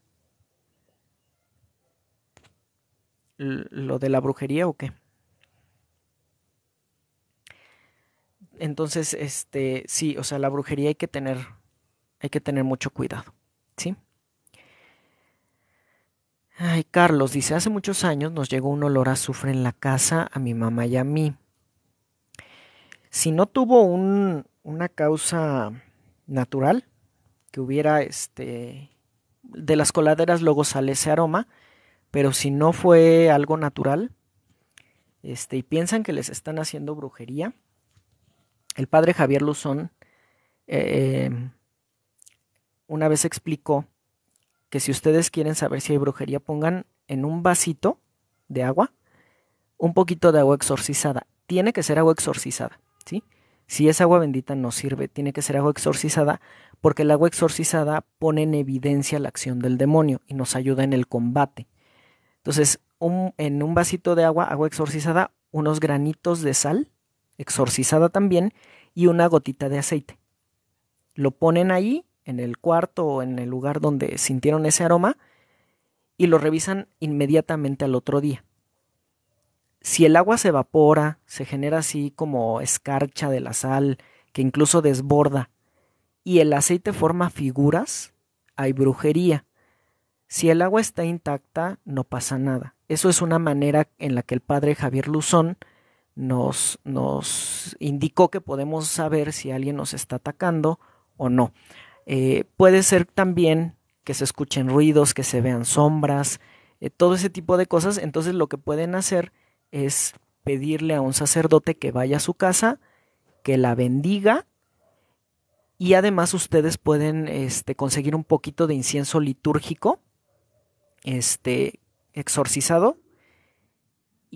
lo de la brujería o qué? Entonces, este, sí, o sea, la brujería hay que tener, hay que tener mucho cuidado, ¿sí? Ay, Carlos dice, hace muchos años nos llegó un olor a azufre en la casa a mi mamá y a mí. Si no tuvo un, una causa natural, que hubiera, este, de las coladeras luego sale ese aroma, pero si no fue algo natural, este, y piensan que les están haciendo brujería, el padre Javier Luzón eh, una vez explicó que si ustedes quieren saber si hay brujería, pongan en un vasito de agua un poquito de agua exorcizada. Tiene que ser agua exorcizada, ¿sí? Si es agua bendita no sirve, tiene que ser agua exorcizada porque el agua exorcizada pone en evidencia la acción del demonio y nos ayuda en el combate. Entonces, en un vasito de agua, agua exorcizada, unos granitos de sal, exorcizada también, y una gotita de aceite. Lo ponen ahí, en el cuarto o en el lugar donde sintieron ese aroma, y lo revisan inmediatamente al otro día. Si el agua se evapora, se genera así como escarcha de la sal, que incluso desborda, y el aceite forma figuras, hay brujería. Si el agua está intacta, no pasa nada. Eso es una manera en la que el padre Javier Luzón nos, nos indicó que podemos saber si alguien nos está atacando o no. Eh, puede ser también que se escuchen ruidos, que se vean sombras, eh, todo ese tipo de cosas. Entonces lo que pueden hacer es pedirle a un sacerdote que vaya a su casa, que la bendiga y además ustedes pueden este, conseguir un poquito de incienso litúrgico este, exorcizado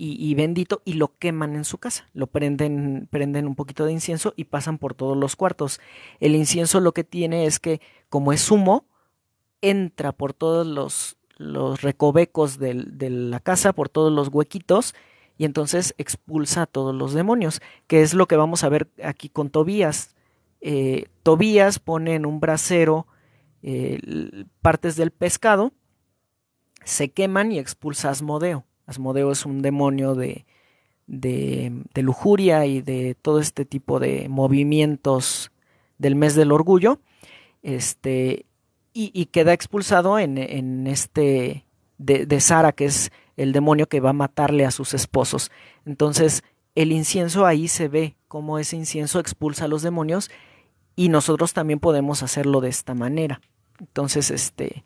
y, bendito y lo queman en su casa. Lo prenden, prenden un poquito de incienso y pasan por todos los cuartos. El incienso lo que tiene es que, como es humo, entra por todos los, recovecos de, la casa, por todos los huequitos, y entonces expulsa a todos los demonios, que es lo que vamos a ver aquí con Tobías. Eh, Tobías pone en un brasero eh, partes del pescado se queman y expulsa a Asmodeo. Asmodeo es un demonio de, de, de lujuria y de todo este tipo de movimientos del mes del orgullo. Este, y, queda expulsado en, este de, de Sara, que es el demonio que va a matarle a sus esposos. Entonces, el incienso ahí se ve cómo ese incienso expulsa a los demonios y nosotros también podemos hacerlo de esta manera. Entonces, este,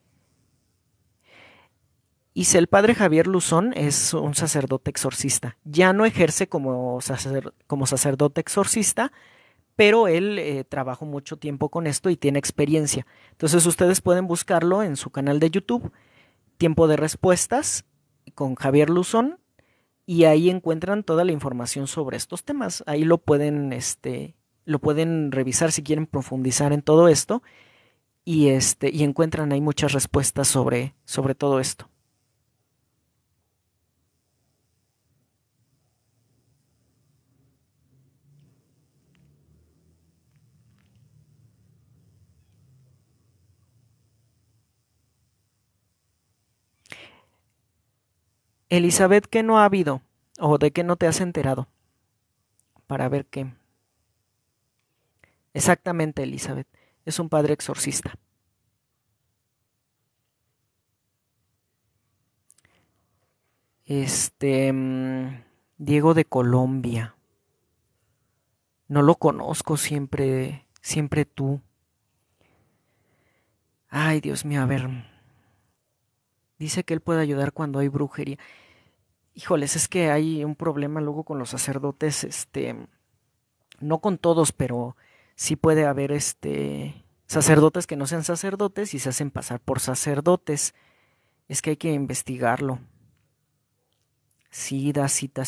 y el padre Javier Luzón es un sacerdote exorcista. Ya no ejerce como, sacerdote exorcista, pero él eh, trabajó mucho tiempo con esto y tiene experiencia. Entonces ustedes pueden buscarlo en su canal de YouTube, Tiempo de Respuestas, con Javier Luzón, y ahí encuentran toda la información sobre estos temas. Ahí lo pueden, este, revisar si quieren profundizar en todo esto y, este, encuentran ahí muchas respuestas sobre todo esto. Elizabeth, ¿qué no ha habido? ¿O de qué no te has enterado? Para ver qué. Exactamente, Elizabeth. Es un padre exorcista. Este. Mm, Diego de Colombia. No lo conozco siempre, siempre tú. Ay, Dios mío, a ver dice que él puede ayudar cuando hay brujería. Híjoles, es que hay un problema luego con los sacerdotes, este, no con todos, pero sí puede haber este sacerdotes que no sean sacerdotes y se hacen pasar por sacerdotes. Es que hay que investigarlo. Sida, da cita,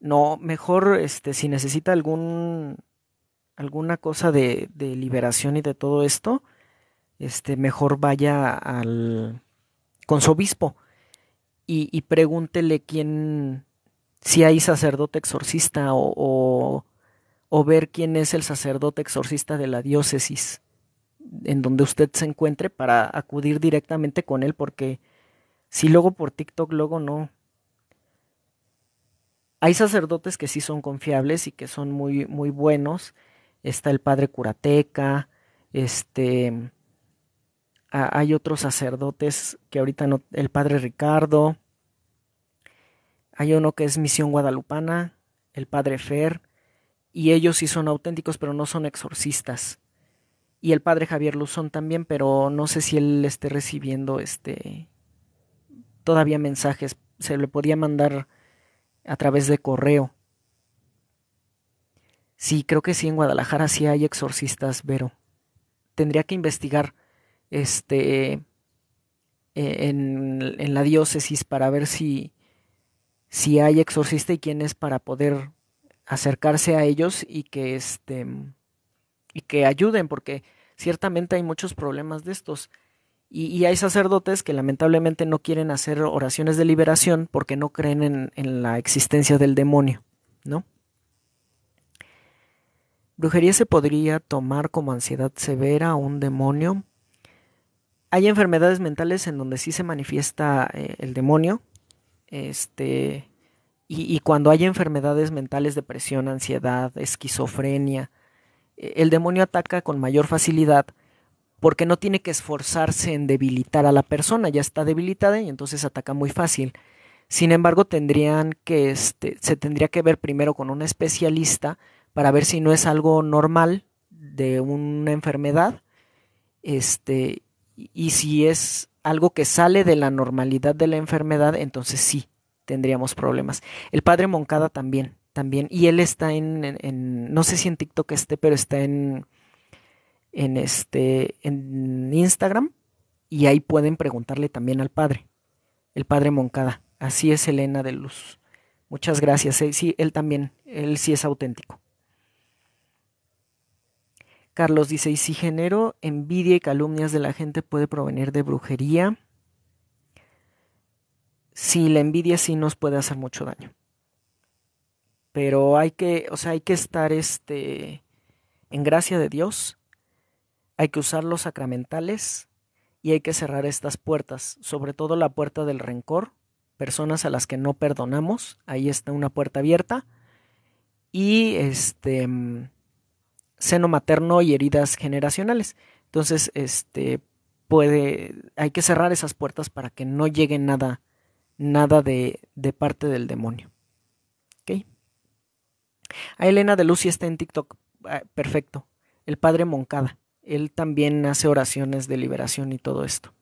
No, mejor este, si necesita algún alguna cosa de, de liberación y de todo esto, este, mejor vaya al, con su obispo y, pregúntele quién, si hay sacerdote exorcista o, ver quién es el sacerdote exorcista de la diócesis en donde usted se encuentre para acudir directamente con él porque si luego por TikTok luego no, hay sacerdotes que sí son confiables y que son muy, muy buenos. Está el padre Curateca, este, hay otros sacerdotes que ahorita no, el padre Ricardo, hay uno que es Misión Guadalupana, el padre Fer, y ellos sí son auténticos, pero no son exorcistas. Y el padre Javier Luzón también, pero no sé si él esté recibiendo este todavía mensajes. Se le podía mandar a través de correo. Sí, creo que sí, en Guadalajara sí hay exorcistas, pero Tendría que investigar este, eh, en, la diócesis para ver si, si hay exorcista y quién es para poder acercarse a ellos y que, este, y que ayuden, porque ciertamente hay muchos problemas de estos. Y, hay sacerdotes que lamentablemente no quieren hacer oraciones de liberación porque no creen en, la existencia del demonio, ¿no? Brujería se podría tomar como ansiedad severa a un demonio hay enfermedades mentales en donde sí se manifiesta eh, el demonio. Este, y, y, cuando hay enfermedades mentales, depresión, ansiedad, esquizofrenia, eh, el demonio ataca con mayor facilidad porque no tiene que esforzarse en debilitar a la persona, ya está debilitada y entonces ataca muy fácil. Sin embargo, tendrían que este, se tendría que ver primero con un especialista para ver si no es algo normal de una enfermedad. Este, y si es algo que sale de la normalidad de la enfermedad, entonces sí, tendríamos problemas. El padre Moncada también, también. Y él está en, en, no sé si en TikTok esté, pero está en, en, este, en Instagram. Y ahí pueden preguntarle también al padre, el padre Moncada. Así es Elena de Luz. Muchas gracias. Eh, sí, él también, él sí es auténtico. Carlos dice, y si genero envidia y calumnias de la gente puede provenir de brujería, si la envidia sí nos puede hacer mucho daño. Pero hay que, o sea, hay que estar este, en gracia de Dios, hay que usar los sacramentales y hay que cerrar estas puertas, sobre todo la puerta del rencor, personas a las que no perdonamos, ahí está una puerta abierta y este seno materno y heridas generacionales. Entonces, este puede, hay que cerrar esas puertas para que no llegue nada, nada de, parte del demonio. ¿ok? A Elena de Lucy está en TikTok. Ah, perfecto. El padre Moncada. Él también hace oraciones de liberación y todo esto.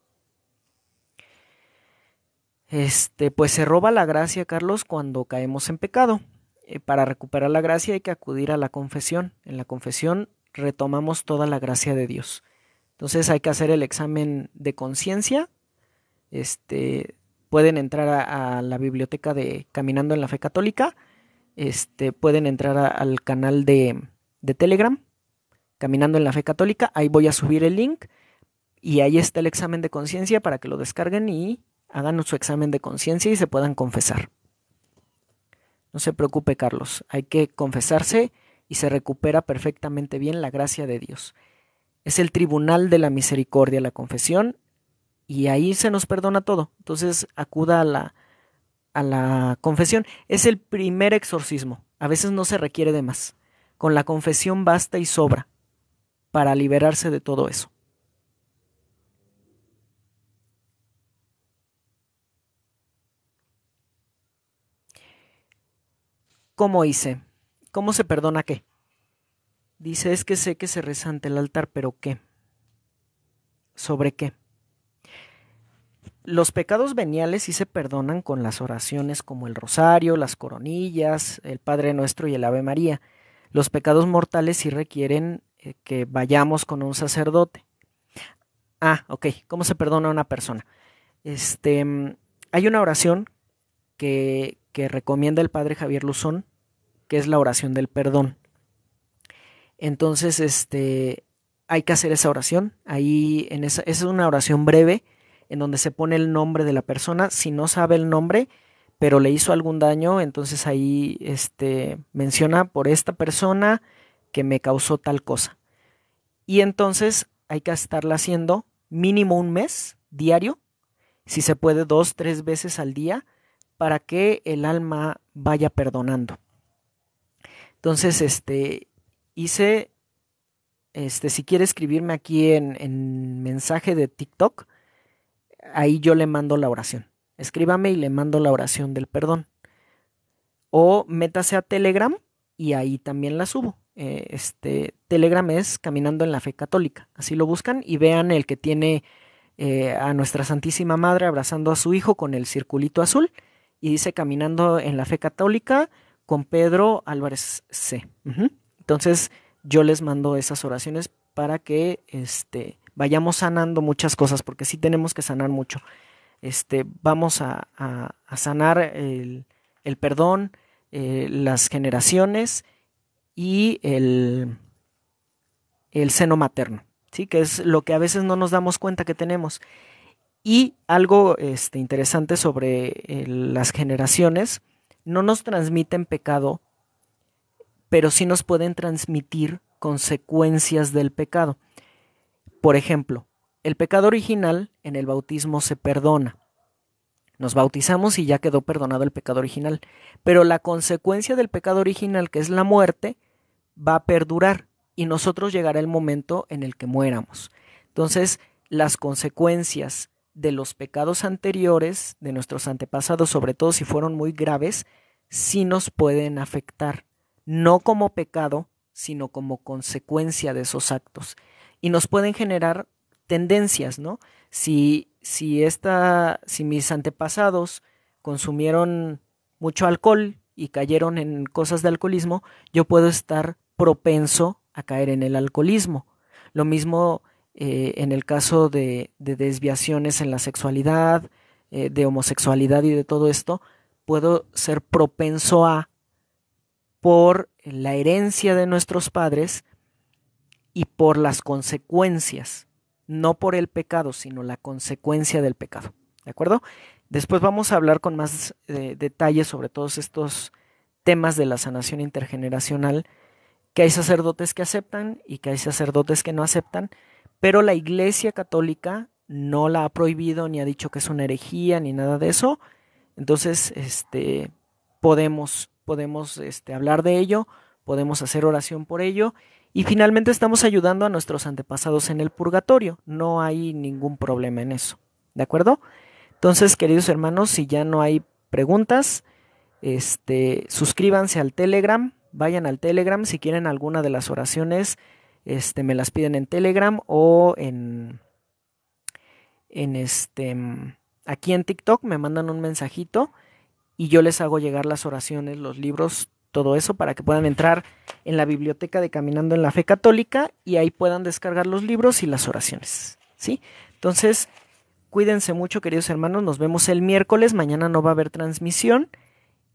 Este, pues se roba la gracia, Carlos, cuando caemos en pecado. Eh, para recuperar la gracia hay que acudir a la confesión. En la confesión retomamos toda la gracia de Dios. Entonces hay que hacer el examen de conciencia. Este, pueden entrar a, la biblioteca de Caminando en la Fe Católica. Este, pueden entrar al canal de Telegram, Caminando en la Fe Católica. Ahí voy a subir el link y ahí está el examen de conciencia para que lo descarguen y hagan su examen de conciencia y se puedan confesar. No se preocupe, Carlos, hay que confesarse y se recupera perfectamente bien la gracia de Dios. Es el tribunal de la misericordia, la confesión, y ahí se nos perdona todo. Entonces acuda a la, a la confesión. Es el primer exorcismo. A veces no se requiere de más. Con la confesión basta y sobra para liberarse de todo eso. ¿Cómo hice? ¿Cómo se perdona qué? Dice, es que sé que se reza ante el altar, pero ¿qué? ¿Sobre qué? Los pecados veniales sí se perdonan con las oraciones como el rosario, las coronillas, el Padre Nuestro y el Ave María. Los pecados mortales sí requieren eh, que vayamos con un sacerdote. Ah, ok. ¿Cómo se perdona a una persona? Este, mm, hay una oración que, que recomienda el padre Javier Luzón, que es la oración del perdón. Entonces, este, hay que hacer esa oración. Ahí en esa, es una oración breve en donde se pone el nombre de la persona. Si no sabe el nombre, pero le hizo algún daño, entonces ahí este, menciona por esta persona que me causó tal cosa. Y entonces hay que estarla haciendo mínimo un mes diario, si se puede dos, tres veces al día, para que el alma vaya perdonando. Entonces, este, hice, este, si quiere escribirme aquí en, mensaje de TikTok, ahí yo le mando la oración. Escríbame y le mando la oración del perdón. O métase a Telegram y ahí también la subo. Eh, este Telegram es Caminando en la Fe Católica. Así lo buscan y vean el que tiene eh, a nuestra Santísima Madre abrazando a su hijo con el circulito azul y dice Caminando en la Fe Católica con Pedro Álvarez C. Entonces yo les mando esas oraciones para que este, vayamos sanando muchas cosas, porque sí tenemos que sanar mucho. Este, vamos a, a, sanar el, el perdón, eh, las generaciones y el, el seno materno, ¿sí? que es lo que a veces no nos damos cuenta que tenemos. Y algo este, interesante sobre eh, las generaciones, no nos transmiten pecado, pero sí nos pueden transmitir consecuencias del pecado. Por ejemplo, el pecado original en el bautismo se perdona. Nos bautizamos y ya quedó perdonado el pecado original. Pero la consecuencia del pecado original, que es la muerte, va a perdurar y nosotros llegará el momento en el que muéramos. Entonces, las consecuencias de los pecados anteriores de nuestros antepasados, sobre todo si fueron muy graves, sí nos pueden afectar, no como pecado, sino como consecuencia de esos actos. Y nos pueden generar tendencias, ¿no? Si, si, esta, si mis antepasados consumieron mucho alcohol y cayeron en cosas de alcoholismo, yo puedo estar propenso a caer en el alcoholismo. Lo mismo eh, en el caso de, desviaciones en la sexualidad, eh, de homosexualidad y de todo esto, puedo ser propenso a, por la herencia de nuestros padres y por las consecuencias, no por el pecado, sino la consecuencia del pecado. ¿De acuerdo? Después vamos a hablar con más eh, detalles sobre todos estos temas de la sanación intergeneracional, que hay sacerdotes que aceptan y que hay sacerdotes que no aceptan. Pero la Iglesia Católica no la ha prohibido ni ha dicho que es una herejía ni nada de eso. Entonces, este, podemos, podemos este, hablar de ello, podemos hacer oración por ello y finalmente estamos ayudando a nuestros antepasados en el purgatorio. No hay ningún problema en eso. ¿De acuerdo? Entonces, queridos hermanos, si ya no hay preguntas, este, suscríbanse al Telegram, vayan al Telegram si quieren alguna de las oraciones este, me las piden en Telegram o en, en este, aquí en TikTok, me mandan un mensajito y yo les hago llegar las oraciones, los libros, todo eso para que puedan entrar en la biblioteca de Caminando en la Fe Católica y ahí puedan descargar los libros y las oraciones, ¿sí? Entonces, cuídense mucho, queridos hermanos, nos vemos el miércoles, mañana no va a haber transmisión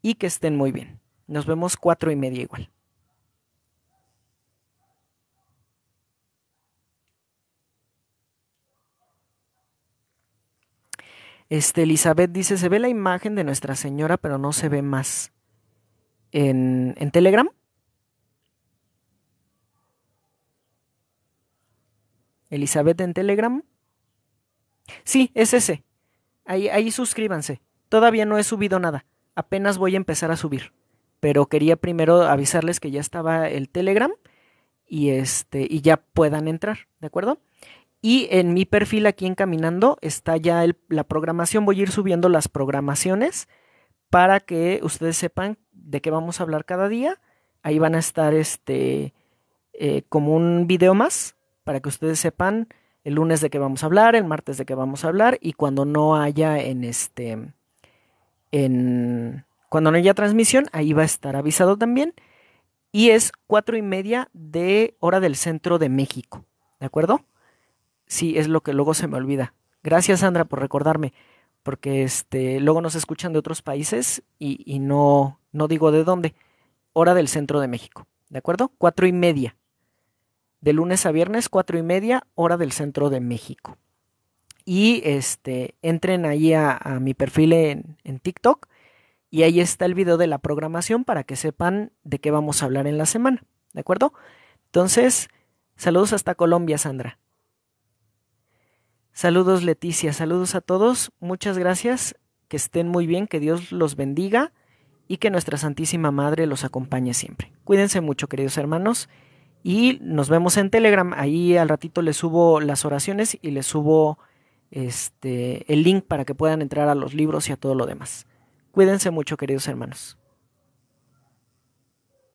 y que estén muy bien. Nos vemos cuatro y media igual. Este, Elizabeth dice, se ve la imagen de Nuestra Señora, pero no se ve más. ¿En, en Telegram? Elizabeth en Telegram. Sí, es ese. Ahí, ahí suscríbanse. Todavía no he subido nada. Apenas voy a empezar a subir. Pero quería primero avisarles que ya estaba el Telegram y este y ya puedan entrar, ¿de acuerdo? Y en mi perfil aquí en Caminando está ya la programación. Voy a ir subiendo las programaciones para que ustedes sepan de qué vamos a hablar cada día. Ahí van a estar este eh, como un video más para que ustedes sepan el lunes de qué vamos a hablar, el martes de qué vamos a hablar y cuando no haya en este en cuando no haya transmisión ahí va a estar avisado también y es cuatro y media de hora del centro de México, ¿de acuerdo? sí, es lo que luego se me olvida. Gracias, Sandra, por recordarme, porque este, luego nos escuchan de otros países y, no, no digo de dónde. Hora del centro de México, ¿de acuerdo? Cuatro y media. De lunes a viernes, cuatro y media, hora del centro de México. Y este, entren ahí a, mi perfil en, en TikTok y ahí está el video de la programación para que sepan de qué vamos a hablar en la semana, ¿de acuerdo? Entonces, saludos hasta Colombia, Sandra. Saludos Leticia, saludos a todos, muchas gracias, que estén muy bien, que Dios los bendiga y que nuestra Santísima Madre los acompañe siempre. Cuídense mucho, queridos hermanos, y nos vemos en Telegram. Ahí al ratito les subo las oraciones y les subo este, el link para que puedan entrar a los libros y a todo lo demás. Cuídense mucho, queridos hermanos.